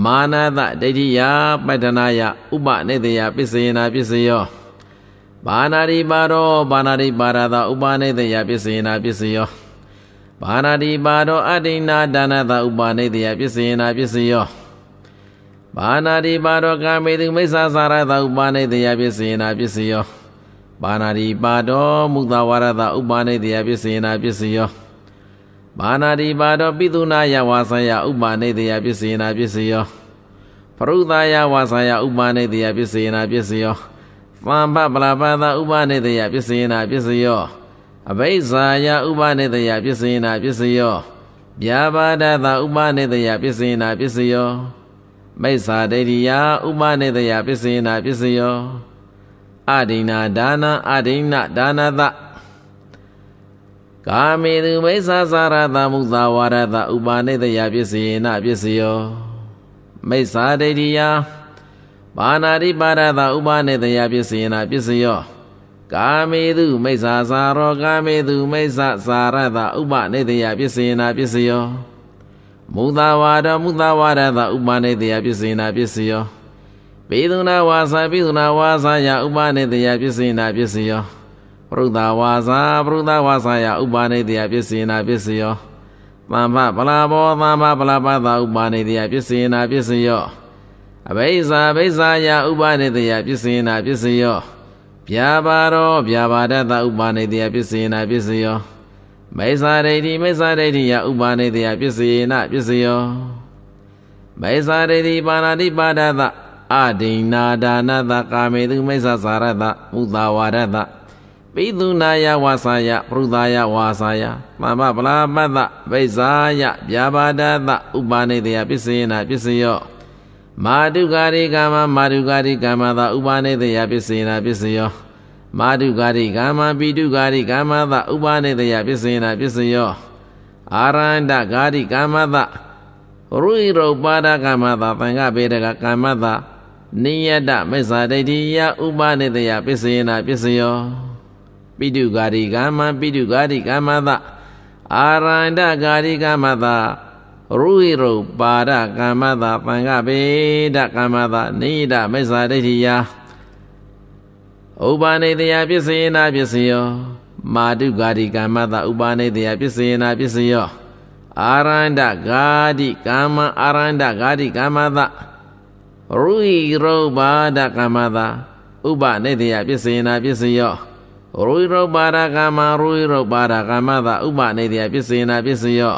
မာနသဒိဋ္ဌိယပတ္တနာယဥပနေတယပစ္စယေနာပစ္စယောဘာနာတိပါရောဘာနာတိပါရသာဥပါနေတယပစ္စယနာပစ္စယောဘာနာတိပါရောအတ္တိနာဒါနသာဥပါနေတယပစ္စယနာပစ္စယောဘာနာတိပါရောကာမေတုမိစ္ဆာစာရသာဥပါနေတယပစ္စယနာပစ္စယောဘာနာတိပါရောမုသဝရသာဥပါနေတယပစ္စယနာပစ္စယောဘာနာတိပါရောပိတုနာယဝါဆယဥပါနေတယပစ္စယနာပစ္စယောပရုသယဝါဆယဥပါနေတယပစ္စယနာပစ္စယောပံပပလာပသာဥပနိတယပစ္စယနာပစ္စယောအဘိဇာယဥပနိတယပစ္စယနာပစ္စယောဗျာပါဒသာဥပနိတယပစ္စယနာပစ္စယောမိစ္ဆာဒိဋ္ဌိယဥပနိတယပစ္စယနာပစ္စယောအဒိဏဒါနအဒိဏဒါနသကာမေသူမိစ္ဆာစာရတမုသာဝါရတဥပနိတယပစ္စယနာပစ္စယောမိစ္ဆာဒိဋ္ဌိယပါဏာတိပါဒတာဥပါနေတယပစ္စယနာပစ္စယောကာမေတုမိစ္ဆာစာရောကာမေတုမိစ္ဆာစာရတဥပနေတယပစ္စယနာပစ္စယောမူသာဝါဒမူသာဝါဒတာဥပနေတယပစ္စယနာပစ္စယောပေဒုနာဝါစာပေဒုနာဝါစာယဥပနေတယပစ္စယနာပစ္စယောပရုဒဝါစာပရုဒဝါစာယဥပနေတယပစ္စယနာပစ္စယောသမ္မပလာဘောသမ္မပလာပတာဥပနေတယပစ္စယနာပစ္စယောအဘိဇာဘိဇာယဥပါနေတယပစ္စယနာပစ္စယောပြာပါရောပြာပါဒတဥပါနေတယပစ္စယနာပစ္စယောမိစ္ဆာဒိဋ္ဌိမိစ္ဆာဒိဋ္ဌိယဥပါနေတယပစ္စယနာပစ္စယောမိစ္ဆာဒိဋ္ဌိပါဏာတိပါဒတအဒိဏာဒါနတကာမေတုမိစ္ဆာစာရတဥသာဝရတပိသုနာယဝါစာယပရုသာယဝါစာယမမပလာပတ္တပိစ္ဆာယပြာပါဒတဥပါနေတယပစ္စယနာပစ္စယောမာတုကာရိကာမမာတုကာရိကာမသာဥပါနေတယပစ္စေနာပစ္စယောမာတုကာရိကာမပိတုကာရိကာမသာဥပါနေတယပစ္စေနာပစ္စယောအာရန္တကာရိကာမသာရူဣရုပါဒကာမသာသံဃပေတကကာမသာနိယတမိစ္ဆာဒိဋ္ဌိယဥပါနေတယပစ္စေနာပစ္စယောပိတုကာရိကာမပိတုကာရိကာမသာအာရန္တကာရိကာမသာရူဝိရုပါဒကမ္မတာပံကပေဒကမ္မတာနိဒမိစ္ဆာဒိဋ္ဌိယဥပါနေတယပစ္စယေနာပစ္စယောမာတုဂာတိကမ္မတာဥပါနေတယပစ္စယေနာပစ္စယောအာရန္ဒဂာတိကာမအာရန္ဒဂာတိကာမတာရူဝိရုပါဒကမ္မတာဥပနေတယပစ္စယေနာပစ္စယောရူဝိရုပါဒကမ္မရူဝိရုပါဒကမ္မတာဥပနေတယပစ္စယေနာပစ္စယော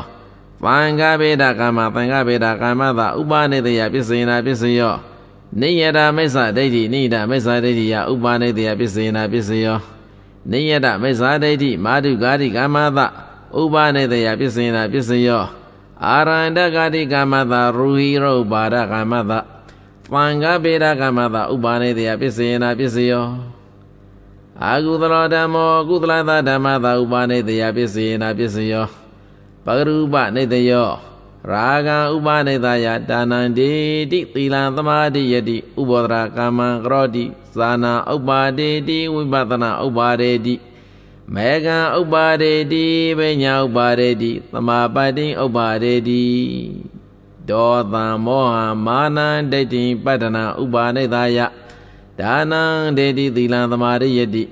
ပံဃဘေဒကာမပံဃဘေဒကာမသာဥပါနေတယပစ္စယနာပစ္စယောနိယတာမိစ္ဆာဒိဋ္ဌိနိယတာမိစ္ဆာဒိဋ္ဌိယဥပါနေတယပစ္စယနာပစ္စယောနိယတမိစ္ဆာဒိဋ္ဌိမာတုဂါတိကာမသဥပါနေတယပစ္စယနာပစ္စယောအာရန္တဂါတိကာမသရူဟိရောပါဒကာမသပံဃဘေဒကာမသဥပါနေတယပစ္စယနာပစ္စယောအာကုသလောဓမ္မောကုသလသာဓမ္မသာဥပါနေတယပစ္စယနာပစ္စယောပဂရုပနိတယောရာဂံဥပနိတယဒါနံတိတိသီလံသမာဓိယတိဥပောဒရာကာမံကရောတိဇာနာဥပါဒေတိဝိပဿနာဥပါဒေတိမေကံဥပါဒေတိပညာဥပါဒေတိသမာပတ္တိဥပါဒေတိဒောသံမောဟမာနံဒိဋ္ဌိပတ္တနာဥပါနိတယဒါနံဒေတိသီလံသမာဓိယတိ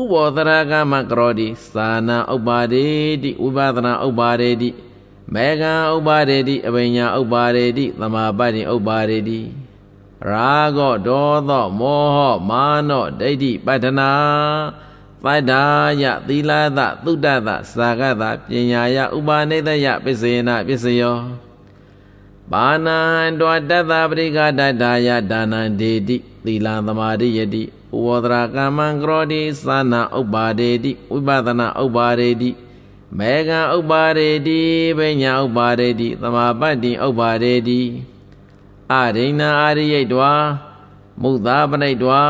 ဥပောတရာကမကရောတိသာနာဥပါဒေတိဝိပဒနာဥပါဒေတိမေဃံဥပါဒေတိအပညာဥပါဒေတိသမာပတ္တိဥပါဒေတိရာဂောဒေါသောမောဟမာနောဒိဋ္ဌိပတ္ထနာပတ္တာယသီလာသသုတ္တသသာဂတပညာယဥပါနိတယပစ္စေနပစ္စယောပါဏံတောတတ္တပရိကတတ္တာယဒါနံဒေတိသီလံသမာဓိယတိဝောဒရာကမံကရောတိသာနာဥပါဒေတိဝိပဒနာဥပါဒေတိမေဃဥပါဒေတိပညာဥပါဒေတိသမာပတ္တိဥပါဒေတိအရိဏအာရိယိတ်တွာမုသာပနိတ်တွာ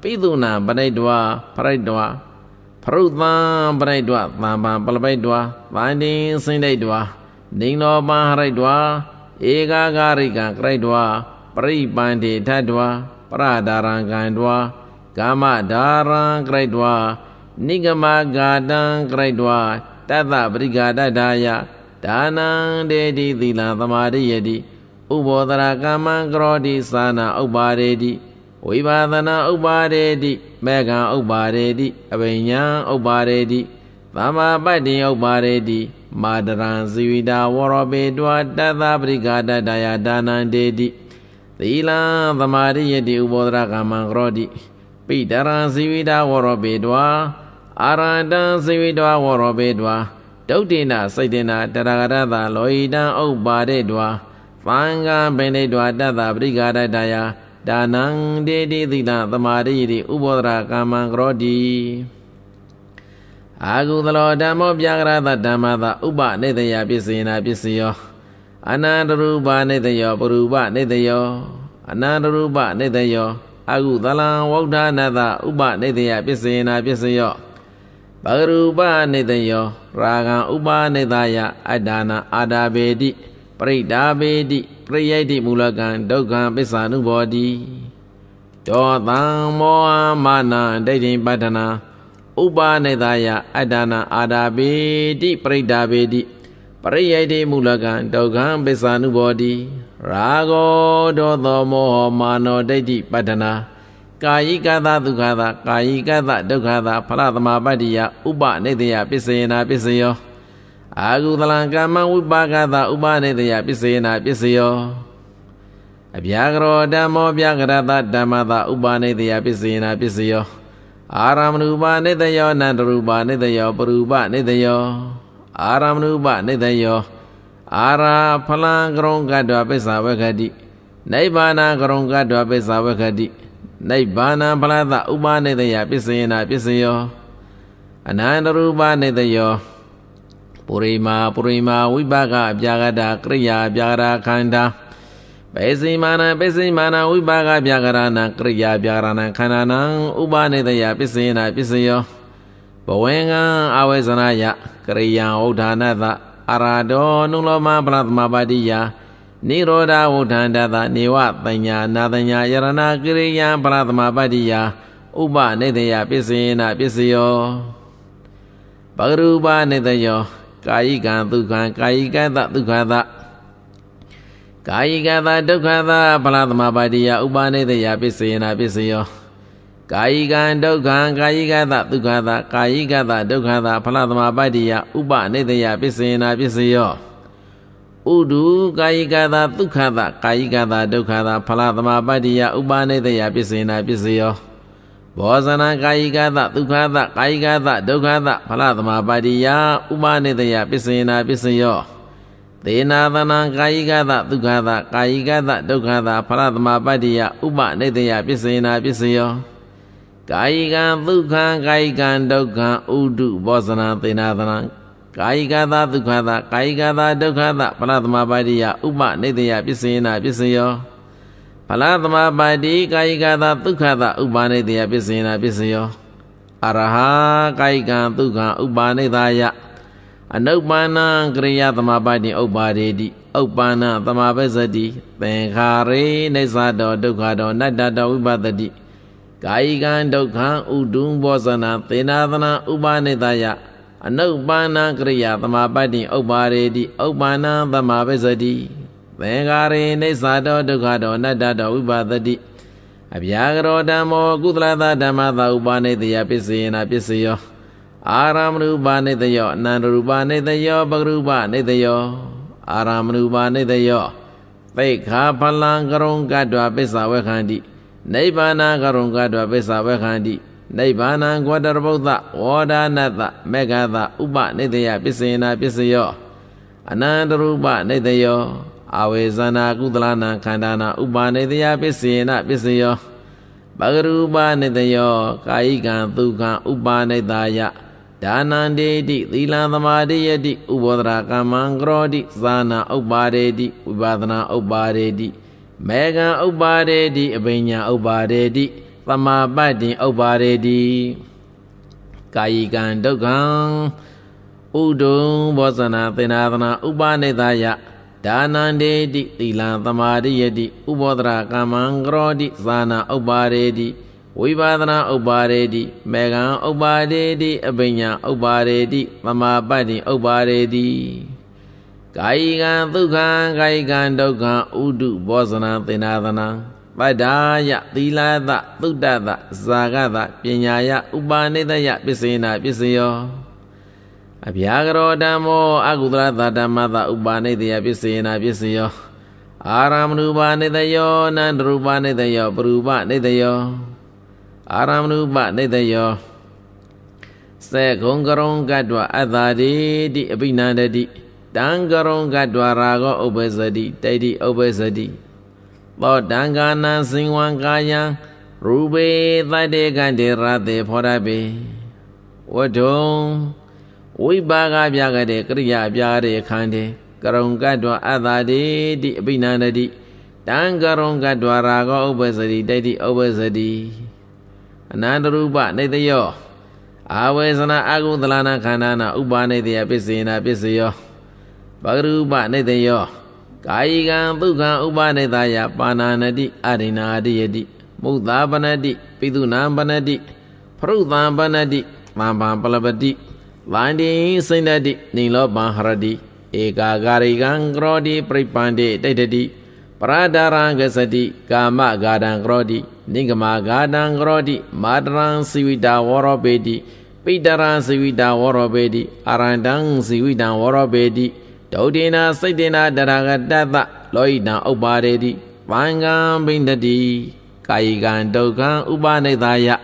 ပိသုနာပနိတ်တွာပရိတ်တွာဖရုသံပရိတ်တွာသံပံပလပိတ်တွာဗန္တိစိမ့်တိတ်တွာနိင်္ဂောပံဟရိတ်တွာဧကာဂရိကံကရိတ်တွာပရိပန္တိထတ်တွာပရဒါရံကံတွာကာမဒါရံကရိုက်တွာနိဂမဂါတံကရိုက်တွာတသပရိဂါတဒါယဒါနံဒေတိသီလသမာဓိယတိဥဘောဒရာကာမံကရောတိသာနာဥပါရေတိဝိပါဒနာဥပါရေတိမေဃံဥပါရေတိအပညာဥပါရေတိသမ္မာပတ္တိဥပါရေတိမာဒရံဇီဝိတာဝရောပေတွာတသပရိဂါတဒါယဒါနံဒေတိသီလံသမာဓိယတိဥဘောဒရာကာမံကရောတိပိတရံဇိဝိတာဝရောပေတဝါအာရတံဇိဝိတဝဝရောပေတဝါဒုတ်တိနာ စိတ်တိနာတရဂရတလောဟိတံဥပ္ပါဒေတဝါသံဃာပိဋိတဝတတ္တပရိဃာရတယာဒါနံဒေတိသီလသမာဓိတိဥပောဒရာကာမံကရောတိအာဂုသလောဓမ္မောပြကရသဓမ္မသာဥပနေတယပစ္စေနာပစ္စယောအနန္တရူပနေတယောပရူပနေတယောအနန္တရူပနေတယောအကုသလံဝௌဒနာတဥပနေတယပစ္စယနာပစ္စယောဘဂရူပနေတယောရာဂံဥပနေတယအဒါနာအာဒာပေတိပရိဒါပေတိပရိယိတိမူလကံဒုက္ခပစ္ဆာနုဘောတိဒောတံမောဟမာနဒိဋ္ဌိပတ္တနာဥပနေတယအဒါနာအာဒာပေတိပရိဒါပေတိပရိယိတိမူလကံဒုက္ခံပစ္ဆာနုဘောတိရာဂောဒောသောမောမာနောဒိဋ္ဌိပတ္တနာကာယိကသဒုက္ခသကာယိကသဒုက္ခသဖရသမပတ္တိယဥပနိတယပစ္စယေနာပစ္စယောအာဂုသလံကမ္မဝိပါကသဥပနိတယပစ္စယေနာပစ္စယောအဗျာကရောဓမ္မောဗျာကရတဓမ္မသဥပနိတယပစ္စယေနာပစ္စယောအာရမဏုပနိတယောနန္တရူပနိတယောပရူပနိတယောအာရမဏုပနိတယောအာရာဖလံကရုံကတ္တပစ္ဆဝကတိနိဗ္ဗာနကရုံကတ္တပစ္ဆဝကတိနိဗ္ဗာနဖလသဥပနိတယပစ္စယေနပစ္စယောအနန္တရူပနိတယောပုရိမာပုရိမာဝိပါကအပြာကတာကရိယာအပြာကတာခန္ဓာပေစိမာနပေစိမာနဝိပါကပြာကရဏံကရိယာပြာကရဏံခန္ဓာနံဥပနိတယပစ္စယေနပစ္စယောဘဝေငံအဝေဇနာယကရိယာဥဒ္ဌာနသအရာဒောနုလောမပရသမပါတိယနိရောဓဝုဒ္ဒန္တသနေဝတညာနာတညာယရဏကရိယံပရသမပါတိယဥပနိတယပစ္စယနာပစ္စယောပဂရူပနိတယောကာယိကံဒုက္ခံကာယိကသဒုက္ခသကာယိကသဒုက္ခသပရသမပါတိယဥပနိတယပစ္စယနာပစ္စယောကာယိကံဒုက္ခံကာယိကသဒုက္ခသကာယိကသဒုက္ခသဖလသမပတ္တိယဥပနိတယပစ္စေနာပစ္စယောဥဒုကာယိကသဒုက္ခသကာယိကသဒုက္ခသဖလသမပတ္တိယဥပနိတယပစ္စေနာပစ္စယောဘောဇနာကာယိကသဒုက္ခသကာယိကသဒုက္ခသဖလသမပတ္တိယဥပနိတယပစ္စေနာပစ္စယောသေနာသနာကာယိကသဒုက္ခသကာယိကသဒုက္ခသဖလသမပတ္တိယဥပနိတယပစ္စေနာပစ္စယောကာယကံပုခံကာယကံဒုက္ခံဥဒုဘောဇနာသေနာသနာကာယကသာဒုက္ခသာကာယကသာဒုက္ခသာပရသမပါတိယဥပနေတယပစ္စယနာပစ္စယောဖလသမပါတိကာယကသာဒုက္ခသာဥပနေတယပစ္စယနာပစ္စယောအရဟကာယကံဒုက္ခံဥပနေတယအနုပ္ပန္နကရိယာသမပါတိဥပ္ပါရေတိဥပ္ပန္နသမပစ္စတိသင်္ခါရေနေသတောဒုက္ခတောနတ္တတောဝိပတ္တိကာယကံဒုက္ခဥဒုံဘောဇနာသေနာသနာဥပါနိတယအနုပါဏကရိယာသမာပတ္တိဥပါရေတိဥပါဏသမာပစ္စတိသင်္ကာရေနိစ္စတောဒုက္ခတောအနတ္တတောဥပါသတိအဗျာကရောဓမ္မောကုသလသဓမ္မသာဥပါနိတယပစ္စယေနပစ္စယောအာရမဏုပါနိတယောအနန္တရူပါနိတယောပဂရုပနိတယောအာရမဏုပါနိတယောသိခာဖလံကရုံ ကတ္တဝပစ္စဝေခန္တိနိဗ္ဗာန်ကရုံကတောပိဿဝေခန္တိနိဗ္ဗာန်ဂေါတရဗုဒ္ဓဝေါဒနတ္တမေဃသဥပနိတယပစ္စေနာပစ္စယောအနန္တရူပနိတယောအဝေဇနာကုသလနာခန္ဓာနာဥပနိတယပစ္စေနာပစ္စယောပဂရူပနိတယောကာယိကံသူကံဥပနိတယဒါနန္တိတိသီလသမာဓိယတိဥဘောဒရာကမံကရောတိသာနာဥပါရေတိဝိပါဒနာဥပါရေတိမေကံဥပါရေတိအပညာဥပါရေတိသမာပတ်တိဥပါရေတိကာယကံဒုက္ခံဥဒုံဘောဇနာသင်္နာသနာဥပနိဒာယဒါနန္တေတိသီလံသမာဓိယတိဥပောဒရာကမံကရောတိသာနာဥပါရေတိဝိပါဒနာဥပါရေတိမေကံဥပါရေတိအပညာဥပါရေတိသမာပတ်တိဥပါရေတိကာယကံဒုက္ခံကာယကံဒုက္ခံဥဒုဘောဇနာသင်္နာသနာပတ္တာယသီလာသသုတ္တသဇာကသပညာယဥပါနိတယပစ္စေနာပစ္စယောအဗျာကရောဓမ္မောအကုသရသဓမ္မသဥပါနိတယပစ္စေနာပစ္စယောအာရမဏုပါနိတယောနန္ဒရူပနိတယောပရူပနိတယောအာရမဏုပနိတယောစေဂုံကရုံကတ္တအတ္တာတိအပိနန္ဒတိတံကရုံကဒွာရာကောဥပ္ပဇတိတိတိဥပ္ပဇတိသောတံကာနံစင်ဝံကာယံရူပေသတ္တေကံတေရတေဖောရပေဝဒုံဝိပါကပြကတဲ့ကရိယာပြတဲ့ခန္တေကရုံကတ္တအတ္တာတိတိအပိနန္တတိတံကရုံကတ္တရာကောဥပ္ပဇတိတိတိဥပ္ပဇတိအနန္တရူပနေတယောအာဝေဇနာအကုသလနာခန္ဓာနာဥပါနေတယပစ္စေနာပစ္စယောဘဂရုပနိတယောကာယကံပုခံဥပနိတယပါဏာနတိအရိနာတိယတိမုသာပနတိပိသုနာပနတိဖရုသံပနတိမံပံပလပတိဗန္တိစိဏတိနိလောပံဟရတိဧကာဂရိကံကရောတိပြိပန္တိတိတတိပရဒရံကစတိကာမဂါဒံကရောတိနိဂမဂါဒံကရောတိမာတရံစီဝိတာဝရောပေတိပိတရံစီဝိတာဝရောပေတိအာရန္တံစီဝိတံဝရောပေတိဒုဒေနာစိတ်ဒေနာတရာဂတတလောဟိတံဥပါရေတိဘင်္ဂံဘိန္ဒတိကာယကံဒုက္ခံဥပနိဒာယဩ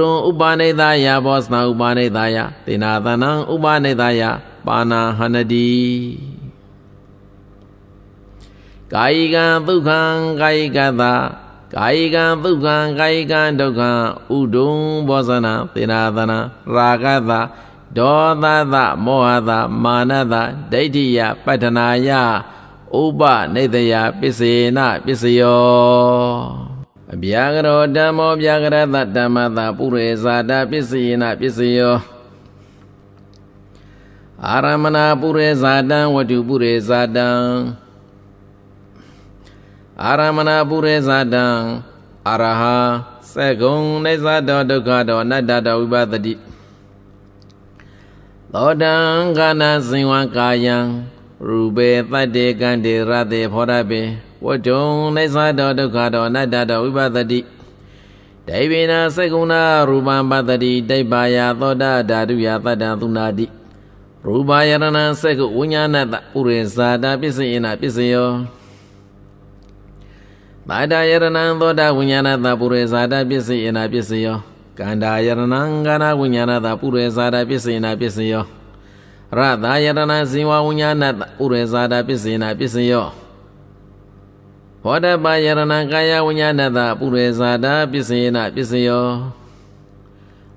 ဒုံဥပနိဒာယဘောစနာဥပနိဒာယတေနာသနံဥပနိဒာယပါဏာဟနတိကာယကံဒုက္ခံကာယကတာကာယကံဒုက္ခံကာယကံဒုက္ခံဥဒုံဘောဇနာတေနာသနရာဂတာဒေါသသမောဟသမာနသဒိဋ္ဌိယပတ္ထနာယဥပနိတယပစ္စေနပစ္စယောအဗျာကရောဓမ္မောဗျာကရသဓမ္မသပုရိဇာတပစ္စေနပစ္စယောအာရမဏပုရိဇာတံဝတုပုရိဇာတံအာရမဏပုရိဇာတံအရဟံသကုံနေဇာတောဒုက္ခတောအနတ္တတောဝိပဒတိသောတံခန္ဓာစင်ဝကာယံရူပေတတ္တေကံတေရတေဖောရပေဝတ္တုံနေသတောဒုက္ခတောအနတ္တတောဝိပဿတိဒိဗေနစေကုဏရူပံပတ္တိဒိဗ္ဗာယသောတာဓာတုယသတ္တံသုနာတိရူပယရဏံစေကုဝိညာဏတပုရိဇာတာပစ္စယေနပစ္စယောသာတယရဏံသောတာဝိညာဏတပုရိဇာတာပစ္စယေနပစ္စယောကန္တာယရဏံကာနာဝိညာဏတာပုရေဇာတာပစ္စေနာပစ္စယောရတာယတနာဇင်ဝဝိညာဏတာပုရေဇာတာပစ္စေနာပစ္စယောဟောတပယရဏံကာယဝိညာဏတာပုရေဇာတာပစ္စေနာပစ္စယော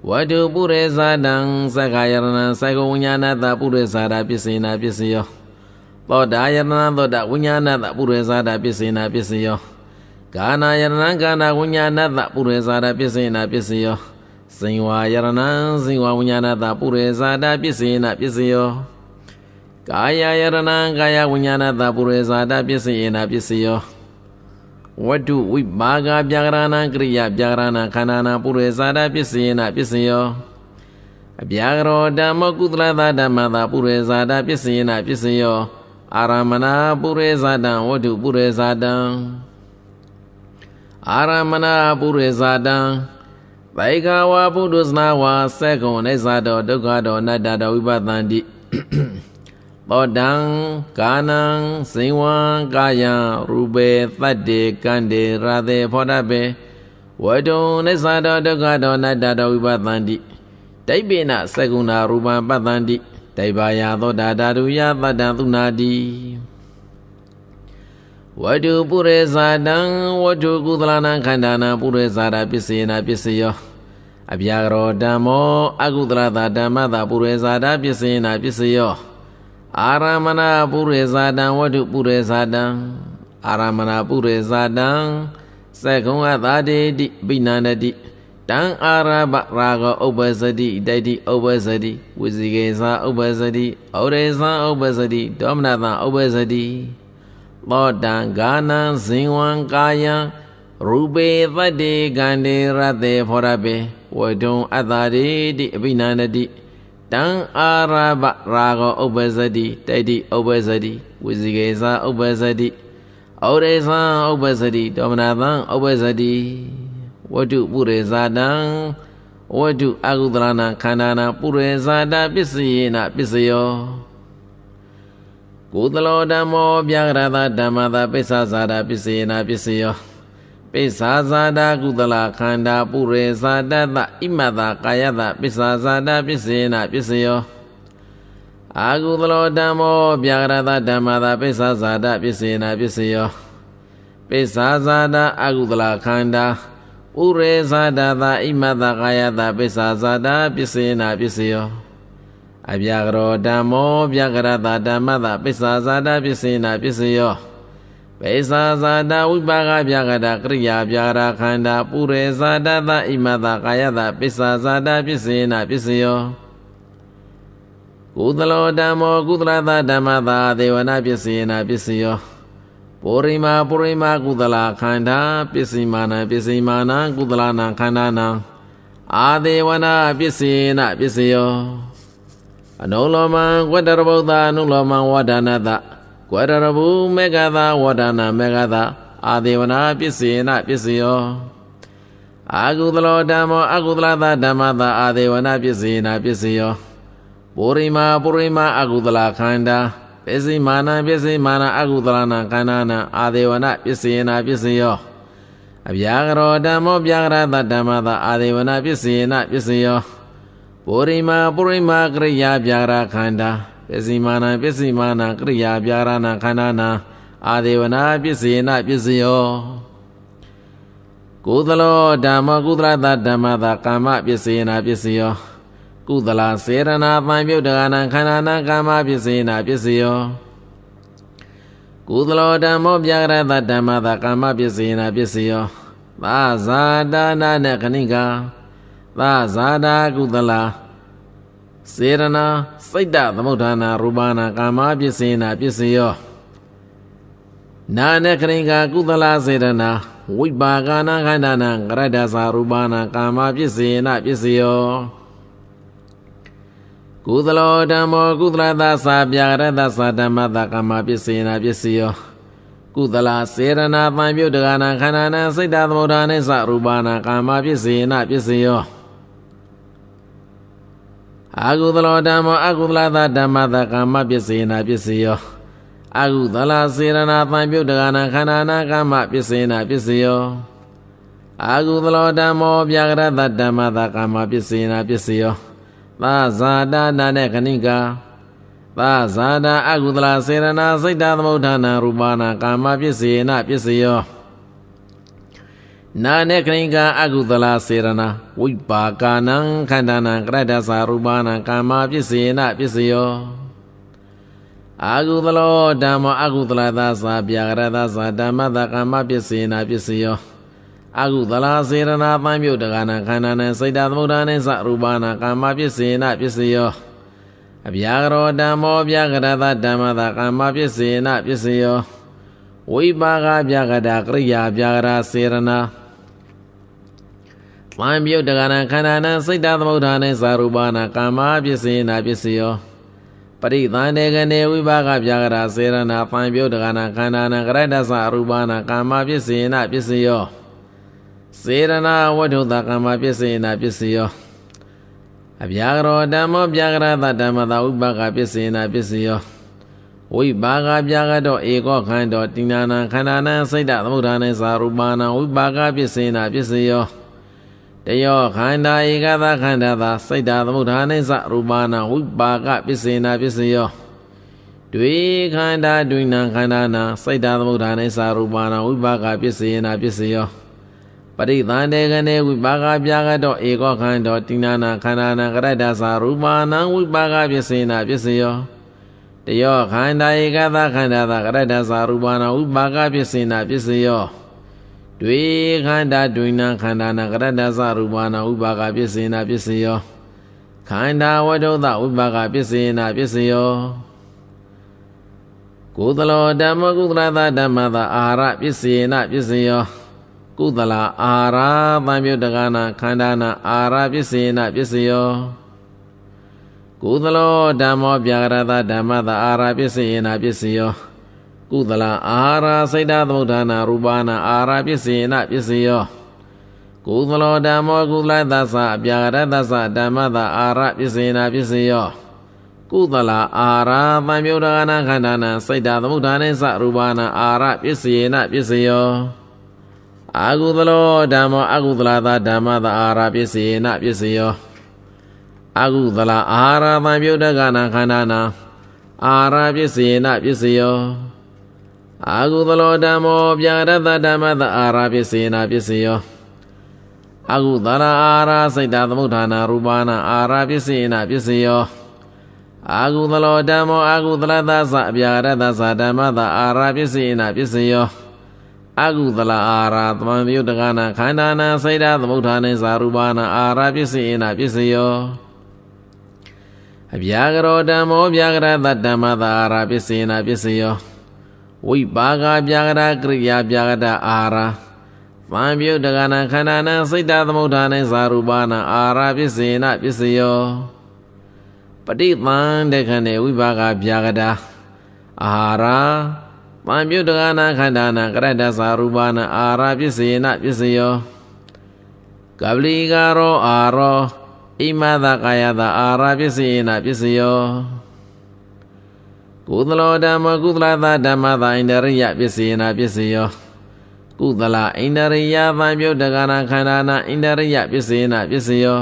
ဝတုပုရေဇာတံသက္ခာယရဏံသက္ခဝိညာဏတာပုရေဇာတာပစ္စေနာပစ္စယောသောတာယရဏံသောတာဝိညာဏတာပုရေဇာတာပစ္စေနာပစ္စယောကာနာယရဏံကာနာဝိညာဏတပုရိသတာပစ္စေနာပစ္စယောဇင်ဝါယရဏံဇင်ဝါဝိညာဏတပုရိသတာပစ္စေနာပစ္စယောကာယယရဏံကာယဝိညာဏတပုရိသတာပစ္စေနာပစ္စယောဝတ္တုဝိပါကပြာကရဏံကရိယာပြာကရဏံခန္ဓာနာပုရိသတာပစ္စေနာပစ္စယောအပြာကရောဓမ္မကုသလသာဓမ္မသာပုရိသတာပစ္စေနာပစ္စယောအာရမဏပုရိသတံဝတ္တုပုရိသတံအာရမဏပုရိဇာတံသိခာဝပုဒုစနာဝါစက္ကုံအိဇာတောဒုက္ခတောအနတ္တတောဝိပတန္တိသောတံကာနံဇိဝံကာယံရူပေသတ္တေကန္တေရာသေဖောတပေဝတုံနိစ္စတောဒုက္ခတောနတ္တတောဝိပသန္တိဒိဗ္ဗေနသကုဏရူပံပသန္တိဒိဗ္ဗာယသောတာဓာတုယသတ္တံသုနာတိဝတုပုရိသတံဝတုကုသလနာခန္ဓာနာပုရိသတာပစ္စယနာပစ္စယောအပြာရောဓမ္မောအကုသလတာဓမ္မတာပုရိသတာပစ္စယနာပစ္စယောအာရမဏပုရိသတံဝတုပုရိသတံအာရမဏပုရိသတံသက္ကုံအသာတိတိပိဏန္တိတံအာရဘရာဂဥပ္ပဇတိဒိဋ္ဌိဥပ္ပဇတိဝိဇိကေသာဥပ္ပဇတိဩရေသာဥပ္ပဇတိဒေါမနသာဥပ္ပဇတိသောတံဂာနံဇင်ဝံကာယံရူပေသတ္တေကန္တေရတေဖောရပေဝဒုံအတ္တာရေတိအဘိနန္တိတံအာရဘရာဂောဥပ္ပဇတိတိုက်တိဥပ္ပဇတိဝိဇိကေသဥပ္ပဇတိဩရေသံဥပ္ပဇတိတောမနာသံဥပ္ပဇတိဝတုပုရိဇာတံဝတုအကုသလနာခန္ဓာနာပုရိဇာတပစ္စယေနပစ္စယောကုသလောဓမ္မောပြကရတာဓမ္မတာပိစ္ဆဇာတာပစ္စေနာပစ္စယောပိစ္ဆာဇာတာကုသလခန္ဓာပုရေဇာတတဣမတကာယတပိစ္ဆာဇာတာပစ္စေနာပစ္စယောအာကုသလောဓမ္မောပြကရတာဓမ္မတာပိစ္ဆာဇာတာပစ္စေနာပစ္စယောပိစ္ဆာဇာတာအာကုသလခန္ဓာပုရေဇာတတဣမတကာယတပိစ္ဆာဇာတာပစ္စေနာပစ္စယောအပြကရောဓမ္မောပြကရတာဓမ္မတာပစ္စာဇာတာပစ္စေနာပစ္စယောပိစာဇာတာဝိပါကပြကတာကရိယာပြရာခန္ဓာပုရေဇာတာသဣမတာကာယတာပိစာဇာတာပစ္စေနာပစ္စယောကုသလောဓမ္မောကုသလသာဓမ္မသာဒေဝနာပစ္စေနာပစ္စယောပုရိမာပုရိမာကုသလာခန္ဓာပစ္စည်းမာနပစ္စည်းမာနကုသလာနာခန္ဓာနာအာဒေဝနာပစ္စေနာပစ္စယောအနုလောမံကွတ္တရဗုဒ္ဓအနုလောမံဝါဒနာတကွတ္တရဘူးမေဃသာဝါဒနာမေဃသာအာဒေဝနာပစ္စေနပစ္စယောအာကုသလောဓမ္မောအာကုသလသာဓမ္မသာအာဒေဝနာပစ္စေနပစ္စယောပုရိမာပုရိမာအာကုသလခန္ဓာပစ္စည်းမာနပစ္စည်းမာနအာကုသလနာခန္ဓာနာအာဒေဝနာပစ္စေနပစ္စယောအဗျာကရောဓမ္မောဗျာကရသဓမ္မသာအာဒေဝနာပစ္စေနပစ္စယောပုရိမာပုရိမာကရိယာပြာရာခန္ဓာပစ္စည်းမာနာပစ္စည်းမာနာကရိယာပြာရာနာခန္ဓာနာအာဒေဝနာပစ္စည်းနာပစ္စယောကုသလောဓမ္မကုသလသဓမ္မသာကာမပစ္စည်းနာပစ္စယောကုသလစေရနာပံမြုတ်တကနာခန္ဓာနာကာမပစ္စည်းနာပစ္စယောကုသလောဓမ္မောပြာရတဓမ္မသာကာမပစ္စည်းနာပစ္စယောသာဇာတာနာနဲ့ခဏိကာသဇာတာကုသလာစေရနာစိတ်တသမုဋ္ဌာနာရူပနာကာမပစ္စေနာပစ္စယောနာနခရိကာကုသလာစေရနာဝိပါကနာခန္ဓာနာကရတ္တသာရူပနာကာမပစ္စေနာပစ္စယောကုသလောဓမ္မောကုသလသာစာပြာရတ္တသာဓမ္မတာကာမပစ္စေနာပစ္စယောကုသလာစေရနာပံပြုတ်တကနာခန္ဓာနာစိတ်တသမုဋ္ဌာနိသရူပနာကာမပစ္စေနာပစ္စယောအာဟုသလောဓမ္မောအာဟုသလသာဓမ္မသာကာမပစ္စေနာပစ္စယောအာဟုသလစေရနာသံပြုတ်တကနာခန္ဓာနာကာမပစ္စေနာပစ္စယောအာဟုသလောဓမ္မောပြာကရသဓမ္မသာကာမပစ္စေနာပစ္စယောသာဇာတာနာနဲ့ခဏိကာသာဇာတာအာဟုသလစေရနာစိတ်တသမုဋ္ဌာနာရူပနာကာမပစ္စေနာပစ္စယောနာနေခရိကအကုသလစေရနာဝိပါကနံခန္ဓာနံကရတ္တစာရူပနာကာမပစ္စေနပစ္စယောအာဟုသလောဓမ္မအာဟုသလသာသာပြာကရသာသာဓမ္မသာကာမပစ္စေနာပစ္စယောအာဟုသလစေရနာပံမြုတ်တကနာခန္ဓာနဲ့စိတ်တသမုဒ္ဒါနဲ့သရူပနာကာမပစ္စေနာပစ္စယောအပြာကရောဓမ္မောပြာကရသာဓမ္မသာကာမပစ္စေနာပစ္စယောဝိပါကပြာကတာကရိယာပြာကရာစေရနာလံပြုတ်တကရဏခန္ဓာနာစိတ်တသမုဋ္ဌာနဲ့ဇာရူပနာကာမပစ္စည်းနာပစ္စည်းယောပရိသန္တေကနေဝိပါကပြာကရာစေရနာပံပြုတ်တကနာခန္ဓာနာကရတ္တသရူပနာကာမပစ္စေနပစ္စယောစေရနာဝတ္ထုတကာမပစ္စေနပစ္စယောအပြာကရောဓမ္မောပြာကရသဓမ္မတာဥပါကပစ္စေနပစ္စယောဝိပါကပြာကတောဧကောခန္တောတိနာနာခန္ဓာနာစိတ်တသမုဒ္ဒနာဇာရူပနာဝိပါကပစ္စေနပစ္စယောတယောခန္ဓာဧကသာခန္ဓာသာစိတ်ဓာသမုဋ္ဌာနိသရူပနာဝိပါကပစ္စေနာပစ္စယောတွေခန္ဓာတွင်နာခန္ဓာနာစိတ်ဓာသမုဋ္ဌာနိသရူပနာဝိပါကပစ္စေနာပစ္စယောပရိသန္တေကနေဝိပါကပြာကတော့ဧကောခန္ဓာတိနာနာခန္ဓာနာကရတ္တသာရူပနာဝိပါကပစ္စေနာပစ္စယောတယောခန္ဓာဧကသာခန္ဓာသာကရတ္တသာရူပနာဝိပါကပစ္စေနာပစ္စယောတွေခန္ဓာတွင်နာခန္ဓာနာကရတ္တသရူပနာဥပါကပစ္စေနာပစ္စယောခန္ဓာဝတ္ထုသဥပါကပစ္စေနာပစ္စယောကုသလောဓမ္မကုသလသာဓမ္မသာအာရပစ္စေနာပစ္စယောကုသလာအာရသံယုတ်တကနာခန္ဓာနာအာရပစ္စေနာပစ္စယောကုသလောဓမ္မောပြာရတာဓမ္မသာအာရပစ္စေနာပစ္စယောကုသလအာရာစိတ်ဓာသမုဋ္ဌာနာရူပနာအာရာပစ္စေနပစ္စယောကုသလောဓမ္မောကုသလသသအပြာရသသဓမ္မသအာရပစ္စေနပစ္စယောကုသလအာရာသံယုဒာနာခန္ဓာနာစိတ်ဓာသမုဋ္ဌာနေသရူပနာအာရပစ္စေနပစ္စယောအာကုသလောဓမ္မောအာကုသလသဓမ္မသအာရပစ္စေနပစ္စယောအာကုသလအာရာသံယုဒကနာခန္ဓာနာအာရပစ္စေနပစ္စယောအာဟုသလောဓမ္မောပြရတ္တဓမ္မတအာရာပစ္စယနာပစ္စယောအာဟုသနာအာရာစိတ်တသမုဋ္ဌာနာရူပနာအာရာပစ္စယနာပစ္စယောအာဟုသလောဓမ္မောအာဟုသလသသအပြရတ္တသဓမ္မတအာရာပစ္စယနာပစ္စယောအာဟုသလအာရာသမံမြုတ်တကနာခန္ဓာနာစိတ်တသမုဋ္ဌာနေသာရူပနာအာရာပစ္စယနာပစ္စယောအဗျာကရောဓမ္မောဗျာကရတ္တဓမ္မတအာရာပစ္စယနာပစ္စယောဝိပါကပြာကတာကရိယာပြာကတာအာရာပံပြုတ်တကနာခန္ဓာနာစိတ်တသမုဋ္ဌာနဲ့ဇာရူပနာအာရာပစ္စေနပစ္စယောပฏิပန်တခနဲ့ဝိပါကပြာကတာအာရာပံပြုတ်တကနာခန္ဓာနာကရတ္တဇာရူပနာအာရာပစ္စေနပစ္စယောကပလီကာရောအာရောဣမသကာယတာအာရာပစ္စေနပစ္စယောကုသလောဓမ္မကုသလသာဓမ္မသာဣန္ဒရိယပစ္စယနာပစ္စယောကုသလဣန္ဒရိယဗံပြုတ်တကနာခန္ဓာနာဣန္ဒရိယပစ္စယနာပစ္စယော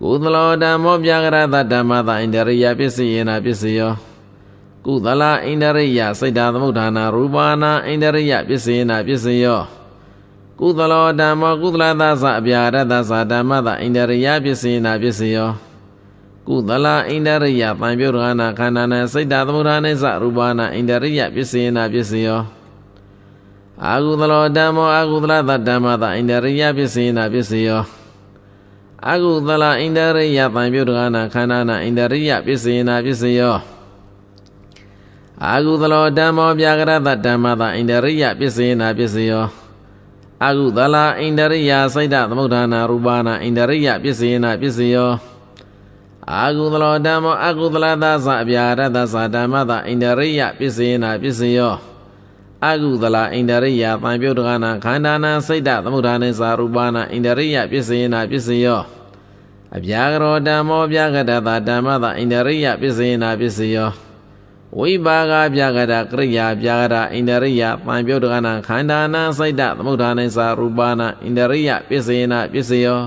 ကုသလောဓမ္မောပြကရသဓမ္မသာဣန္ဒရိယပစ္စယနာပစ္စယောကုသလဣန္ဒရိယစိတ်ဓာသမုဋ္ဌာနာရူပနာဣန္ဒရိယပစ္စယနာပစ္စယောကုသလောဓမ္မောကုသလသသအပြာရသသဓမ္မသာဣန္ဒရိယပစ္စယနာပစ္စယောကုသလအိန္ဒရိယပံပြုတ်ရဟနာခန္ဓာနံစိတ်တသမုဒ္ဒနိသရူပနာအိန္ဒရိယပစ္စယနာပစ္စယောအာဟုသလောဓမ္မောအာဟုသလသတ္တမသအိန္ဒရိယပစ္စယနာပစ္စယောအာဟုသလအိန္ဒရိယပံပြုတ်ရဟနာခန္ဓာနံအိန္ဒရိယပစ္စယနာပစ္စယောအာဟုသလောဓမ္မောပြာကရသတ္တမသအိန္ဒရိယပစ္စယနာပစ္စယောအာဟုသလအိန္ဒရိယစိတ်တသမုဒ္ဒနာရူပနာအိန္ဒရိယပစ္စယနာပစ္စယောအာဟုသလောဓမ္မောအာဟုသလသာသအပြာရသသာဓမ္မသာအိန္ဒရိယပစ္စယနာပစ္စယောအာဟုသလအိန္ဒရိယပံပြုတ်တကနာခန္ဓာနာစိတ်တသမုဒ္ဒါနေသာရူပနာအိန္ဒရိယပစ္စယနာပစ္စယောအပြာကရောဓမ္မောပြကတသာဓမ္မသာအိန္ဒရိယပစ္စယနာပစ္စယောဝိပါကပြကတာကရိယာပြကတာအိန္ဒရိယပံပြုတ်တကနာခန္ဓာနာစိတ်တသမုဒ္ဒါနေသာရူပနာအိန္ဒရိယပစ္စယနာပစ္စယော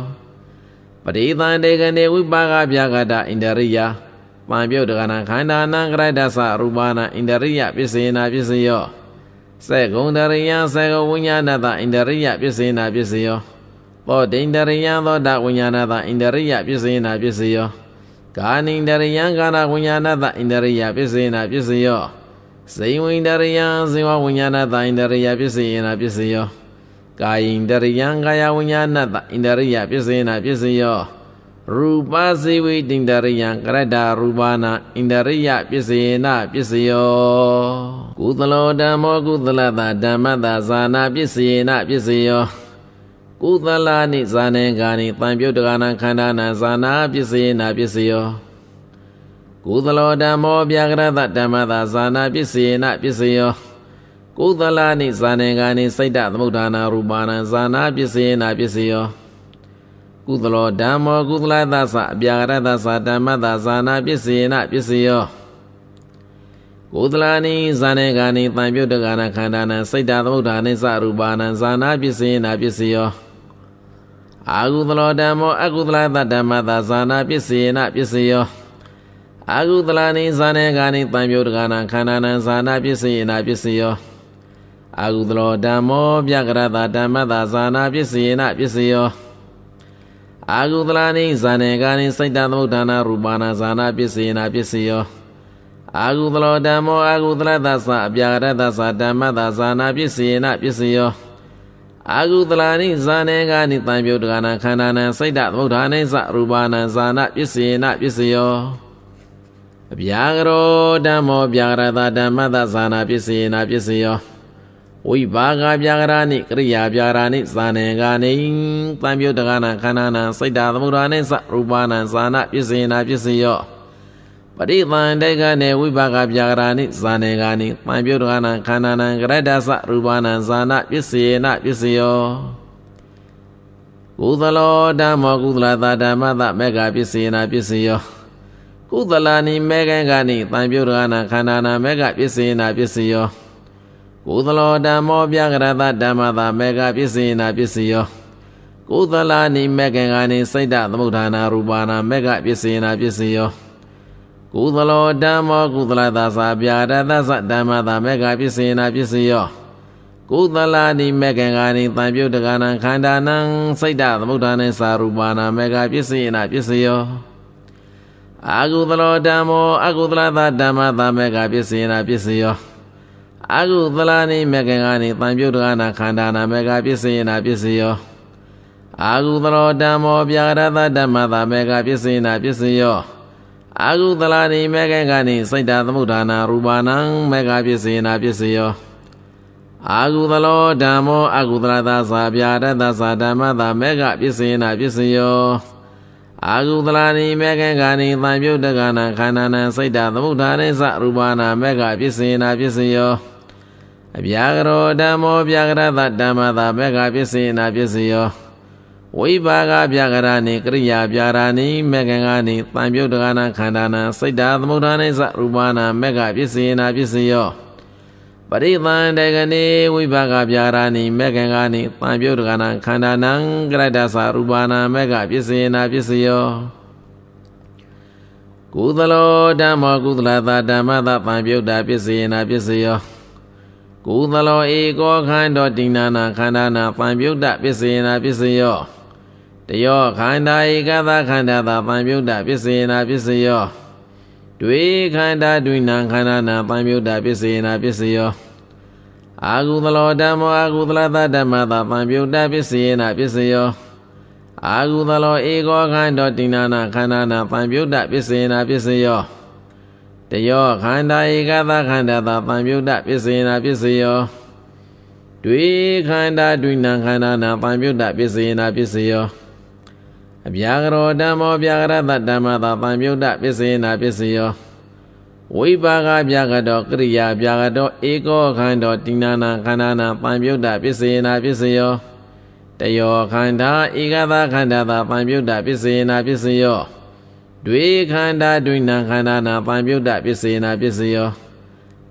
ပရိသန္တေကနေဝိပါကပြကတဣန္ဒရိယပံပြုတ်တကနာခန္ဓာနာကရတသရူပနာဣန္ဒရိယပစ္စေနာပစ္စယောစေကုံတရိယစေကဝိညာဏတဣန္ဒရိယပစ္စေနာပစ္စယောသောဒိန္ဒရိယသောတဝိညာဏတဣန္ဒရိယပစ္စေနာပစ္စယောကာနိန္ဒရိယကာနာဝိညာဏတဣန္ဒရိယပစ္စေနာပစ္စယောဇိဝိန္ဒရိယဇိဝဝိညာဏတဣန္ဒရိယပစ္စေနာပစ္စယောကာယိန္ဒရိယံကာယဝိညာဏတဣန္ဒရိယပစ္စယနာပစ္စယောရူပစေဝိတ္တရိယံကရတ္တာရူပနာဣန္ဒရိယပစ္စယေနပစ္စယောကုသလောဓမ္မောကုသလတာဓမ္မတာဇာနာပစ္စယေနပစ္စယောကုသလာနိဇာနေဂာနိတံပြုတ်တကနာခန္ဓာနာဇာနာပစ္စယေနပစ္စယောကုသလောဓမ္မောဗျာကရတဓမ္မတာဇာနာပစ္စယေနပစ္စယောကုသလာနိဇာနေကာနိစိတ်တသမုဋ္ဌာနာရူပါဏံဇာနာပစ္စယေနာပစ္စယောကုသလောဓမ္မောကုသလသသအပြာရသသဓမ္မသဇာနာပစ္စယေနာပစ္စယောကုသလာနိဇာနေကာနိတံပြုတ်တကနာခန္ဓာနံစိတ်တသမုဋ္ဌာနိစရူပါဏံဇာနာပစ္စယေနာပစ္စယောအာကုသလောဓမ္မောအကုသလသဓမ္မသဇာနာပစ္စယေနာပစ္စယောအာကုသလာနိဇာနေကာနိတံပြုတ်တကနာခန္ဓာနံဇာနာပစ္စယေနာပစ္စယောအာဟုသလောဓမ္မောပြကရတာဓမ္မတာဇာနာပစ္စယေနပစ္စယောအာဟုသလာနိဇာနေကာနိစိတ်တသမုဋ္ဌာနာရူပနာဇာနာပစ္စယေနပစ္စယောအာဟုသလောဓမ္မောအာဟုသလသသအပြာကရတသဓမ္မတာဇာနာပစ္စယေနပစ္စယောအာဟုသလာနိဇာနေကာနိတံပြုတ်တကနာခန္ဓာနံစိတ်တသမုဋ္ဌာနိသရူပနာဇာနာပစ္စယေနပစ္စယောအပြာကရောဓမ္မောပြာကရတဓမ္မတာဇာနာပစ္စယေနပစ္စယောဝိပါကပြာကရာနိကရိယာပြာရာနိဇာနေကနေတံပြုတ်တကနာခန္ဓာနာစိတ်တာသမုဒ္ဒာနိသရူပနာဇာနာပစ္စေနာပစ္စယောပရိသန္တေကနေဝိပါကပြာကရာနိဇာနေကနေတံပြုတ်တကနာခန္ဓာနာကရတ္တသရူပနာဇာနာပစ္စေနာပစ္စယောကုသလောဓမ္မကုသလသာဓမ္မသမေဃပစ္စေနာပစ္စယောကုသလာနိမေဃကနိတံပြုတ်တကနာခန္ဓာနာမေဃပစ္စေနာပစ္စယောကုသလောဓမ္မောပြကရတဓမ္မသာမေကပစ္စည်းနာပစ္စည်းယောကုသလာနိမေကံကနိစိတ်တသမုဋ္ဌာနာရူပနာမေကပစ္စည်းနာပစ္စည်းယောကုသလောဓမ္မောကုသလသာစာပြာရတသဓမ္မသာမေကပစ္စည်းနာပစ္စည်းယောကုသလာနိမေကံကနိတံပြုတ်တကနံခန္ဓာနံစိတ်တသမုဋ္ဌာနေစာရူပနာမေကပစ္စည်းနာပစ္စည်းယောအာကုသလောဓမ္မောအကုသလသာဓမ္မသာမေကပစ္စည်းနာပစ္စည်းယောအကုသလာနိမကင်ကနေတန်ပြုတ်တကနာခန္ဓာနာမကပစ္စယနာပစ္စယောအာဟုသရောဓမ္မောပြာရသဓမ္မသာမေကပစ္စယနာပစ္စယောအာဟုသလာနိမေကံကနိစိတ်တသမုဒ္ဒါနာရူပနာမေကပစ္စယနာပစ္စယောအာဟုသလောဓမ္မောအာဟုသရသာသာပြာရသသာဓမ္မသာမေကပစ္စယနာပစ္စယောအာဟုသလာနိမေကံကနိသံပြုတ်တကနာခန္ဓာနံစိတ်တသမုဒ္ဒါနိသရူပနာမေကပစ္စယနာပစ္စယောအပြာကရောဓမ္မောပြာကရသဓမ္မသာဘက်ကပစ္စည်းနာပစ္စည်းယောဝိပါကပြာကရဏိကရိယာပြာရာဏိမေကံကဏိတံပြုတ်တကနာခန္ဓာနာစိတ်ဓာသမုဒ္ဒနိသရူပနာမေကပစ္စည်းနာပစ္စည်းယောပရိသန္တကနိဝိပါကပြာရာဏိမေကံကဏိတံပြုတ်တကနာခန္ဓာနံကရတ္တသရူပနာမေကပစ္စည်းနာပစ္စည်းယောကုသလောဓမ္မောကုသလသာဓမ္မသာပံပြုတ်တာပစ္စည်းနာပစ္စည်းယောကုသလောဧကောခန္ဓောတိဏနာခန္ဓာနာပံပြုတ်တပစ္စယနာပစ္စယောတယောခန္ဓာဧကသခန္ဓာသာပံပြုတ်တပစ္စယနာပစ္စယောတွေခန္ဓာတွင်နာခန္ဓာနာပံပြုတ်တပစ္စယနာပစ္စယောအာဟုသလောဓမ္မောအာဟုသလသဓမ္မသာပံပြုတ်တပစ္စယနာပစ္စယောအာဟုသလောဧကောခန္ဓောတိဏနာခန္ဓာနာပံပြုတ်တပစ္စယနာပစ္စယောတယောခန္ဓာဧကသခန္ဓာသာသံယုတ်တပစ္စယနာပစ္စယောတွေ့ခန္ဓာတွေ့နာခန္ဓာနာသံယုတ်တပစ္စယနာပစ္စယောအဗျာကရောဓမ္မောဗျာကရတဓမ္မသာသံယုတ်တပစ္စယနာပစ္စယောဝိပါကဗျာကတော်ကရိယာဗျာကတော်ဧကောခန္ဓာတိနာနာခန္ဓာနာသံယုတ်တပစ္စယနာပစ္စယောတယောခန္ဓာဧကသခန္ဓာသာသံယုတ်တပစ္စယနာပစ္စယောတွေခန္ဓာတွင်နာခန္ဓာနာပံပြုတ်တပစ္စေနာပစ္စယော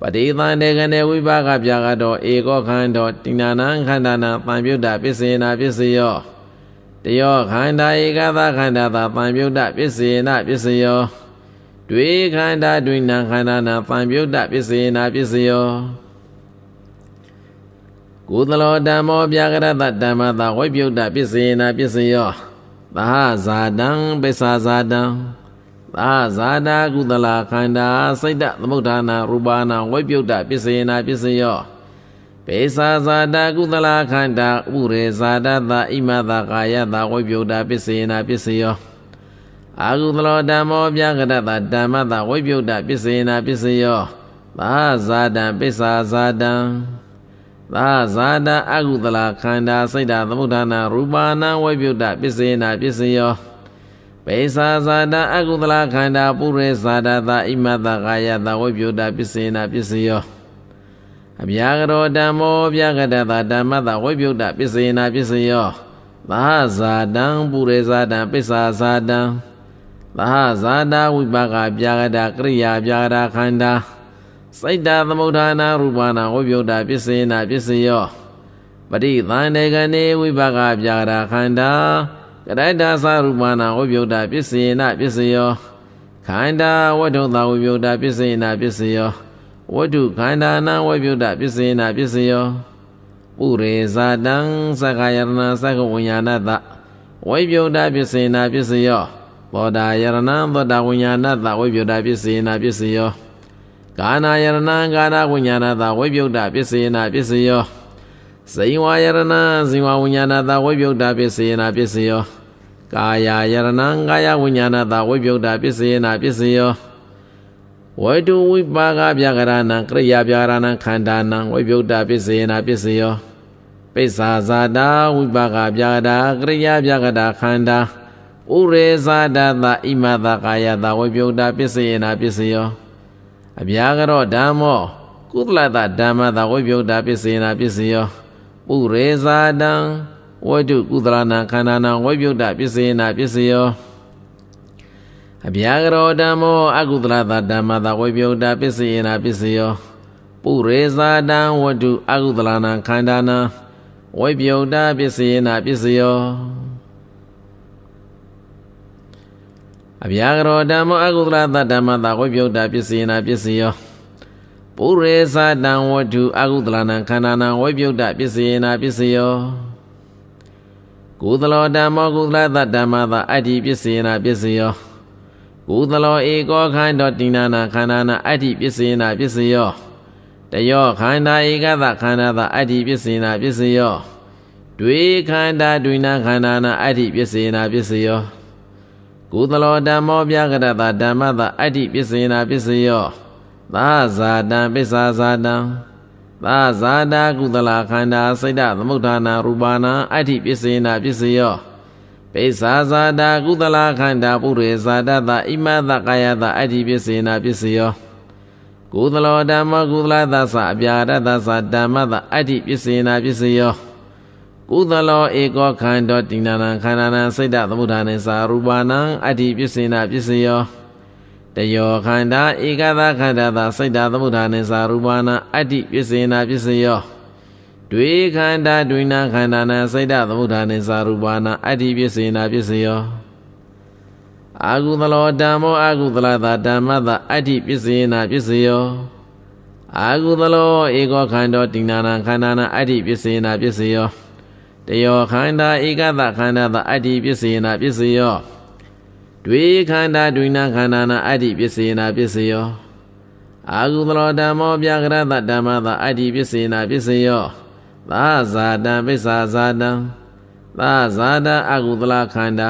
ပတိသန္တေကနေဝိပါကပြာကတော့ဧကောခန္ဓောတိနာနံခန္ဓာနာပံပြုတ်တပစ္စေနာပစ္စယောတယောခန္ဓာဧကသခန္ဓာသာပံပြုတ်တပစ္စေနာပစ္စယောတွေခန္ဓာတွင်နာခန္ဓာနာပံပြုတ်တပစ္စေနာပစ္စယောကုသလောဓမ္မောပြာကရတဓမ္မသာဝိပယုတ်တပစ္စေနာပစ္စယောသဟဇာတံပိစ္ဆာဇာတံသာဇာတာကုသလာခန္ဓာစိတ်တသမုဋ္ဌာနာရူပါနာဝိပယုတ်တပစ္စယနာပစ္စယောပေစာဇာတာကုသလာခန္ဓာဥရေဇာတာသာအိမသာကာယသာဝိပယုတ်တပစ္စယနာပစ္စယောအာဟုသလောဓမ္မောပြကတတာဓမ္မတာဝိပယုတ်တပစ္စယနာပစ္စယောသာဇာတံပစ္စာဇာတံသာဇာတံအကုသလာခန္ဓာစိတ်တသမုဋ္ဌာနာရူပါနာဝိပယုတ်တပစ္စယနာပစ္စယောပေသာဇာတာအကုသလခန္ဓာပုရိဇာတာသာအိမတကာယတာဝိပယတာပစ္စေနာပစ္စယောအဗျာကရောဓမ္မောဗျာကတတာဓမ္မတာဝိပယတာပစ္စေနာပစ္စယောသာဇာတံပုရိဇာတံပစ္ဆာဇာတံသာဇာတာဝိပါကဗျာကတာကရိယာဗျာကတာခန္ဓာစိတ်တသမုဋ္ဌာနာရူပနာဝိပယတာပစ္စေနာပစ္စယောပရိသန္တေကနေဝိပါကဗျာကတာခန္ဓာကရိုက်တာသရူပနာဝိပယုတ်တာပစ္စယေနပစ္စယောခန္ဓာဝတ္ထုသာဝိပယုတ်တာပစ္စယေနပစ္စယောဝတ္ထုခန္ဓာနာဝိပယုတ်တာပစ္စယေနပစ္စယောပုရိဇာတံသက္ကာယရဏသက္ကဝိညာဏတဝိပယုတ်တာပစ္စယေနပစ္စယောဘောဓာယရဏံသောတာဝိညာဏတဝိပယုတ်တာပစ္စယေနပစ္စယောကာနာယရဏံကာနာဝိညာဏတဝိပယုတ်တာပစ္စယေနပစ္စယောဇိဝါယရဏဇိဝဝိညာဏသာဝိပယုတ်တာပစ္စယနာပစ္စယောကာယယရဏကာယဝိညာဏသာဝိပယုတ်တာပစ္စယနာပစ္စယောဝိတုဝိပါကပြကရဏံကရိယာပြကရဏံခန္ဓာနံဝိပယုတ်တာပစ္စယနာပစ္စယောပိစ္ဆာဇာတာဝိပါကပြကတာကရိယာပြကတာခန္ဓာဥရေဇာတသာဣမသာကာယသာဝိပယုတ်တာပစ္စယနာပစ္စယောအပြာကတော့ဓမ္မောကုသလတာဓမ္မသာဝိပယုတ်တာပစ္စယနာပစ္စယောပုရေဇာတံဝိတုကုသလနာခန္ဓာနာဝိပယုတ်တပစ္စယနာပစ္စယောအဗျာကရောဓမ္မောအကုသလသာဓမ္မသာဝိပယုတ်တပစ္စယနာပစ္စယောပုရေဇာတံဝိတုအကုသလနာခန္ဓာနာဝိပယုတ်တပစ္စယနာပစ္စယောအဗျာကရောဓမ္မောအကုသလသာဓမ္မသာဝိပယုတ်တပစ္စယနာပစ္စယောပုရေသတံဝတ္ထုအာဟုတလနံခန္ဓာနံဝိပယုတ်တပစ္စယေနာပစ္စယောကုသလောဓမ္မောကုသလသတ္တမသာအတ္တိပစ္စယေနာပစ္စယောကုသလောဧကောခန္ဓာတိနာနာခန္ဓာနာအတ္တိပစ္စယေနာပစ္စယောတယောခန္ဓာဧကသခန္ဓာသာအတ္တိပစ္စယေနာပစ္စယောတွေခန္ဓာတွင်နာခန္ဓာနာအတ္တိပစ္စယေနာပစ္စယောကုသလောဓမ္မောပြကရတဓမ္မသာအတ္တိပစ္စယေနာပစ္စယောသာဇာတံပစ္ဆာဇာတံသာဇာတာကုသလာခန္ဓာစိတ်တသမုဋ္ဌာနာရူပနာအဋ္ဌိပစ္စေနာပစ္စယောပိစ္ဆာဇာတာကုသလာခန္ဓာပုရိဇာတတအိမသကာယတအဋ္ဌိပစ္စေနာပစ္စယောကုသလောဓမ္မကုသလသသအပြာရတသဓမ္မသအဋ္ဌိပစ္စေနာပစ္စယောကုသလောဧကောခန္ဓောတိဏနာခန္ဓာနာစိတ်တသမုဋ္ဌာနေသာရူပနာအဋ္ဌိပစ္စေနာပစ္စယောတယောခန္ဓာဧကသခန္ဓာသာစိတ်ဓာသမုဒ္ဒာနိသာရူပနာအတ္တိပစ္စေနာပစ္စယောတွေခန္ဓာတွင်နာခန္ဓာနာစိတ်ဓာသမုဒ္ဒာနိသာရူပနာအတ္တိပစ္စေနာပစ္စယောအာဟုသလောဓမ္မောအာဟုသလသာဓမ္မသာအတ္တိပစ္စေနာပစ္စယောအာဟုသလောဧကောခန္ဓာတိနာနာခန္ဓာနာအတ္တိပစ္စေနာပစ္စယောတယောခန္ဓာဧကသခန္ဓာသာအတ္တိပစ္စေနာပစ္စယောတွေ့ခန္ဓာတွင်နာခန္ဓာနာအဋ္ဌိပစ္စေနာပစ္စယောအာဟုသလောဓမ္မောပြကရတဓမ္မသာအဋ္ဌိပစ္စေနာပစ္စယောသာဇာတံပစ္ဆာဇာတံသာဇာတံအာဟုသလခန္ဓာ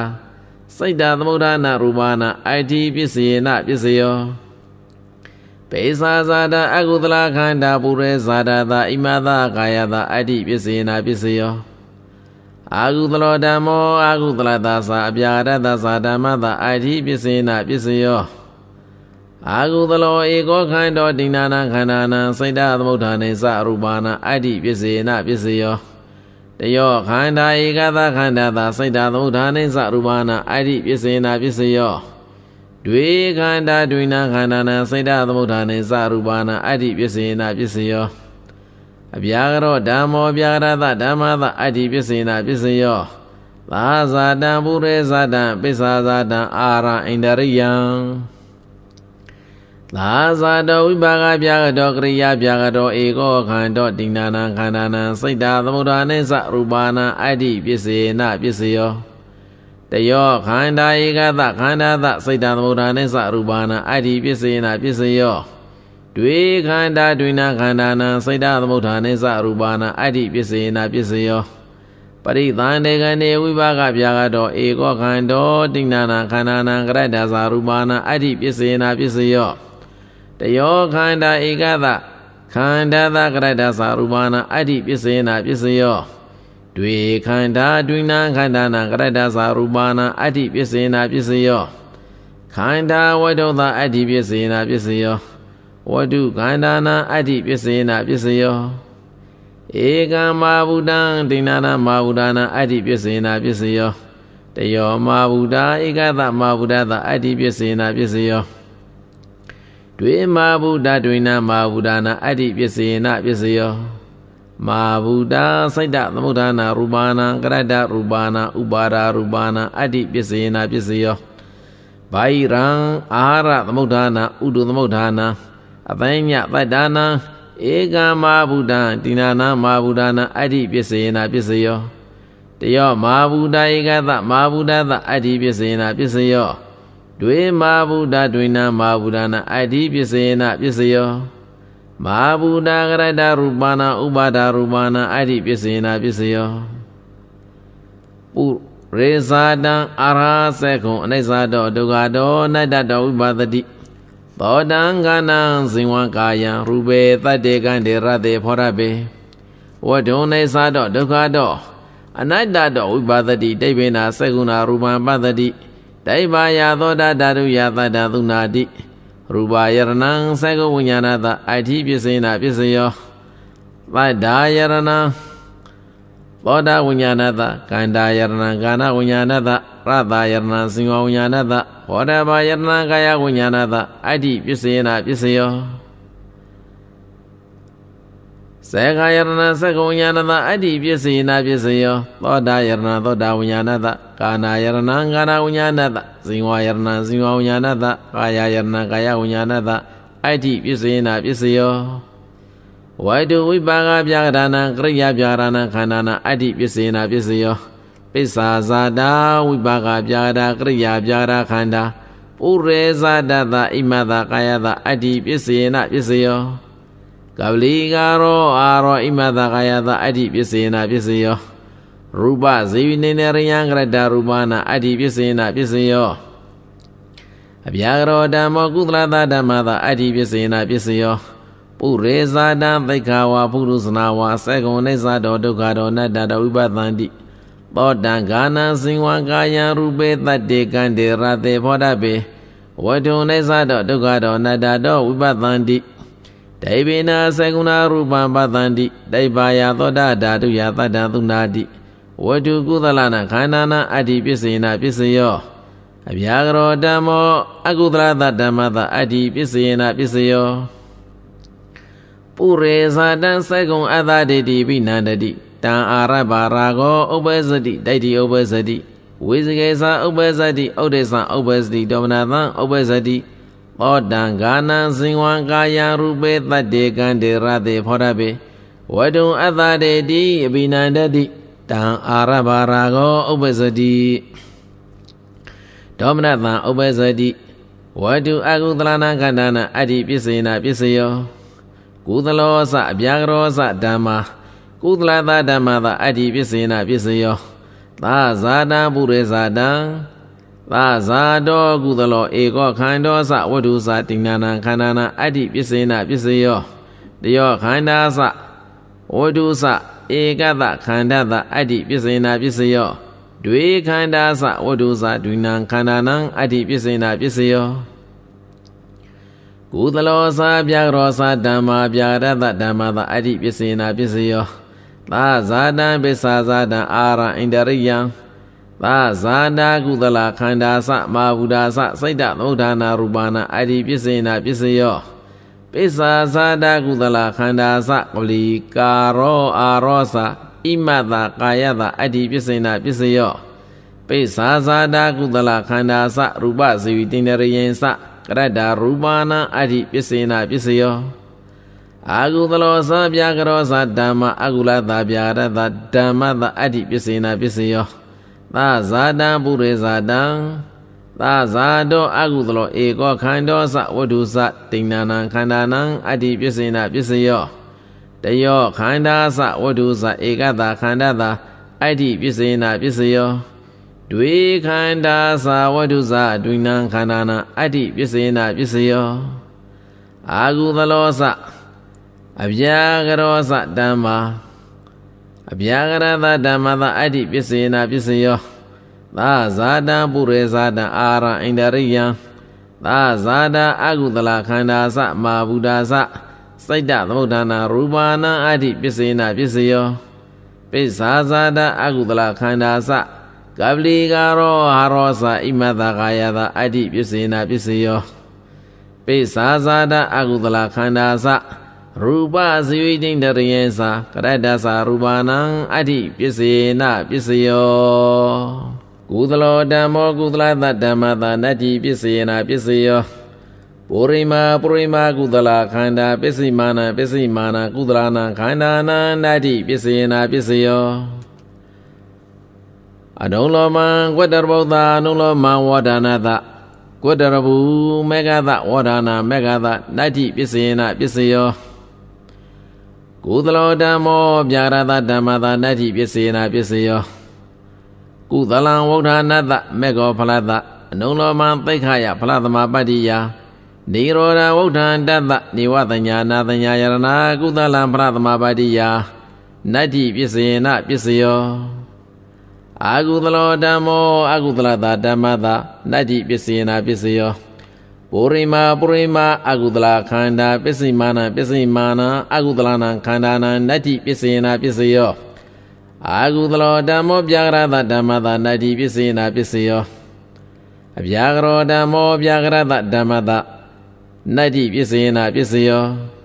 စိတ်တသမုဒ္ဒနာရူပနာအဋ္ဌိပစ္စေနာပစ္စယောပေစာဇာတအကုသလခန္ဓာပုရေဇာတသာအိမသာကာယသာအဋ္ဌိပစ္စေနာပစ္စယောအာဟုသလောဓမ္မောအာဟုသလသာသာအပြာရတသာဓမ္မသာအာတိပစ္စေနပစ္စယောအာဟုသလောဧကောခန္တောဒိနာနာခန္ဓာနာစိတ်တသမုဋ္ဌာနေစရူပါနာအာတိပစ္စေနပစ္စယောတယောခန္ဓာဧကသခန္ဓာသာစိတ်တသမုဋ္ဌာနေစရူပါနာအာတိပစ္စေနပစ္စယော တွေခန္ဓာတွင်နာခန္ဓာနာစိတ်တသမုဋ္ဌာနေစရူပါနာအာတိပစ္စေနပစ္စယောအပြာရောဓမ္မောပြာရသဓမ္မသအဋ္ဌိပစ္စေနာပစ္စယောသာဇာတံပုရေဇာတံပစ္ဆာဇာတံအာရံဣန္ဒရိယံသာဇာတောဝိပါကပြာကတောကရိယာပြာကတောဧကောခန္တောတိဏနာခန္ဓာနာစိတ်တာသမုဒ္ဒာနိသရူပါနာအဋ္ဌိပစ္စေနာပစ္စယောတယောခန္ဓာဧကသခန္ဓာသစိတ်တာသမုဒ္ဒာနိသရူပါနာအဋ္ဌိပစ္စေနာပစ္စယောတွေ့ခန္ဓာတွင်နာခန္ဓာနာစိတ်ဓာသမုဋ္ဌာနိသရူပနာအဋ္ဌိပစ္စယေနာပစ္စယောပရိသန္တေကနေဝိပါကပြာကတော့ဧကောခန္ဓောတိဏနာခန္ဓာနာကရတ္တသာရူပနာအဋ္ဌိပစ္စယေနာပစ္စယောတယောခန္ဓာဧကသခန္ဓာသကရတ္တသာရူပနာအဋ္ဌိပစ္စယေနာပစ္စယောတွေ့ခန္ဓာတွင်နာခန္ဓာနာကရတ္တသာရူပနာအဋ္ဌိပစ္စယေနာပစ္စယောခန္ဓာဝတ္တုသာအဋ္ဌိပစ္စယေနာပစ္စယောဝတုခန္ဓာနာအဋ္ဌိပစ္စယနာပစ္စယောဧကံမာဘုဒံဒိနာနာမာဘုဒနာအဋ္ဌိပစ္စယနာပစ္စယောတယောမာဘုဒာဧကသမာဘုဒသာအဋ္ဌိပစ္စယနာပစ္စယောတွေမာဘုဒ္ဓတွင်နာမာဘုဒ္ဓနာအတ္တိပစ္စယေနပစ္စယောမာဘုဒ္ဓစိတ်တသမုဒ္ဒနာရူပါဏံကရတ္တရူပါဏဥပါဒာရူပါဏအတ္တိပစ္စယေနပစ္စယောဘိုင်ရံအာဟာရသမုဒ္ဒနာဥဒုသမုဒ္ဒနာအပိုင်းမြပတ္တာနာဧကံမာဘုဒ္ဓံတိနာနာမာဘုဒ္ဓနာအဋ္ဌိပစ္စယေနာပစ္စယောတယောမာဘုဒ္ဓဧကသမာဘုဒ္ဓသအဋ္ဌိပစ္စယေနာပစ္စယောတွေမာဘုဒ္ဓတွင်နာမာဘုဒ္ဓနာအဋ္ဌိပစ္စယေနာပစ္စယောမာဘုဒ္ဓကရတရူပနာဥပါဒရူပနာအဋ္ဌိပစ္စယေနာပစ္စယောပုရေဇာတံအာရဟစေကုံအနိစ္စတောဒုက္ခတောအနတ္တတောဥပါဒတိသောတံကနံဇိဝံကာယံရူပေတတ္တေကံဒေရတေဖောရပေဝဒုံနေသာတော့ဒုက္ခတော့အနတ္တတော့ဝိပါဒတိတိဗေနာစေကုဏရူပံပတတိဒိဗာယသောတာဓာတုယသတ္တသုနာတိရူပါယရဏံစေကုဝိညာဏတအဋ္ဌိပစ္စေနာပစ္စယောဗဒ္ဒါယရဏံသောတာဝိညာဏတကန္တာယရဏကာဏဝိညာဏတရတယရဏစင်ဝဝိညာဏတဟောတဘာယရဏကာယဝိညာဏတအဋ္ဌိပစ္စယနာပစ္စယောစေခာယရဏစေကုံညာဏတအဋ္ဌိပစ္စယနာပစ္စယောသောတာယရဏသောတာဝိညာဏတကာနာယရဏကာနာဝိညာဏတဇင်ဝယရဏဇင်ဝဝိညာဏတကာယယရဏကာယဝိညာဏတအဋ္ဌိပစ္စယနာပစ္စယောဝိတုဝိပါကပြာကရဏံကရိယာပြာကရဏံခန္ဓာနာအဋ္ဌိပစ္စေနာပစ္စယောပိစ္ဆာဇာတာဝိပါကပြာတာကရိယာပြာတာခန္ဓာပုရေဇာတတအိမတကာယတအဋ္ဌိပစ္စေနာပစ္စယောကပလီကာရောအာရောအိမတကာယတအဋ္ဌိပစ္စေနာပစ္စယောရူပဇေဝိနေနရယံကရတရူပနာအဋ္ဌိပစ္စေနာပစ္စယောအဗျာကရောဓမ္မောကုသလတာဓမ္မတာအဋ္ဌိပစ္စေနာပစ္စယောပုရေဇာတံသိခာဝါပုရုဇနာဝါစေကုံအိဇာတောဒုက္ခတောနတ္တတောဝိပသန္တိသောတံဂာနံစင်ဝံကာယံရူပေတတ္တေကံတေရတေဘောဓပေဝတုံအိဇာတောဒုက္ခတောနတ္တတောဝိပသန္တိဒိဗေနာစေကုဏရူပံပသန္တိဒိဗာယသောတဓာတုယသတ္တံသုနာတိဝတုကုသလနာခန္ဓာနာအတ္တိပစ္စေနာပစ္စယောအဗျာကရောဓမ္မောအကုသလသဓမ္မသအတ္တိပစ္စေနာပစ္စယောပုရေဇာတံစကုံအတတေတိပိနန္တတိတံအာရဘာရာကောဥပ္ပဇတိဒိဋ္ဌိဥပ္ပဇတိဝိစကေသာဥပ္ပဇတိဥဒေသာဥပ္ပဇတိဒေါမနာသံဥပ္ပဇတိပောတံဂာနံဇင်ဝံကာယရူပေတတ္တေကံတေရတေဖောရပေဝတုံအတ္တတေတိအဘိနန္တတိတံအာရဘာရာကောဥပ္ပဇတိဒေါမနတံဥပ္ပဇတိဝတုအကုသလနာခန္ဓာနာအတ္တိပစ္စေနာပစ္စယောကုသလောစအပြာကရောစဓမ္မာကုသလသာဓမ္မာသာအတ္တိပစ္စေနပစ္စယောသာဇာတံပုရိဇာတံသာဇာတောကုသလောဧကောခန္ဓောစဝတ္ထုစာတိဏနာခန္ဓာနာအတ္တိပစ္စေနပစ္စယောတယောခန္ဓာစဝတ္ထုစဧကတခန္ဓာသာအတ္တိပစ္စေနပစ္စယောဒွေခန္ဓာစဝတ္ထုစာဒွိနံခန္ဓာနံအတ္တိပစ္စေနပစ္စယောကုသလောစာပြရောစာဓမ္မာပြရတ္တဓမ္မာသာအဋ္ဌိပစ္စေနာပစ္စယောသာဇာတံပစ္ဆာဇာတံအာရဣန္ဒရိယံသာဇာတာကုသလခန္ဓာစမာဟုဒာစစိတ်တသုဒ္ဓနာရူပနာအဋ္ဌိပစ္စေနာပစ္စယောပိစ္ဆာဇာတာကုသလခန္ဓာစကလီကာရောအာရောစဣမတကာယတအဋ္ဌိပစ္စေနာပစ္စယောပိစ္ဆာဇာတာကုသလခန္ဓာစရူပဇီဝိတင်ရယင်စကရတ္တာရူပါနာအဋ္ဌိပစ္စေနာပစ္စယောအာဟုသလောသဗျာကရောသဓမ္မအာဟုလသဗျာရတဓမ္မသအဋ္ဌိပစ္စေနာပစ္စယောသာဇာတံပုရိဇာတံသာဇာတောအာဟုသလောဧကောခန္ဓောသဝတ္ထုသတိဏနာခန္ဓာနံအဋ္ဌိပစ္စေနာပစ္စယောတယောခန္ဓာသဝတ္ထုသဧကတာခန္ဓာတာအဋ္ဌိပစ္စေနာပစ္စယောတွေခန္ဓာသာဝတ္ထုစာအတွင်နံခန္ဓာနာအတ္တိပစ္စယနာပစ္စယောအာဂုသလောစအဗျာကရောစဓမ္မာအဗျာကရသဓမ္မသာအတ္တိပစ္စယနာပစ္စယောသာဇာတံပုရေဇာတံအာရံဣန္ဒရိယံသာဇာတံအာဂုသလခန္ဓာစမာဘူဒာစစိတ်တသမုဒ္ဒနာရူပါဏံအတ္တိပစ္စယနာပစ္စယောပိစ္ဆာဇာတံအာဂုသလခန္ဓာစကပလီကာရောဟာရောစာဣမတကာယတာအဋ္ဌိပစ္စေနာပစ္စယောပိစာဇာတအကုသလခန္ဓာသရူပဇိဝိတိန္တရယေသာကရတ္တသာရူပနံအဋ္ဌိပစ္စေနပစ္စယောကုသလောဓမ္မောကုသလသဓမ္မသာနတ္တိပစ္စေနပစ္စယောပုရိမာပုရိမာကုသလခန္ဓာပစ္စည်းမာနပစ္စည်းမာနကုသလနာခန္ဓာနံနတ္တိပစ္စေနပစ္စယောအဒုံလောမံကွတ္တရဘုဒ္ဓအနုလောမံဝါဒနာသကွတ္တရဘူးမေဃသဝါဒနာမေဃသနတ္တိပစ္စယေနပစ္စယောကုသလောဓမ္မောဗျာရသဓမ္မသာနတ္တိပစ္စယေနပစ္စယောကုသလံဝုဒ္ဓနာသမေဃောဖလသအနုလောမံသိခယဖလသမပတ္တိယနိရောဓဝုဒ္ဓံတတ္တနေဝတညာနာတညာယရဏကုသလံဖလသမပတ္တိယနတ္တိပစ္စယေနပစ္စယောအာကုသလောဓမ္မောအာကုသလတာဓမ္မတာနတ္တိပစ္စယနာပစ္စယောပုရိမာပုရိမာအာကုသလခန္ဓာပစ္စည်းမာနပစ္စည်းမာနအာကုသလနာခန္ဓာနာနတ္တိပစ္စယနာပစ္စယောအာကုသလောဓမ္မောပြာကရတဓမ္မတာနတ္တိပစ္စယနာပစ္စယောအပြာကရောဓမ္မောပြာကရတဓမ္မတာနတ္တိပစ္စယနာပစ္စယော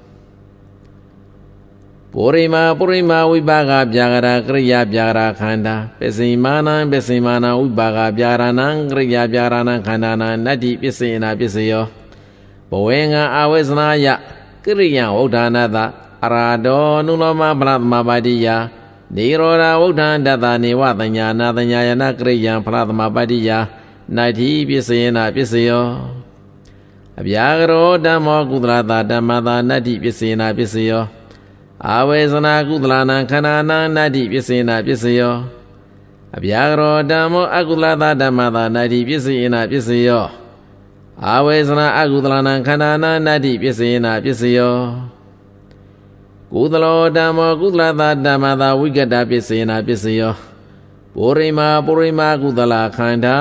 ပုရိမာပုရိမာဝိပါကပြာကရာကရိယာပြာကရာခန္ဓာပစ္စိမာနံပစ္စိမာနဝိပါကပြာရဏံကရိယာပြာရဏံခန္ဓာနံနတ္တိပစ္စေနာပစ္စယောဘဝေငါအာဝေသနာယကရိယံဝုဒ္ဓနာတအရာဒောနုလောမပရသမပါတိယနေရောဓဝုဒ္ဓံတတနေဝတညာနာတညာယနာကရိယံပရသမပါတိယနတ္တိပစ္စေနာပစ္စယောအဗျာကရောဓမ္မောကုသလတာဓမ္မတာနတ္တိပစ္စေနာပစ္စယောအာဝေသနာကုသလနာခန္ဓာနာနာတိပစ္စေနာပစ္စယောအဗျာကရောဓမ္မောအကုသလသာဓမ္မသာနာတိပစ္စေနာပစ္စယောအာဝေသနာအကုသလနာခန္ဓာနာနာတိပစ္စေနာပစ္စယောကုသလောဓမ္မောကုသလသာဓမ္မသာဝိကတပစ္စေနာပစ္စယောပုရိမာပုရိမာကုသလခန္ဓာ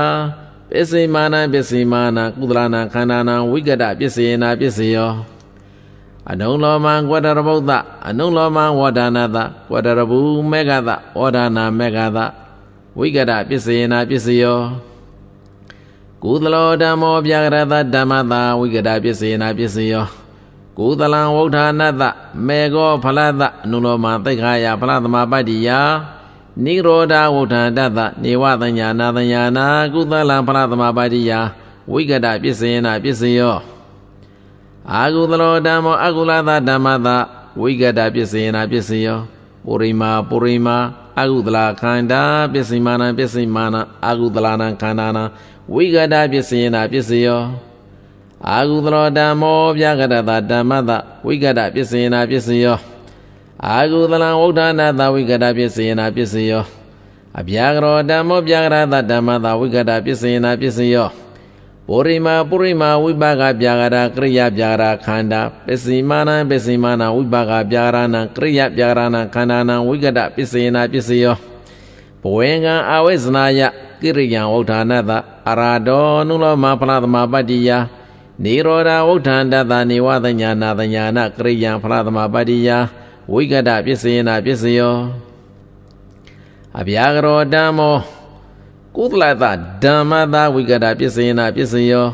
ပစ္စေမာနပစ္စေမာနကုသလနာခန္ဓာနာဝိကတပစ္စေနာပစ္စယောအနုလောမံကွတရဗုဒ္ဓအနုလောမံဝဒနာသကွတရဘူးမေဃသဝဒနာမေဃသဝိကရပစ္စယေနာပစ္စယောကုသလောဓမ္မောပြကရသဓမ္မသာဝိကရပစ္စယေနာပစ္စယောကုသလံဝုဋ္ဌာနတမေဃောဖလသအနုလောမံသိက္ခာယဖလသမပတ္တိယနိရောဓဝုဋ္ဌာတတနေဝတညာနာတညာနာကုသလံဖလသမပတ္တိယဝိကရပစ္စယေနာပစ္စယောအာဟုသလောဓမ္မောအကုလသဓမ္မသဝိကတပစ္စယနာပစ္စယောပုရိမာပုရိမာအာဟုသလာခန္ဓာပစ္စည်းမာနပစ္စည်းမာနအာဟုသလာနခန္ဓာနာဝိကတပစ္စယနာပစ္စယောအာဟုသလောဓမ္မောဗျာကတသဓမ္မသဝိကတပစ္စယနာပစ္စယောအာဟုသလံဝုဒ္ဓနာသဝိကတပစ္စယနာပစ္စယောအဗျာကရောဓမ္မောဗျာကရသဓမ္မသဝိကတပစ္စယနာပစ္စယောပုရိမာပုရိမာဝိပါကပြာကရာကရိယာပြာကရာခန္ဓာပစ္စည်းမာနံပစ္စည်းမာနံဝိပါကပြာကရာနံကရိယာပြာကရာနံခန္ဓာနံဝိကတပစ္စယနာပစ္စယောဘဝေကံအဝိဇ္ဇနာယကိရိယံဝဋ္ဌာနတအရာဒောနုလောမဖလသမပတ္တိယနိရောဓဝဋ္ဌန္တတနေဝသညာနာသညာနာကရိယံဖလသမပတ္တိယဝိကတပစ္စယနာပစ္စယောအဗျာကရောဓမ္မောကုသလသဓမ္မသာဝိကတပစ္စယနာပစ္စယော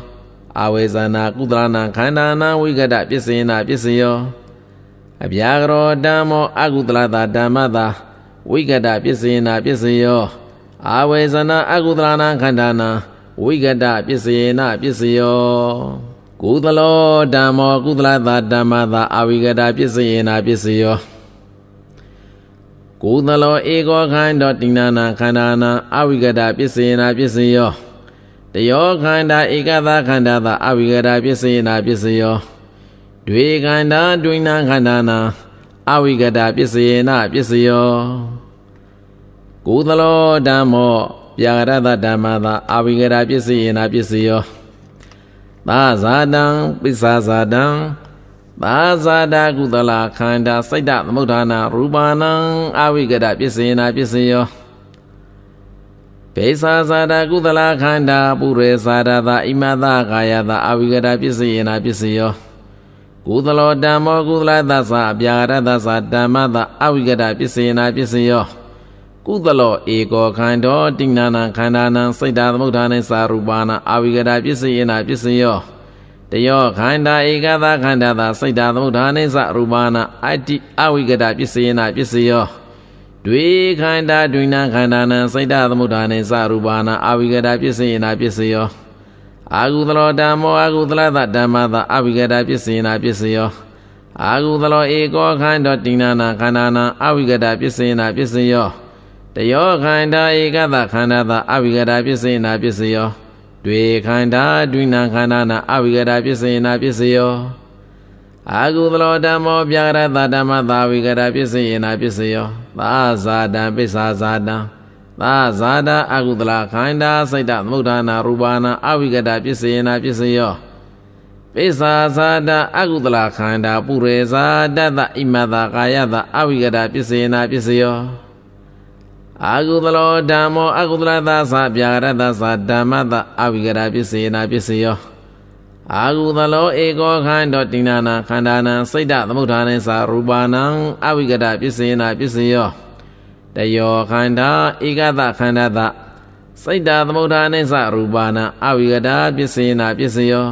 အာဝေဇနာကုသလနာခန္ဓာနာဝိကတပစ္စယနာပစ္စယောအဗျာကရောဓမ္မောအကုသလသဓမ္မသာဝိကတပစ္စယနာပစ္စယောအာဝေဇနာအကုသလနာခန္ဓာနာဝိကတပစ္စယနာပစ္စယောကုသလောဓမ္မောကုသလသဓမ္မသာအာဝိကတပစ္စယနာပစ္စယောကုသလောဧကောခန္ဓာတိဏနာခန္ဓာနာအဝိကတာပစ္စယနာပစ္စယောတယောခန္ဓာဧကသာခန္ဓာသာအဝိကတာပစ္စယနာပစ္စယောတွေခန္ဓာတွင်နာခန္ဓာနာအဝိကတာပစ္စယနာပစ္စယောကုသလောဓမ္မောပြာရတဓမ္မသာအဝိကတာပစ္စယနာပစ္စယောသာဇာတံပိစ္ဆာဇာတံသာဇာတာကုသလခန္ဓာစိတ်တသမုဋ္ဌာနာရူပာနံအဝိကတပစ္စယနာပစ္စယောဘေသာဇာတာကုသလခန္ဓာပုရေဇာတာသာအိမသာကာယသာအဝိကတပစ္စယနာပစ္စယောကုသလောဓမ္မောကုသလသသအပြာရသသဓမ္မသာအဝိကတပစ္စယနာပစ္စယောကုသလောဧကောခန္ဓောတိဏနာခန္ဓာနံစိတ်တသမုဋ္ဌာနေသာရူပာနံအဝိကတပစ္စယနာပစ္စယောတယောခန္ဓာဧကသာခန္ဓာသာစိတ်ဓာသမုဒ္ဌာနိစ္စရူပနာအတ္တိအဝိကတပစ္စယေနပစ္စယောတွေခန္ဓာတွင်နာခန္ဓာနံစိတ်ဓာသမုဒ္ဌာနိစ္စရူပနာအဝိကတပစ္စယေနပစ္စယောအာဟုသလောဓမ္မောအာဟုသလသဓမ္မသာအဝိကတပစ္စယေနပစ္စယောအာဟုသလောဧကောခန္ဓာတိနာနာခန္ဓာနာအဝိကတပစ္စယေနပစ္စယောတယောခန္ဓာဧကသာခန္ဓာသာအဝိကတပစ္စယေနပစ္စယောတွေ့ခန္ဓာဒွိနာခန္ဓာနာအဝိကရာပစ္စယနာပစ္စယောအာဟုသလောဓမ္မောပြာရတဓမ္မသာဝိကရာပစ္စယနာပစ္စယောသာဇာတံပစ္ဆာဇာတံသာဇာတအာဟုသလခန္ဓာစိတ်တသမုဒ္ဒနာရူပနာအဝိကရာပစ္စယနာပစ္စယောပိစ္ဆာဇာတအာဟုသလခန္ဓာပုရေဇာတတဣမတကာယတအဝိကရာပစ္စယနာပစ္စယောအာဟုသလောဓမ္မောအာဟုသလသသဗျာရတသဓမ္မသအဝိကရာပစ္စေနာပစ္စယောအာဟုသလောဧကောခန္တောတိနာနာခန္ဓာနာစိတ်တသမုဋ္ဌာနေသာရူပနာအဝိကတပစ္စေနာပစ္စယောတယောခန္ဓာဧကတခန္ဓာတစိတ်တသမုဋ္ဌာနေသာရူပနာအဝိကတပစ္စေနာပစ္စယော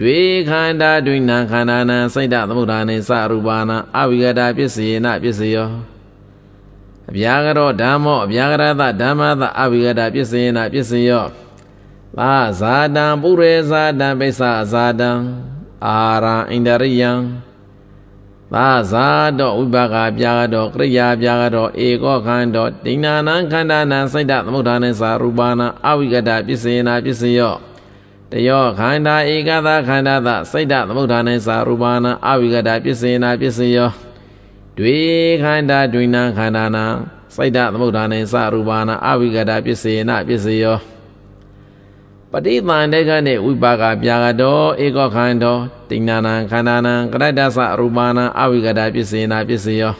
တွေခန္ဓာတွင်နာခန္ဓာနာစိတ်တသမုဋ္ဌာနေသာရူပနာအဝိကတပစ္စေနာပစ္စယောအဗျာကရောဓမ္မောအဗျာကရသဓမ္မသအဘိကတာပစ္စယေနာပစ္စယောသာဇာတံပုရေဇာတံပိဿဇာတံအာရံဣန္ဒရိယံသာဇာတောဝိပါကပြာကတော့ကရိယာပြာကတော့ဧကောခန္တောဒိဏနာခန္ဓာနာစိတ်တသမုဋ္ဌာနေသာရူပနာအဝိကတပစ္စယနာပစ္စယောတယောခန္ဓာဧကသာခန္ဓာသစိတ်တသမုဋ္ဌာနေသာရူပနာအဝိကတပစ္စယနာပစ္စယောတွေ့ခန္ဓာတွင်နာခန္ဓာနာစိတ်ဓာသမုဒ္ဒါနေစရူပါနာအဝိကတာပစ္စေနပစ္စယောပฏิပန္တေကနေဝိပါကပြာကတော်ဧကောခန္ဓောတိဏနာခန္ဓာနာကရတ္တသရူပါနာအဝိကတာပစ္စေနပစ္စယော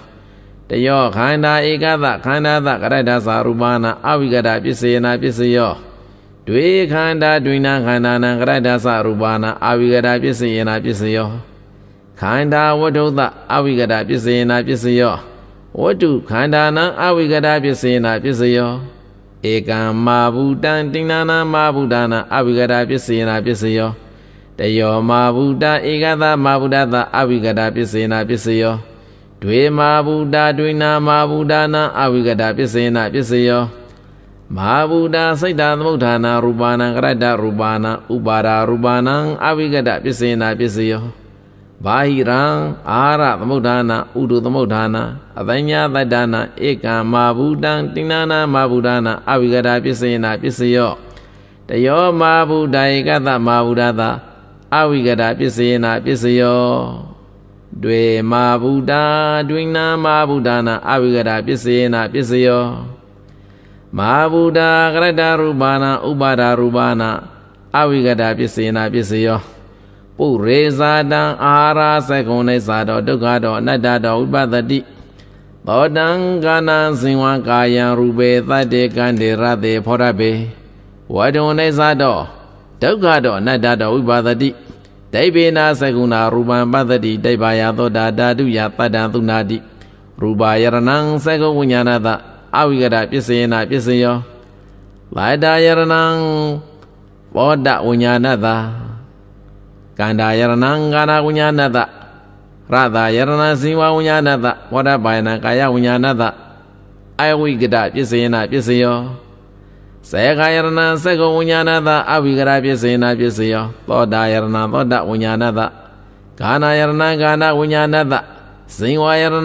တယောခန္ဓာဧကသခန္ဓာသကရတ္တသရူပါနာအဝိကတာပစ္စေနပစ္စယောတွေခန္ဓာတွင်နာခန္ဓာနာကရတ္တသရူပါနာအဝိကတာပစ္စေနပစ္စယောခန္ဓာဝတ္ထုသအဝိကတာပစ္စယေနာပစ္စယောဝတ္ထုခန္ဓာနံအဝိကတာပစ္စယေနာပစ္စယောဧကံမာဘူတံတိဏနာမာဘူတာနာအဝိကတာပစ္စယေနာပစ္စယောတယောမာဘူတာဧကသမာဘူတသအဝိကတာပစ္စယေနာပစ္စယောဒွေမာဘူတာဒွေနာမာဘူတာနာအဝိကတာပစ္စယေနာပစ္စယောမာဘူတာစိတ်တသမုဋ္ဌာနာရူပါဏံကရတ္တရူပါဏံဥပါဒာရူပါဏံအဝိကတပစ္စယေနာပစ္စယောဘာဟိရံအာရသမုဒ္ဌာနာဥဒုသမုဒ္ဌာနာအပညာတ္တာနာဧကံမာဘူတံတိဏနာမာဘူဒါနာအဝိကတာပစ္စယနာပစ္စယောတယောမာဘူဒါယကတမာဘူဒတာအဝိကတာပစ္စယနာပစ္စယောတွေမာဘူတာတွင်နာမာဘူဒါနာအဝိကတာပစ္စယနာပစ္စယောမာဘူဒာကရတရူပါနာဥပါဒာရူပါနာအဝိကတာပစ္စယနာပစ္စယောပုရေဇာတံအာဟာရသကုံနေဇာတော်ဒုက္ခတော်အနတ္တတော်ဝိပဿတိသောတံကာနံစင်ဝံကာယံရူပေသတ္တေကန္တေရတေဖောရပေဝဒုံနေဇာတော်ဒုက္ခတော်အနတ္တတော်ဝိပဿတိဒိဗေနာသကုဏရူပံပဿတိဒိဗာယသောတာဓာတုယတတ္တံသုနာတိရူပါယရဏံသကုဝိညာဏတအဝိကရပစ္စယေနပစ္စယောလာတယရဏံဘောဓဝိညာဏတကန္တာယရဏံကာနာဝိညာဏတရတာယရဏဇိဝဝိညာဏတဝရပါယနာကာယဝိညာဏတအဝိကတပစ္စယနာပစ္စယောစေခာယရဏစေကဝိညာဏတအဝိကရပစ္စယနာပစ္စယောသောတာယရဏသောတာဝိညာဏတကာနာယရဏကာနာဝိညာဏတဇိဝယရဏ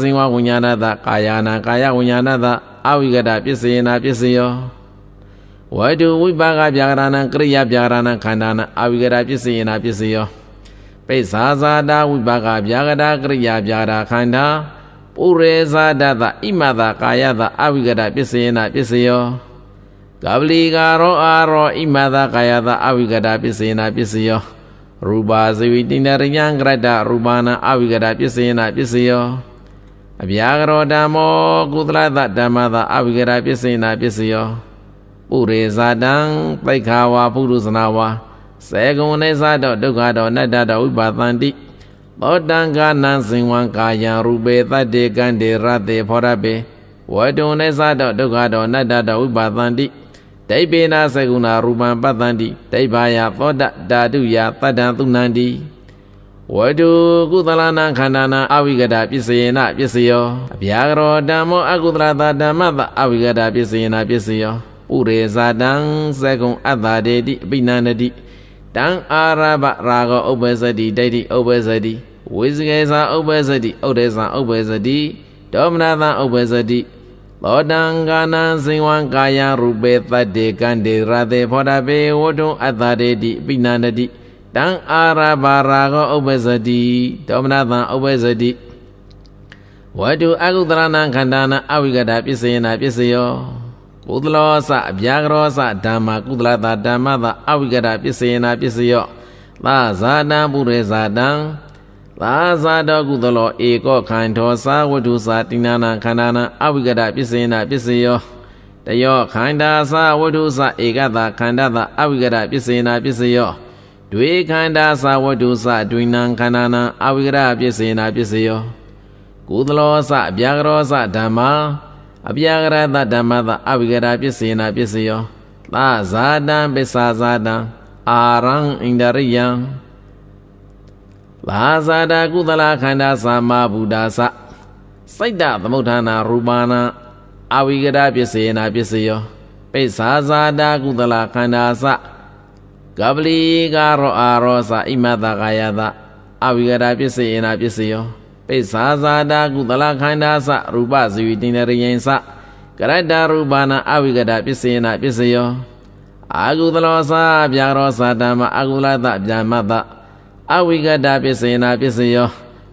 ဇိဝဝိညာဏတကာယနာကာယဝိညာဏတအဝိကတပစ္စယနာပစ္စယောဝတ္တုဝိပါကပြာကရဏံကရိယာပြာကရဏံခန္ဓာနံအာဝိကရာပစ္စယနာပစ္စယောပိဿာဇာတာဝိပါကပြာကတာကရိယာပြာကတာခန္ဓာပုရေဇာတတဣမတာကာယတာအာဝိကတာပစ္စယနာပစ္စယောကပလီကာရောအာရောဣမတာကာယတာအာဝိကတာပစ္စယနာပစ္စယောရူပါဇဝိတိနရယံကရတရူပါဏအာဝိကတာပစ္စယနာပစ္စယောအဗျာကရောဓမ္မောကုသလသဓမ္မသာအာဝိကတာပစ္စယနာပစ္စယောပုရိဇာတံပိခာဝါပုရုဇနာဝါစေကုံနေသတောဒုက္ခတော နတ္တတောဝိပါတန္တိသောတံကာနံစင်ဝံကာယံရူပေတတ္တေကံတေရတေဖောရပေဝတုံနေသတောဒုက္ခတောနတ္တတောဝိပါတန္တိဒိဗေနာစေကုဏရူပံပတ္တန္တိဒိဗာယသောတဓာတုယတတ္တံသူနန္တိဝတုကုသလနာခန္ဓာနာအဝိကတပစ္စယေနပစ္စယောအဗျာကရောဓမ္မောအကုသလတာဓမ္မတအဝိကတပစ္စယေနပစ္စယောပုရေဇာတံသကုံအတ္တတေတိအပိနန္တိတံအာရဘရာဂောဥပ္ပဇတိဒိဋ္ဌိဥပ္ပဇတိဝိဇကေဇာဥပ္ပဇတိဥဒေဇာဥပ္ပဇတိဒေါမနသဥပ္ပဇတိသောတံကာနံဇိဝံကာယရူပေတတ္တေကန္တေရတေဖောတပေဝတုံအတ္တတေတိအပိနန္တိတံအာရဘာရာဂောဥပ္ပဇတိဒေါမနသဥပ္ပဇတိဝတုအကုသရဏံခန္ဓာနာအဝိကတာပစ္စယေနာပစ္စယောကုသလောစအပြာကရောစဓမ္မကုသလတာဓမ္မတာအဝိကရပစ္စယနာပစ္စယောသာဇာတံပုရိဇာတံသာဇာတောကုသလောဧကောခန္ထောသာဝတ္ထုသာတိနာနာခန္ဓာနာအဝိကရပစ္စယနာပစ္စယောတယောခန္ဓာသာဝတ္ထုသာဧကတာခန္ဓာတာအဝိကရပစ္စယနာပစ္စယောဒွေခန္ဓာသာဝတ္ထုသာဒွိနံခန္ဓာနာအဝိကရပစ္စယနာပစ္စယောကုသလောစအပြာကရောစဓမ္မာအပြာကရသဓမ္မသအဝိကရာပစ္စေနာပစ္စယောသာဇာတံပစ္ဆာဇာတံအာရံဣန္ဒရိယံလာဇာတာကုသလခန္ဓာသမ္မာဘုဒ္ဓသစိတ်တသမုဋ္ဌာနာရူပနာအဝိကရပစ္စေနာပစ္စယောပိစ္ဆာဇာတာကုသလခန္ဓာသကပလီကာရောအာရောသဣမတကာယသအဝိကရပစ္စေနာပစ္စယောပိစ္ဆာဇာတာကုသလခန္ဓာသရူပဇီဝိတင်ရယင်သကရတ္တရူပနာအဝိကတပစ္စယနာပစ္စယောအာကုသလောသာဗျာရောသာတမအာကုလသဗျာမတအဝိကတပစ္စယနာပစ္စယော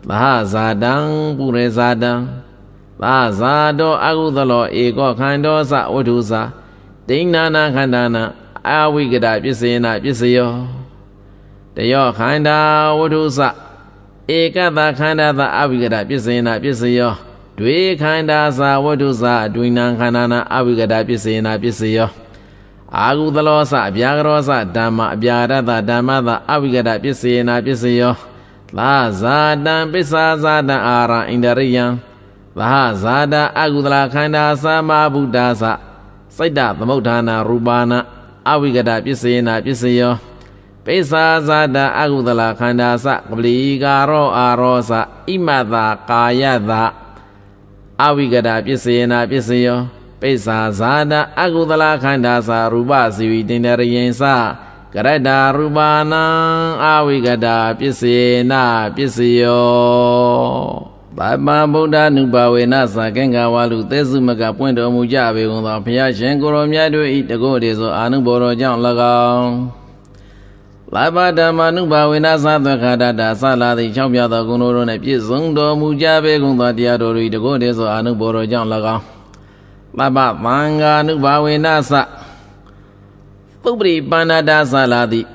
သဟဇာတံပုရေဇာတံသာဇာတောအာကုသလောဧကောခန္ဓောသဝတ္ထုဇာဒိဏနာခန္ဓာနာအာဝိကတပစ္စယနာပစ္စယောတယောခန္ဓာဝတ္ထုဇာဧကတခန္ဓာသာအဝိကတပစ္စယနာပစ္စယောတွေခန္ဓာသာဝတ္ထုသာအတွင်နာခန္ဓာနာအဝိကတပစ္စယနာပစ္စယောအာဟုသလောသအပြာကရောသဓမ္မအပြာရတဓမ္မသာအဝိကတပစ္စယနာပစ္စယောသာဇာတံပစ္ဆာဇာတံအာရံဣန္ဒရိယံဗဟဇာတအကုသလခန္ဓာသမ္မာဘုဒ္ဓသစိတ်တသမုဋ္ဌာနာရူပါနာအဝိကတပစ္စယနာပစ္စယောပိစ္ဆာဇာတံအကုသလခန္ဓာစကပလီကာရောအာရောစဣမတာကာယတာအဝိကတာပစ္စယနာပစ္စယောပိစ္ဆာဇာတံအကုသလခန္ဓာစရူပစီဝိတင်တရယင်စကရတရူပနာအဝိကတာပစ္စယနာပစ္စယောဗမဗုဒ္ဓ ानु ဘာဝေနသာကင်္ဂဝါလူသဲစုမက ပွင့်တော်မူကြပေကုန်သောဘုရားရှင်ကိုရောမြတ်တို့ဤတကုတ်တေသောအာနုဘောတော်ကြောင့်၎င်းလာဘဓမ္မနုဘဝိနာသသခါဒတာဆလာသည်၆ပြသောဂုဏ်တို့နှင့်ပြည့်စုံတော်မူကြပေကုန်သောတရားတို့၏တကုတေသောအာနုဘောတော်ကြောင့်၎င်းသဗ္ဗမင်္ဂနုဘဝိနာသပုပ္ပရိပန္နတာဆလာသည်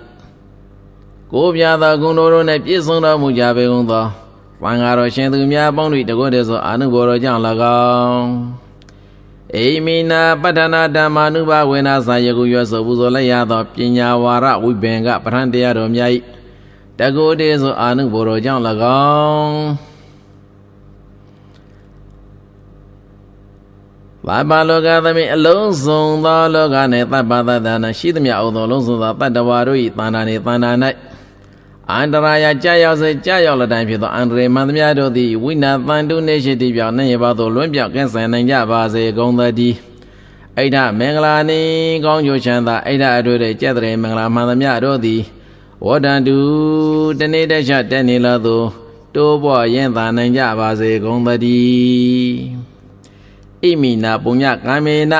ကိုပြသောဂုဏ်တို့နှင့်ပြည့်စုံတော်မူကြပေကုန်သောမင်္ဂတော်ရှင်သူများပေါင်း၏တကုတေသောအာနုဘောတော်ကြောင့်၎င်းအိမိနာပဋ္ဌနာဓမ္မာနုဘဝေနာဇာယကုရွဆိုပူဇော်လိုက်ရသောပညာဝါရဝိပင်ကပဋ္ဌာန်တရားတော်များ၏တကုတေဆိုအာနုဘောတော်ကြောင့်၎င်းဘာဘာလောကသမိအလုံးစုံသောလောကနှင့်သဗ္ဗသတ္တနာရှိသမျှအုံသော လုံးစုံသောတတ္တဝါတို့၏တဏ္ဍာနေတဏ္ဍာ၌အန္တရာယကြာရောက်စေကြာရောက်လတိုင်းဖြစ်သောအန္တရာယ်မှန်သမျှတို့သည်ဝိနာတန်တုနေရှိတိပြောင်းနေရပါသောလွင့်ပြောက်ကင်းစင်နိုင်ကြပါစေကုန်သတည်းအိဋ္ဌမင်္ဂလာနိကောင်းကျိုးချမ်းသာအိဋ္ဌအတွေ့တဲ့ကြက်တဲ့မင်္ဂလာမှန်သမျှတို့သည်ဝဒန္တုတနေ့တခြားတက်နေလာသောတိုးပွားရင်သာနိုင်ကြပါစေကုန်သတည်းဣမိနာပုညကာမေန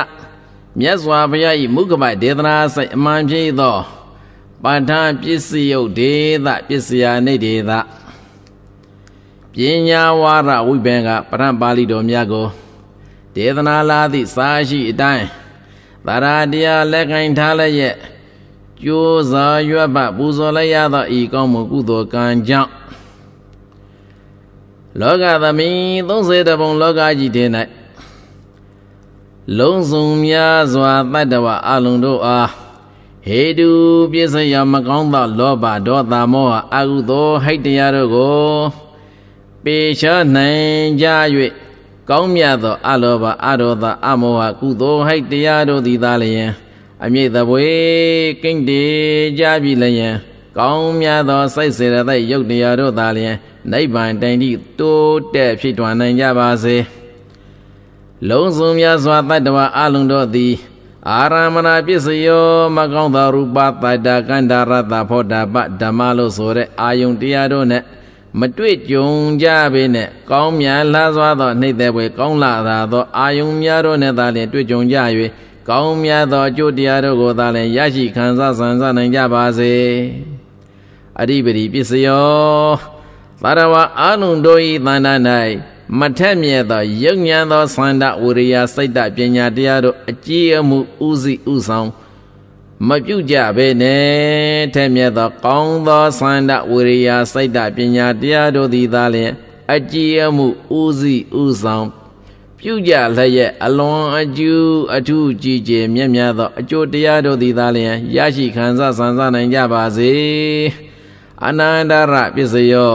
မြတ်စွာဘုရား၏မုခမဒေသနာဆိုင်အမှန်ဖြစ်သောပါဋ္ဌပစ္စယုတ်ဒေသပစ္စယာနေဒေသပညာဝါရဝိပင်ကပရံပါဠိတော်များကိုဒေသနာလာသည့်စာရှိအတိုင်းသရာတရားလက်ကင်ထားလျက်ကြိုးစားရွက်ပပူဇော်လိုက်ရသောဤကောင်းမှုကုသိုလ်ကံကြောင့်လောကသမီး30တပုံလောကကြီးထဲ၌လုံးစုံများစွာတတ္တဝအလုံးတို့အားဟေတုပြည့်စရာမကောင်းသော လောဘဒေါသမောဟအာဟုသောဟိုက်တရားတို့ကိုပေရှားနိုင်ကြ၍ကောင်းမြတ်သောအလောဘအဒေါသအမောဟကုသိုလ်ဟိုက်တရားတို့သည်သာလျင်အမြင့်တပွေကိန့်တေကြပြီလျင်ကောင်းမြတ်သောစိတ်စေတသိက်ရုပ်တရားတို့သာလျင်နိဗ္ဗာန်တိုင်တိတိုးတက်ဖြစ်ထွန်းနိုင်ကြပါစေလုံးစုံများစွာတတ္တဝအလုံးတို့သည်အာရမဏပစ္စယော မကောင်းသောရူပတတကန္တာရတဖောတာပဓမ္မလို့ဆိုတဲ့အာယုန်တရားတို့နဲ့မတွေ့ကြုံကြပေနဲ့ကောင်းမြန်လှစွာသောနှိမ့်သက်ပွဲကောင်းလာသာသောအာယုန်များတို့နဲ့သာလျှင်တွေ့ကြုံကြ၍ကောင်းမြတ်သောအကျိုးတရားတို့ကိုသာလျှင်ရရှိခံစားဆန်စားနိုင်ကြပါစေအရိပတိပစ္စယောသရဝအာနုတို့ဤတဏ္ဍာ၌မထက်မြဲသောယုတ်ညံသောသန္တာဝရိယစိတ်တပညာတရားတို့အကြည်အမှုဥစည်းဥဆောင်မပြုတ်ကြဘဲနဲ့ထက်မြဲသော ကောင်းသောသန္တာဝရိယစိတ်တပညာတရားတို့သည်သာလျှင်အကြည်အမှုဥစည်းဥဆောင်ပြုကြလျက်အလွန်အကျူးအထုကြည်ကျယ်မြတ်မြတ်သောအကျိုးတရားတို့သည်သာလျှင်ရရှိခံစားဆန်းစားနိုင်ကြပါစေအနန္တရပစ္စယော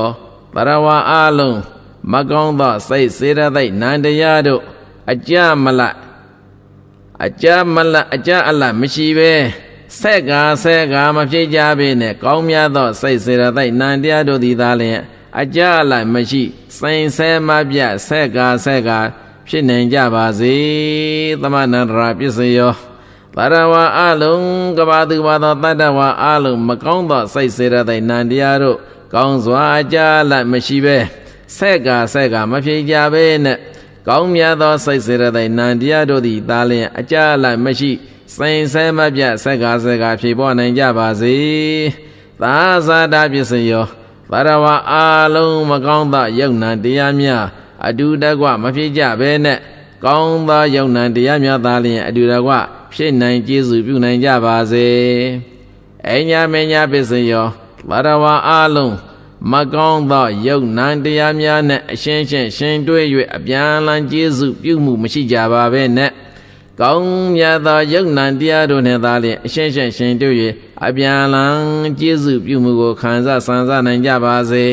ပရဝအလုံးမကောင်းသောစိတ်စေတသိက်နန္တရားတို့အကြမလ အကြမလအကြအလမရှိပဲဆက်ကဆက်ကမဖြစ်ကြပေနဲ့ကောင်းမြတ်သောစိတ်စေတသိက်နန္တရားတို့သည်သာလျှင်အကြအလမရှိစိန်ဆဲမပြဆက်ကဆက်က ဖြစ်နိုင်ကြပါစေသမဏန္တရာပစ္စယောဗရဝါအလုံးကဘာသူဘာသောတတ္တဝါအလုံးမကောင်းသောစိတ်စေတသိက်နန္တရားတို့ကောင်းစွာအကြအလမရှိပဲဆက်ကဆက်ကမဖြေကြဘဲနဲ့ကောင်းမြတ်သောစိတ်စေရတဲ့နန္တရားတို့သည်သာလျှင်အကြလိုက်မရှိစိန်ဆဲမပြတ်ဆက်ကဆက်ကဖြေပေါ်နိုင်ကြပါစေသာဇာတာပစ္စယောဘရဝအာလုံးမကောင်းသောယုံနံတရားများအတူတကွမဖြစ်ကြဘဲနဲ့ကောင်းသောယုံနံတရားများသာလျှင်အတူတကွဖြစ်နိုင်ကျေစုပြုနိုင်ကြပါစေအညာမညာပစ္စယောဘရဝအာလုံးမကောင်းသောယုတ်နံတရားများနဲ့အရှင်းရှင်းရှင်းတွဲ၍အပြန်လန်ကျေးဇူးပြုမှုမရှိကြပါဘဲနဲ့ကောင်းမြတ်သောယုတ်နံတရားတို့နှင့်သာလျှင်အရှင်းရှင်းရှင်းတွဲ၍အပြန်လန်ကျေးဇူးပြုမှုကိုခံစားဆန်းစားနိုင်ကြပါစေ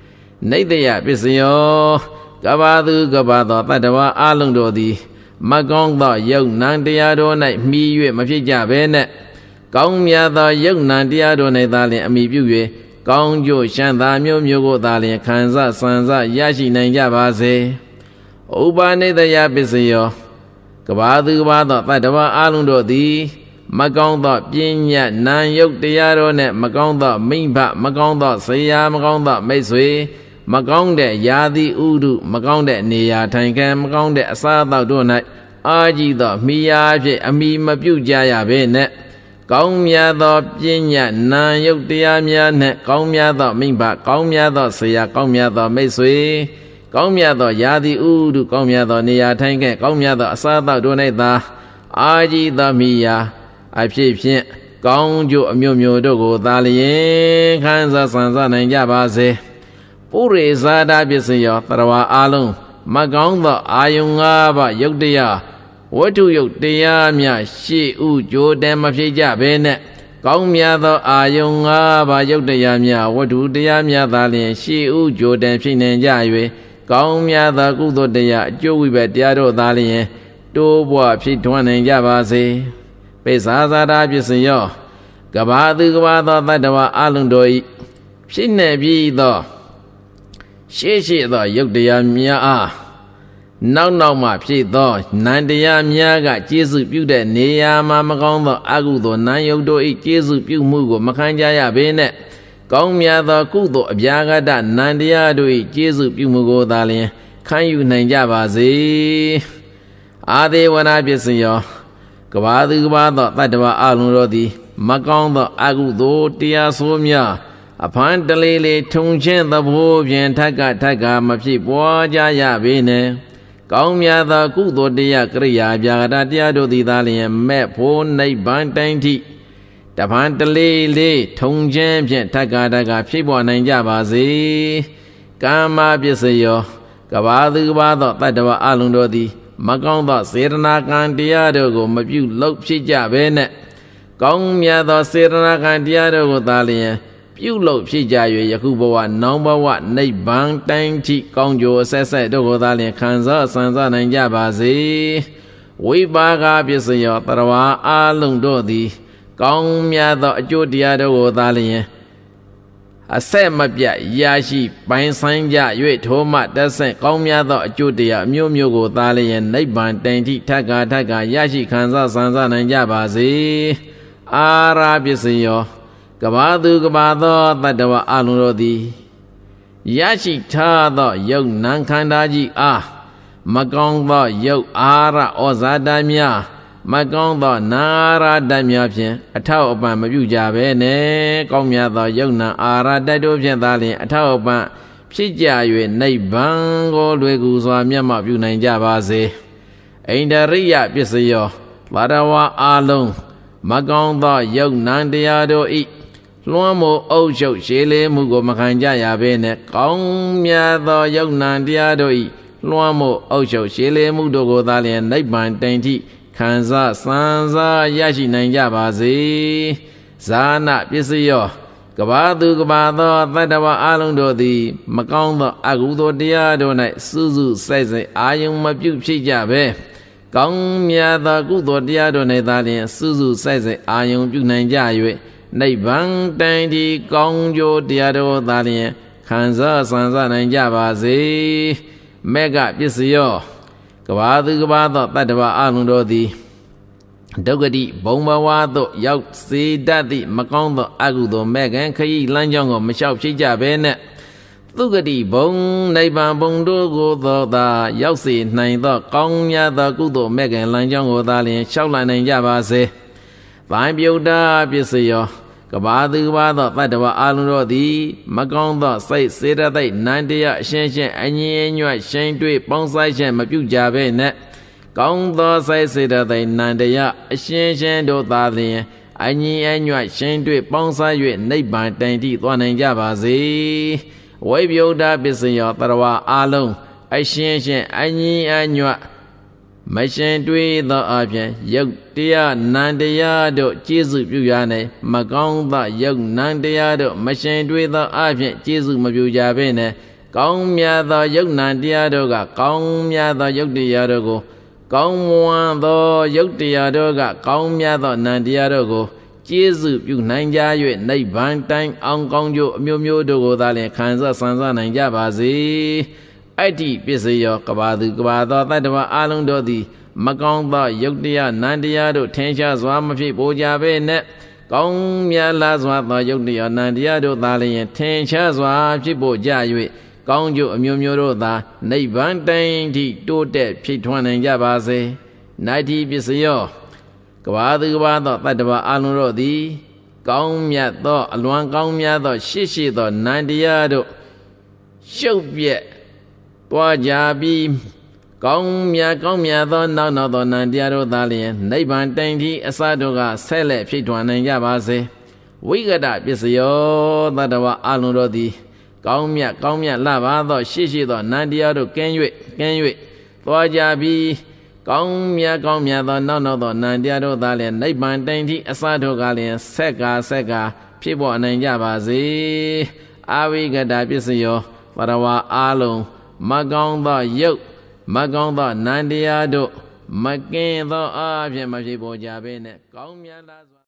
။နိတ္တယပစ္စယောကဘာသူကဘာသောတတ္တဝါအလုံးတို့သည် မကောင်းသောယုတ်နံတရားတို့၌မှီ၍မဖြစ်ကြဘဲနဲ့ကောင်းမြတ်သောယုတ်နံတရားတို့၌သာလျှင် အမိပြု၍ကောင်းကျိုးရှမ်းသာမျိုးမျိုးကိုသာလျင်ခံစားဆန်းစားရရှိနိုင်ကြပါစေ။ဥပါနိတယပစ္စယော ကဘာသူဘာသောတတ္တဝါအလုံးတို့သည် မကောင်းသောပညာနာယုတ်တရားတို့နှင့်မကောင်းသောမိဘမကောင်းသောဆရာမကောင်းသောမိတ်ဆွေမကောင်းတဲ့ယာတိဥဒုမကောင်းတဲ့နေရာထိုင်ခံမကောင်းတဲ့အစာအသောက်တို့၌အာကြီးသောမိယာဖြင့်အမိမပြုတ်ကြရပေနဲ့ကောင်းမြတ်သောပညာနာယုတ်တရားများနှင့်ကောင်းမြတ်သော မိဘကောင်းမြတ်သောဆရာကောင်းမြတ်သောမိတ်ဆွေကောင်းမြတ်သောယာတိဥဒုကောင်းမြတ်သောနေရာထိုင်ခဲ့ကောင်းမြတ်သောအစာသောတို့၌သာ အာဇီသမိယာအဖြစ်ဖြင့်ကောင်းကျိုးအမျိုးမျိုးတို့ကိုသာလျင်ခံစားဆန်စားနိုင်ကြပါစေပုရိသတာပစ္စယောတရဝအလုံးမကောင်းသောအာယုံ၅ပါးယုတ်တရားဝတ္ထုယုတ်တရားမြရှေ့ဥကြိုတံမဖြစ်ကြဘဲနဲ့ကောင်းမြတ်သောအာယုံ၅ပါးယုတ်တရားမြဝတ္ထုတရားမြသာလျှင် ရှေ့ဥကြိုတံဖြစ်နေကြ၍ကောင်းမြတ်သောကုသိုလ်တရားအကျိုးဝိဘက်တရားတို့သာလျှင် တိုးပွားဖြစ်ထွန်းနိုင်ကြပါစေပိစာဇာတာပစ္စယောကဘာသူကဘာသောတတ္တဝအလုံးတို့ဤဖြစ်နေပြီးသောရှေ့ရှေ့သောယုတ်တရားများအားနောက်နောက်မှဖြစ်သောနန္တရားများကကျေးဇူးပြုတဲ့နေရာမှာမကောင်းသောအကုသိုလ်နံယုတ်တို့၏ကျေးဇူးပြုမှုကိုမခံကြရပေနဲ့ကောင်းမြတ်သောကုသိုလ်အပြာကတနန္တရားတို့၏ကျေးဇူးပြုမှုကိုသာလျှင်ခံယူနိုင်ကြပါစေအာသေးဝနာပစ္စယောကဘာသူကဘာသောတတ္တဝအလုံးတို့သည်မကောင်းသောအကုသိုလ်တရားဆိုးများအဖန်တလေးလေးထုံချင်းသဘောဖြင့်ထက်ကထက်ကမဖြစ်ပွားကြရပေနဲ့ကောင်းမြတ်သောကုသိုလ်တရားကရိယာပြာတာတရားတို့သည်သာလျင်မဲ့ဖို့နိဗ္ဗာန်တိုင်းထိတပန်တလေးလေးထုံချင်းဖြင့်ထက္ကာတကဖြည့်ပေါ်နိုင်ကြပါစေကာမပစ္စယောကဘာသူဘာသောတတ္တဝအလုံးတို့သည် မကောင်းသော စေတနာကံတရားတို့ကို မပြုလုပ်ဖြစ်ကြဘဲနဲ့ကောင်းမြတ်သော စေတနာကံတရားတို့ကိုသာလျင်ပြုလုပ်ဖြစ်ကြ၍ယခုဘဝနောင်ဘဝနိဗ္ဗာန်တိုင်းထိကောင်းကျိုးအဆက်ဆက်တို့ကိုသာလျှင်ခံစားဆန်းစားနိုင်ကြပါစေဝိပါကပစ္စယောတရဝါအလုံးတို့သည်ကောင်းမြတ်သောအကျိုးတရားတို့ကိုသာလျှင်အဆက်မပြတ်ရရှိပိုင်ဆိုင်ကြ၍ထိုမှတက်ဆက်ကောင်းများသော အကျိုးတရားအမျိုးမျိုးကိုသာလျင်နိဗ္ဗာန်တိုင်ထိထက်ခါထက်ခါရရှိခံစားဆန်းစားနိုင်ကြပါစေအာရာပစ္စယောကဘာသူကဘာသောတတ္တဝအလုံးတို့သည်ရရှိထားသောယုတ်နံခန္ဓာကြီးအားမကောင်းသောယုတ်အာရဩဇာတများ မကောင်းသော နာရတများဖြင့်အထောက်အပံ့မပြုကြဘဲနဲ့ကောင်းမြတ်သောယုတ်နံအာရတတို့ဖြင့်သာလျှင် အထောက်အပံ့ဖြစ်ကြ၍နိဗ္ဗာန်ကိုလွယ်ကူစွာ မျက်မှောက်ပြုနိုင်ကြပါစေ။အိန္ဒရိယပစ္စယောဘာရဝအာလုံးမကောင်းသောယုတ်နံတရားတို့၏လွှမ်းမိုးအုပ်ချုပ်ရှည်လင်းမှုကိုမခံကြရဘဲနဲ့ကောင်းမြတ်သောယုံနံတရားတို့ဤလွှမ်းမိုးအုပ်ချုပ်ရှည်လင်းမှုတို့ကိုသာလျှင်နိဗ္ဗာန်တိုင်ထိခံစားစံစားရရှိနိုင်ကြပါစေ။ဇာနာပစ္စယောကဘာသူကဘာသောတတ္တဝအလုံးတို့သည်မကောင်းသောအကုသိုလ်တရားတို့၌စုစုစိုက်စိုက်အာယုံမပြုဖြစ်ကြဘဲကောင်းမြတ်သောကုသိုလ်တရားတို့၌သာလျှင် စုစုစိုက်စိုက်အာယုံပြုနိုင်ကြ၍နိဗ္ဗာန်တိုင်ဒီကောင်းကျိုးတရားတော်သာလျင်ခံစားဆန်းစားနိုင်ကြပါစေမေကပစ္စယောကဘာသူကဘာသောတတ္တဝအလုံးတော်သည်ဒုက္ကတိဘုံဘဝသို့ရောက်စေတတ်သည့်မကောင်းသောအကုသိုလ်မဲ့ကံခရီးလမ်းကြောင်းကိုမလျှောက်ဖြစ်ကြဘဲနဲ့သူကတိဘုံနိဗ္ဗာန်ဘုံတို့ကိုသောသာရောက်စေနိုင်သော ကောင်းမြတ်သောကုသိုလ်မဲ့ကံလမ်းကြောင်းကိုသာလျှင်လျှောက်လနိုင်ကြပါစေ။ဗိုင်းပြုတ်တာပစ္စယောကဘာသူဘာသောတတ္တဝါအလုံးတို့သည် မကောင်းသောစိတ်စေတသိက်နန္တရအရှင်းရှင်းအငြင်းညွတ်ရှိန်တွေ့ပေါင်းဆိုင်ခြင်းမပြုကြဘဲနဲ့ကောင်းသောစိတ်စေတသိက်နန္တရအရှင်းရှင်းတို့သာလျှင်အငြင်းအညွတ်ရှိန်တွေ့ပေါင်းဆိုင်၍နိဗ္ဗာန်တိုင်တိသွားနိုင်ကြပါစေဝိပယုဒ္ဓပစ္စယောတတ္တဝါအလုံးအရှင်းရှင်းအငြင်းအညွတ်မရှင်တွေးသောအပြင်ယုတ်တရားနံတရားတို့ကျေစုပြုရနှင့်မကောင်းသောယုတ်နံတရားတို့မရှင်တွေးသောအပြင်ကျေစုမပြုကြဘဲနဲ့ကောင်းမြတ်သောယုတ်နံတရားတို့က ကောင်းမြတ်သောယုတ်တရားတို့ကို ကောင်းမွန်သောယုတ်တရားတို့ကကောင်းမြတ်သောနံတရားတို့ကိုကျေစုပြုနိုင်ကြ၍နိဗ္ဗာန်တိုင်အောင်ကောင်းကျိုးအမျိုးမျိုးတို့ကိုသာလျှင်ခံစားဆန်းစားနိုင်ကြပါစေ။အဋ္ဌိပစ္စယောကဘာသူကဘာသောတတ္တဝအလုံးတို့သည် မကောင်းသောယုတ်တရားနန္တရားတို့ထင်ရှားစွာမဖြစ်ပေါ်ကြဘဲနဲ့ကောင်းမြတ်လာစွာသောယုတ်တရားနန္တရားတို့သာလျင်ထင်ရှားစွာဖြစ်ပေါ်ကြ၍ကောင်းကျိုးအမျိုးမျိုးတို့သာနိဗ္ဗာန်တိုင်ထိတိုးတက်ဖြစ်ထွန်းနိုင်ကြပါစေ။နိုင်တိပစ္စယောကဘာသူကဘာသောတတ္တဝအလုံးတို့သည် ကောင်းမြတ်သောအလွန်ကောင်းမြတ်သော ရှေ့ရှိသောနန္တရားတို့ရှုပ်ပြက်သွားကြပြီးကောင်းမြတ်ကောင်းမြတ်သောနောက်နောက်သောနံတရားတို့သာလျင်နိဗ္ဗာန်တိုင်ကြီးအစတို့ကဆက်လက်ဖြစ်ထွန်းနိုင်ကြပါစေဝိကတပစ္စယောတတဝအလုံးတို့သည် ကောင်းမြတ်ကောင်းမြတ်လှပါသော ရှိရှိသောနန္တရားတို့ကင်း၍ကင်း၍သွားကြပြီးကောင်းမြတ်ကောင်းမြတ်သောနောက်နောက်သောနန္တရားတို့သာလျင်နိဗ္ဗာန်တိုင်ကြီးအစတို့ကလျင်ဆက်ကဆက်က ဖြစ်ပေါ်နိုင်ကြပါစေအာဝိကတပစ္စယောတတဝအလုံးမကောင်းသောရုပ်မကောင်းသောနံတရားတို့ မကင်းသောအားဖြင့်မဖြစ်ပေါ်ကြဘဲနဲ့ကောင်းမြတ်လာ